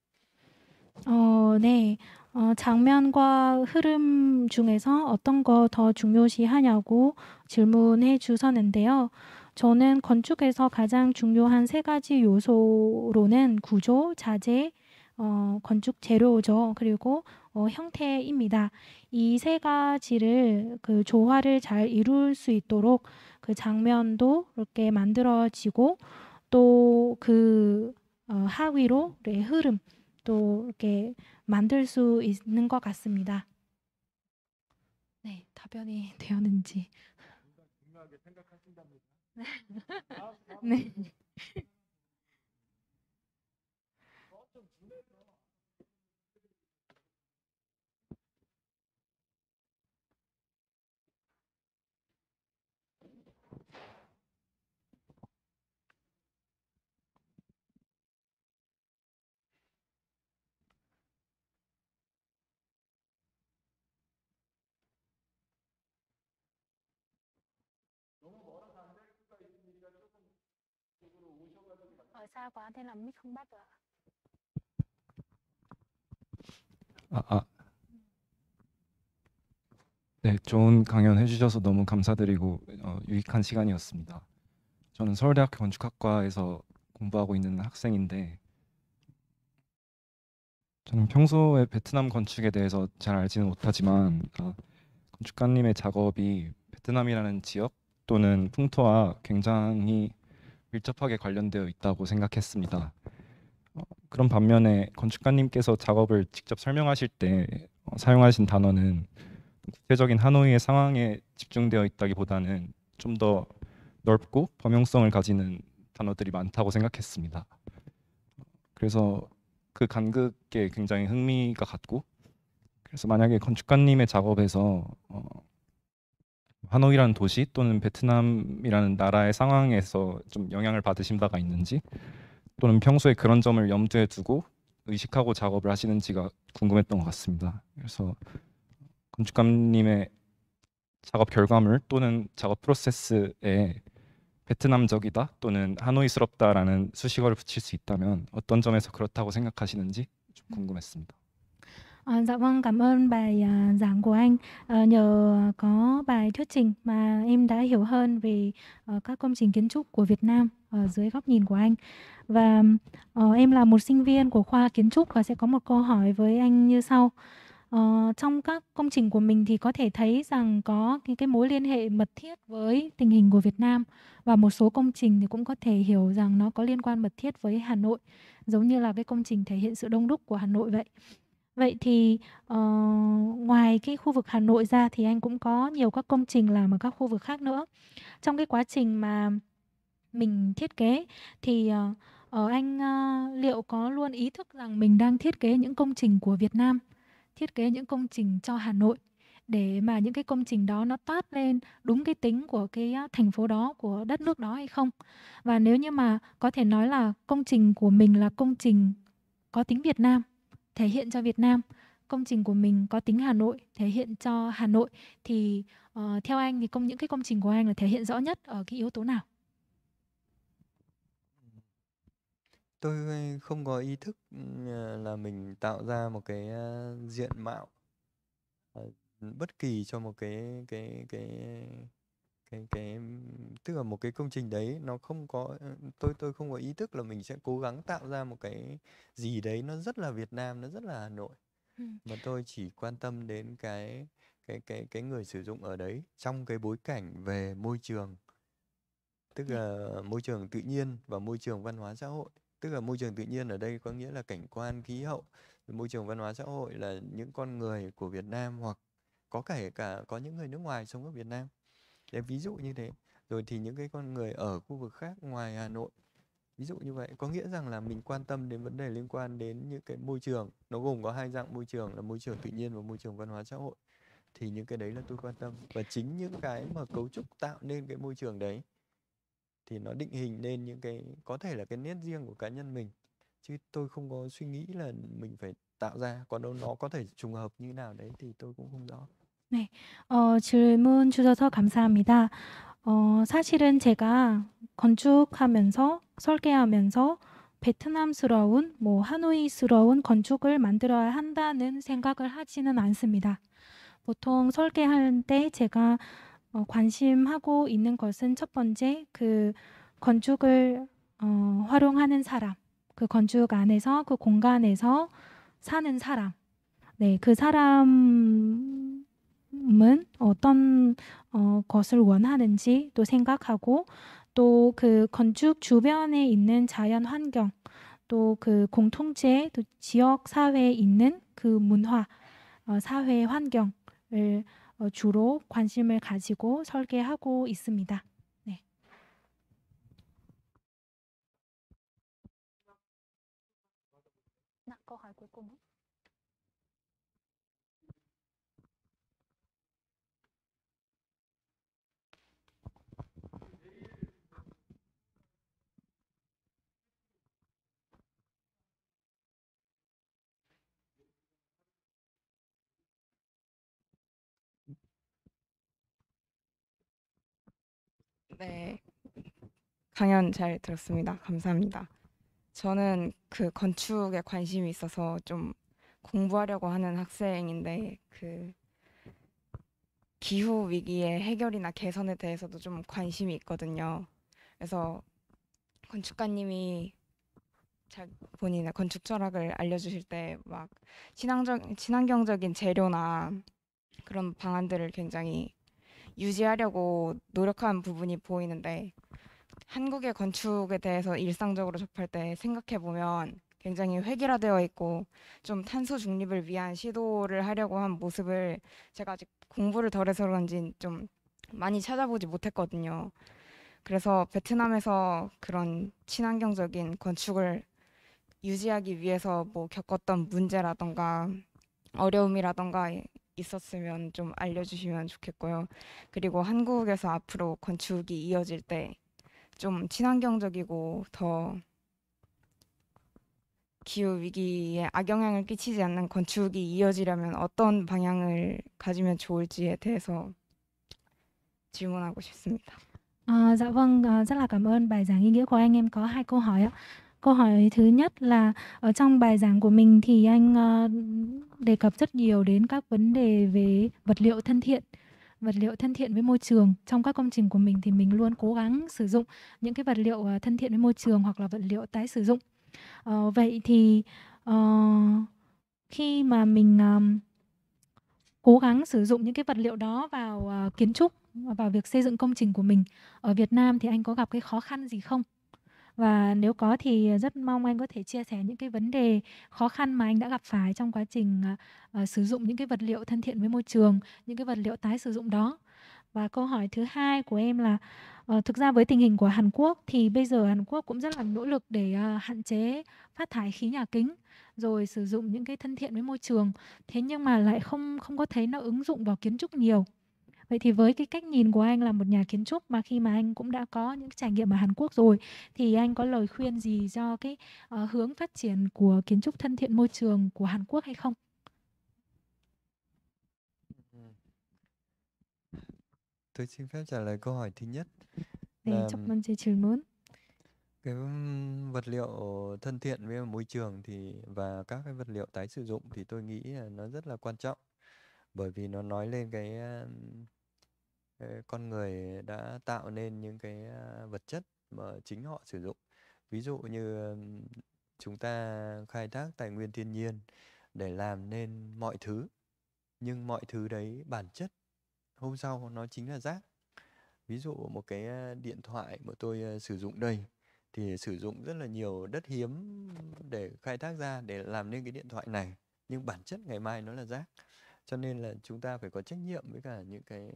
어, 네. 어, 장면과 흐름 중에서 어떤 거 더 중요시하냐고 질문해 주셨는데요. 저는 건축에서 가장 중요한 세 가지 요소로는 구조, 자재, 어, 건축 재료죠. 그리고 어, 형태입니다. 이 세 가지를 그 조화를 잘 이룰 수 있도록 그 장면도 이렇게 만들어지고 또그 어, 하위로의 흐름 또 이렇게 만들 수 있는 것 같습니다. 네, 답변이 [laughs] 되었는지. 네. [laughs] ở xa quá thế là mic không bắt được ạ. 아, 아. 네, 좋은 강연 해주셔서 너무 감사드리고 어, 유익한 시간이었습니다. 저는 서울대학교 건축학과에서 공부하고 있는 학생인데 저는 평소에 베트남 건축에 대해서 잘 알지는 못하지만 어, 건축가님의 작업이 베트남이라는 지역 또는 풍토와 굉장히 밀접하게 관련되어 있다고 생각했습니다. 어, 그런 반면에 건축가님께서 작업을 직접 설명하실 때 어, 사용하신 단어는 구체적인 하노이의 상황에 집중되어 있다기보다는 좀 더 넓고 범용성을 가지는 단어들이 많다고 생각했습니다. 그래서 그 간극에 굉장히 흥미가 갔고 그래서 만약에 건축가님의 작업에서 어, 하노이라는 도시 또는 베트남이라는 나라의 상황에서 좀 영향을 받으신 바가 있는지 또는 평소에 그런 점을 염두에 두고 의식하고 작업을 하시는지가 궁금했던 것 같습니다. 그래서 건축감님의 작업 결과물 또는 작업 프로세스에 베트남적이다 또는 하노이스럽다라는 수식어를 붙일 수 있다면 어떤 점에서 그렇다고 생각하시는지 좀 음. 궁금했습니다. À, dạ vâng, cảm ơn bài à, giảng của anh. Ờ, nhờ có bài thuyết trình mà em đã hiểu hơn về ờ, các công trình kiến trúc của Việt Nam ở dưới góc nhìn của anh. Và ờ, em là một sinh viên của khoa kiến trúc và sẽ có một câu hỏi với anh như sau. Ờ, trong các công trình của mình thì có thể thấy rằng có cái, cái mối liên hệ mật thiết với tình hình của Việt Nam và một số công trình thì cũng có thể hiểu rằng nó có liên quan mật thiết với Hà Nội, giống như là cái công trình thể hiện sự đông đúc của Hà Nội vậy. Vậy thì, ờ, ngoài cái khu vực Hà Nội ra thì anh cũng có nhiều các công trình làm ở các khu vực khác nữa. Trong cái quá trình mà mình thiết kế thì, ờ, ờ, anh, a, ờ, liệu có luôn ý thức rằng mình đang thiết kế những công trình của Việt Nam, thiết kế những công trình cho Hà Nội để mà những cái công trình đó nó toát lên đúng cái tính của cái, ờ, thành phố đó, của đất nước đó hay không? Và nếu như mà có thể nói là công trình của mình là công trình có tính Việt Nam thể hiện cho Việt Nam công trình của mình có tính Hà Nội thể hiện cho Hà Nội thì uh, theo anh thì công những cái công trình của anh là thể hiện rõ nhất ở cái yếu tố nào tôi không có ý thức ờ, là mình tạo ra một cái ờ, diện mạo bất kỳ cho một cái cái cái cái cái tức là một cái công trình đấy nó không có ờ, tôi tôi không có ý thức là mình sẽ cố gắng tạo ra một cái gì đấy nó rất là Việt Nam nó rất là Hà Nội ừ. mà tôi chỉ quan tâm đến cái cái cái cái người sử dụng ở đấy trong cái bối cảnh về môi trường tức dạ. là môi trường tự nhiên và môi trường văn hóa xã hội tức là môi trường tự nhiên ở đây có nghĩa là cảnh quan khí hậu môi trường văn hóa xã hội là những con người của Việt Nam hoặc có cả cả có những người nước ngoài sống ở Việt Nam để ví dụ như thế. Rồi thì những cái con người ở khu vực khác ngoài Hà Nội ví dụ như vậy có nghĩa rằng là mình quan tâm đến vấn đề liên quan đến những cái môi trường nó gồm có hai dạng môi trường là môi trường tự nhiên và môi trường văn hóa xã hội thì những cái đấy là tôi quan tâm và chính những cái mà cấu trúc tạo nên cái môi trường đấy thì nó định hình nên những cái có thể là cái nét riêng của cá nhân mình chứ tôi không có suy nghĩ là mình phải tạo ra còn đâu nó có thể trùng hợp như nào đấy thì tôi cũng không rõ 네. 어, 질문 주셔서 감사합니다. 어, 사실은 제가 건축하면서 설계하면서 베트남스러운 뭐 하노이스러운 건축을 만들어야 한다는 생각을 하지는 않습니다. 보통 설계할 때 제가 어, 관심하고 있는 것은 첫 번째 그 건축을 어, 활용하는 사람, 그 건축 안에서 그 공간에서 사는 사람, 네, 그 사람 은 어떤 어, 것을 원하는지 또 생각하고 또 그 건축 주변에 있는 자연 환경 또 그 공통체 또 지역 사회에 있는 그 문화 어, 사회 환경을 어, 주로 관심을 가지고 설계하고 있습니다. 네. 강연 잘 들었습니다. 감사합니다. 저는 그 건축에 관심이 있어서 좀 공부하려고 하는 학생인데 그 기후 위기의 해결이나 개선에 대해서도 좀 관심이 있거든요. 그래서 건축가님이 본인의 건축 철학을 알려주실 때 막 친환경 친환경적인 재료나 그런 방안들을 굉장히 유지하려고 노력한 부분이 보이는데 한국의 건축에 대해서 일상적으로 접할 때 생각해 보면 굉장히 획일화되어 있고 좀 탄소 중립을 위한 시도를 하려고 한 모습을 제가 아직 공부를 덜해서 그런지 좀 많이 찾아보지 못했거든요. 그래서 베트남에서 그런 친환경적인 건축을 유지하기 위해서 뭐 겪었던 문제라던가 어려움이라던가 있었으면 좀 알려주시면 좋겠고요. 그리고 한국에서 앞으로 건축이 이어질 때 좀 친환경적이고 더 기후 위기에 악영향을 끼치지 않는 건축이 이어지려면 어떤 방향을 가지면 좋을지에 대해서 질문하고 싶습니다. 아, à, d vâng, rất là cảm ơn bài giảng ý nghĩa của anh. Em có hai câu hỏi ạ. Câu hỏi thứ nhất là ở trong bài giảng của mình thì anh ờ, đề cập rất nhiều đến các vấn đề về vật liệu thân thiện vật liệu thân thiện với môi trường trong các công trình của mình thì mình luôn cố gắng sử dụng những cái vật liệu ờ, thân thiện với môi trường hoặc là vật liệu tái sử dụng ờ, vậy thì uh, khi mà mình um, cố gắng sử dụng những cái vật liệu đó vào uh, kiến trúc vào việc xây dựng công trình của mình ở Việt Nam thì anh có gặp cái khó khăn gì không và nếu có thì ờ, rất mong anh có thể chia sẻ những cái vấn đề, khó khăn mà anh đã gặp phải trong quá trình, à, sử dụng những cái vật liệu thân thiện với môi trường, những cái vật liệu tái sử dụng đó. Và câu hỏi thứ hai của em là, ờ, thực ra với tình hình của Hàn Quốc thì bây giờ Hàn Quốc cũng rất là nỗ lực để, à, hạn chế phát thải khí nhà kính, rồi sử dụng những cái thân thiện với môi trường, thế nhưng mà lại không không có thấy nó ứng dụng vào kiến trúc nhiều. Vậy thì với cái cách nhìn của anh là một nhà kiến trúc mà khi mà anh cũng đã có những trải nghiệm ở Hàn Quốc rồi thì anh có lời khuyên gì cho cái, ờ, hướng phát triển của kiến trúc thân thiện môi trường của Hàn Quốc hay không? Tôi xin phép trả lời câu hỏi thứ nhất 네, mừng chị 번째 질문. cái vật liệu thân thiện với môi trường thì và các cái vật liệu tái sử dụng thì tôi nghĩ là nó rất là quan trọng, bởi vì nó nói lên cái, con người đã tạo nên những cái à, vật chất mà chính họ sử dụng ví dụ như chúng ta khai thác tài nguyên thiên nhiên để làm nên mọi thứ nhưng mọi thứ đấy bản chất hôm sau nó chính là rác ví dụ một cái à, điện thoại mà tôi à, sử dụng đây thì sử dụng rất là nhiều đất hiếm để khai thác ra để làm nên cái điện thoại này nhưng bản chất ngày mai nó là rác cho nên là chúng ta phải có trách nhiệm với cả những cái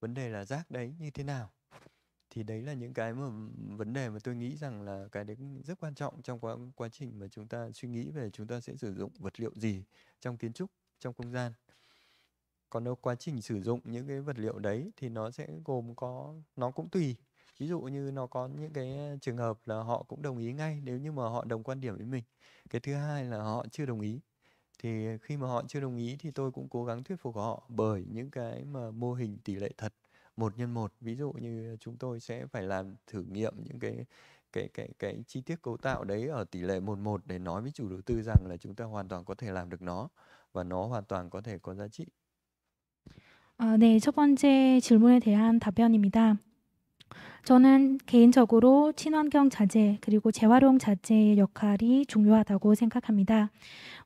vấn đề là rác đấy như thế nào thì đấy là những cái mà vấn đề mà tôi nghĩ rằng là cái đấy rất quan trọng trong quá quá trình mà chúng ta suy nghĩ về chúng ta sẽ sử dụng vật liệu gì trong kiến trúc trong không gian còn đâu quá trình sử dụng những cái vật liệu đấy thì nó sẽ gồm có nó cũng tùy ví dụ như nó có những cái trường hợp là họ cũng đồng ý ngay nếu như mà họ đồng quan điểm với mình cái thứ hai là họ chưa đồng ý thì khi mà họ chưa đồng ý thì tôi cũng cố gắng thuyết phục họ bởi những cái mà mô hình tỷ lệ thật một nhân một ví dụ như chúng tôi sẽ phải làm thử nghiệm những cái cái cái cái chi tiết cấu tạo đấy ở tỷ lệ một để nói với chủ đầu tư rằng là chúng ta hoàn toàn có thể làm được nó và nó hoàn toàn có thể có giá trị. 아, ờ, 네, 첫 번째 질문에 대한 답변입니다. 저는 개인적으로 친환경 자재 그리고 재활용 자재의 역할이 중요하다고 생각합니다.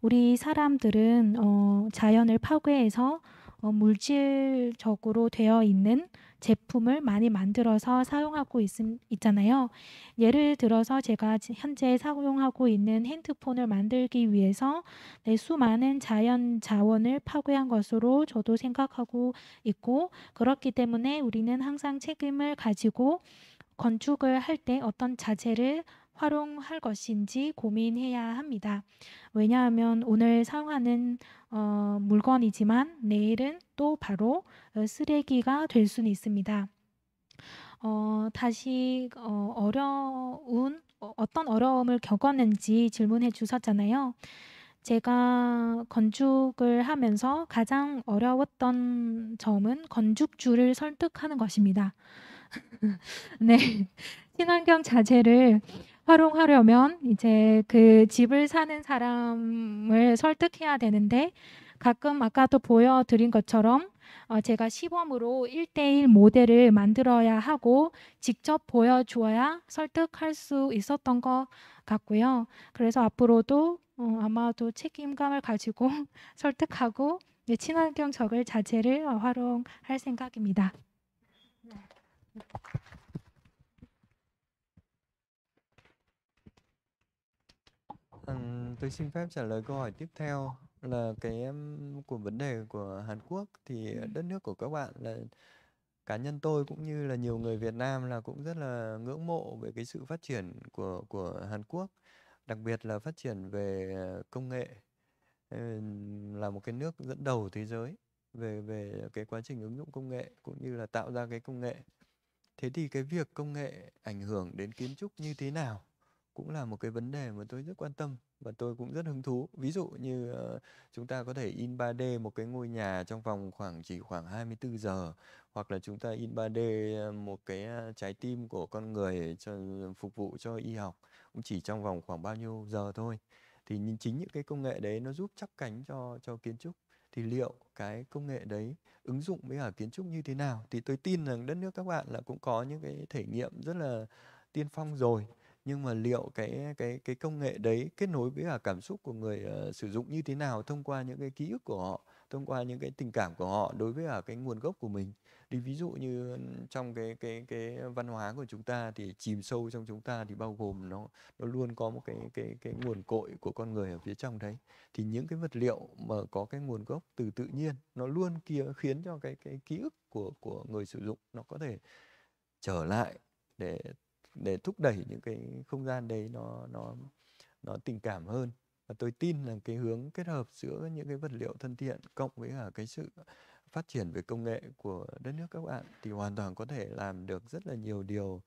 우리 사람들은 어, 자연을 파괴해서 어, 물질적으로 되어 있는 제품을 많이 만들어서 사용하고 있, 있잖아요. 예를 들어서 제가 현재 사용하고 있는 핸드폰을 만들기 위해서 네, 수많은 자연 자원을 파괴한 것으로 저도 생각하고 있고 그렇기 때문에 우리는 항상 책임을 가지고 건축을 할 때 어떤 자재를 활용할 것인지 고민해야 합니다. 왜냐하면 오늘 사용하는 어, 물건이지만 내일은 또 바로 어, 쓰레기가 될 수는 있습니다. 어, 다시 어, 어려운 어, 어떤 어려움을 겪었는지 질문해 주셨잖아요. 제가 건축을 하면서 가장 어려웠던 점은 건축주를 설득하는 것입니다. [laughs] 네. 친환경 자재를 활용하려면 이제 그 집을 사는 사람을 설득해야 되는데 가끔 아까도 보여드린 것처럼 어, 제가 시범으로 일대일 모델을 만들어야 하고 직접 보여주어야 설득할 수 있었던 것 같고요. 그래서 앞으로도 어, 아마도 책임감을 가지고 [laughs] 설득하고 친환경적을 자제를 활용할 생각입니다. 네. Ừm, tôi xin phép trả lời câu hỏi tiếp theo là cái, của vấn đề của Hàn Quốc thì ừ. đất nước của các bạn là cá nhân tôi cũng như là nhiều người Việt Nam là cũng rất là ngưỡng mộ về cái sự phát triển của của Hàn Quốc, đặc biệt là phát triển về, công nghệ. là một cái nước dẫn đầu thế giới về về cái quá trình ứng dụng công nghệ cũng như là tạo ra cái công nghệ. Thế thì cái việc công nghệ ảnh hưởng đến kiến trúc như thế nào? cũng là một cái vấn đề mà tôi rất quan tâm và tôi cũng rất hứng thú. Ví dụ như uh, chúng ta có thể in 3D một cái ngôi nhà trong vòng khoảng chỉ khoảng 24 giờ hoặc là chúng ta in 3D ờ, một cái ờ, trái tim của con người cho phục vụ cho y học cũng chỉ trong vòng khoảng bao nhiêu giờ thôi. Thì chính những cái công nghệ đấy nó giúp chắp cánh cho cho kiến trúc thì liệu cái công nghệ đấy ứng dụng với ở kiến trúc như thế nào thì tôi tin rằng đất nước các bạn là cũng có những cái thể nghiệm rất là tiên phong rồi nhưng mà liệu cái cái cái công nghệ đấy kết nối với cả cảm xúc của người uh, sử dụng như thế nào thông qua những cái ký ức của họ thông qua những cái tình cảm của họ đối với cả cái nguồn gốc của mình thì ví dụ như ừ, trong cái cái cái văn hóa của chúng ta thì chìm sâu trong chúng ta thì bao gồm nó nó luôn có một cái cái cái nguồn cội của con người ở phía trong đấy thì những cái vật liệu mà có cái nguồn gốc từ tự nhiên nó luôn kia khiến cho cái cái ký ức của của người sử dụng nó có thể trở lại để để thúc đẩy những cái không gian đấy nó nó nó tình cảm hơn và tôi tin là cái hướng kết hợp giữa những cái vật liệu thân thiện cộng với cả cái sự phát triển về công nghệ của đất nước các bạn thì hoàn toàn có thể làm được rất là nhiều điều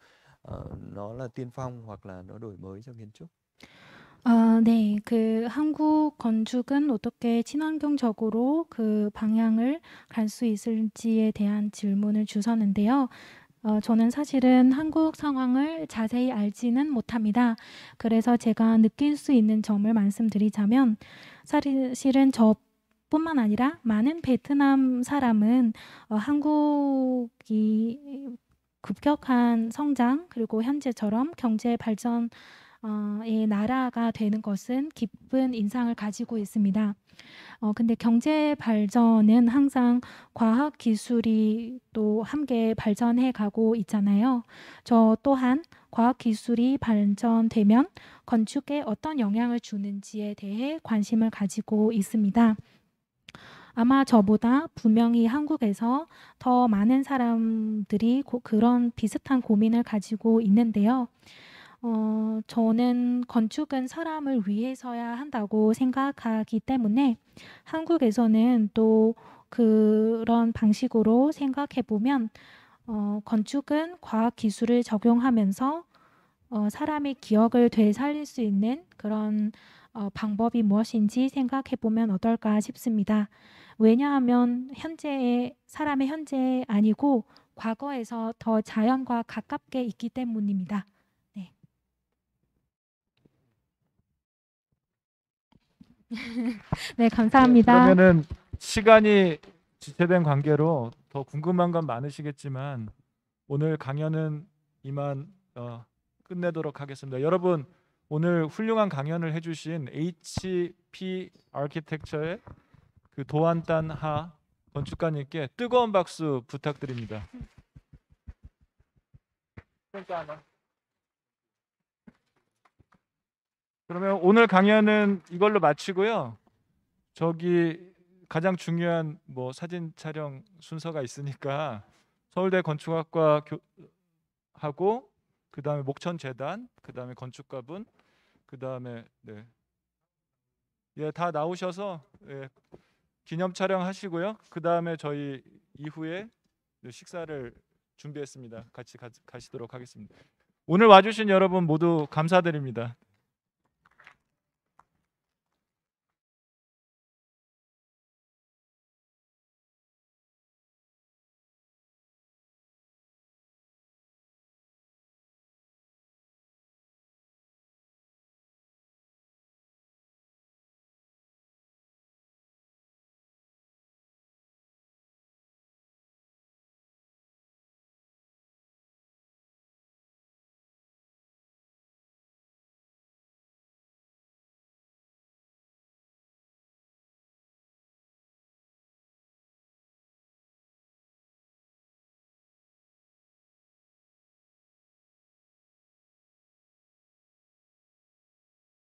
uh, nó là tiên phong hoặc là nó đổi mới cho kiến trúc. 아, 네. 그 한국 건축은 어떻게 친환경적으로 그 방향을 갈수 있을지에 대한 질문을 주셨는데요. 어, 저는 사실은 한국 상황을 자세히 알지는 못합니다. 그래서 제가 느낄 수 있는 점을 말씀드리자면 사실은 저 뿐만 아니라 많은 베트남 사람은 어, 한국이 급격한 성장 그리고 현재처럼 경제 발전 어, 의 나라가 되는 것은 기쁜 인상을 가지고 있습니다. 어, 근데 경제 발전은 항상 과학 기술이 또 함께 발전해 가고 있잖아요. 저 또한 과학 기술이 발전되면 건축에 어떤 영향을 주는지에 대해 관심을 가지고 있습니다. 아마 저보다 분명히 한국에서 더 많은 사람들이 고, 그런 비슷한 고민을 가지고 있는데요. 어, 저는 건축은 사람을 위해서야 한다고 생각하기 때문에 한국에서는 또 그런 방식으로 생각해 보면 어, 건축은 과학 기술을 적용하면서 어, 사람의 기억을 되살릴 수 있는 그런 어, 방법이 무엇인지 생각해 보면 어떨까 싶습니다. 왜냐하면 현재의 사람의 현재 아니고 과거에서 더 자연과 가깝게 있기 때문입니다. 네, 감사합니다. 네, 그러면은 시간이 지체된 관계로 더 궁금한 건 많으시겠지만 오늘 강연은 이만 어, 끝내도록 하겠습니다. 여러분 오늘 훌륭한 강연을 해주신 HP 아키텍처의 그 도안단 하 건축가님께 뜨거운 박수 부탁드립니다. 음. 그러면 오늘 강연은 이걸로 마치고요. 저기 가장 중요한 뭐 사진 촬영 순서가 있으니까 서울대 건축학과 교, 하고 그 다음에 목천 재단, 그 다음에 건축가분, 그 다음에 네. 예, 다 나오셔서 예, 기념 촬영 하시고요. 그 다음에 저희 이후에 식사를 준비했습니다. 같이 가, 가시도록 하겠습니다. 오늘 와주신 여러분 모두 감사드립니다.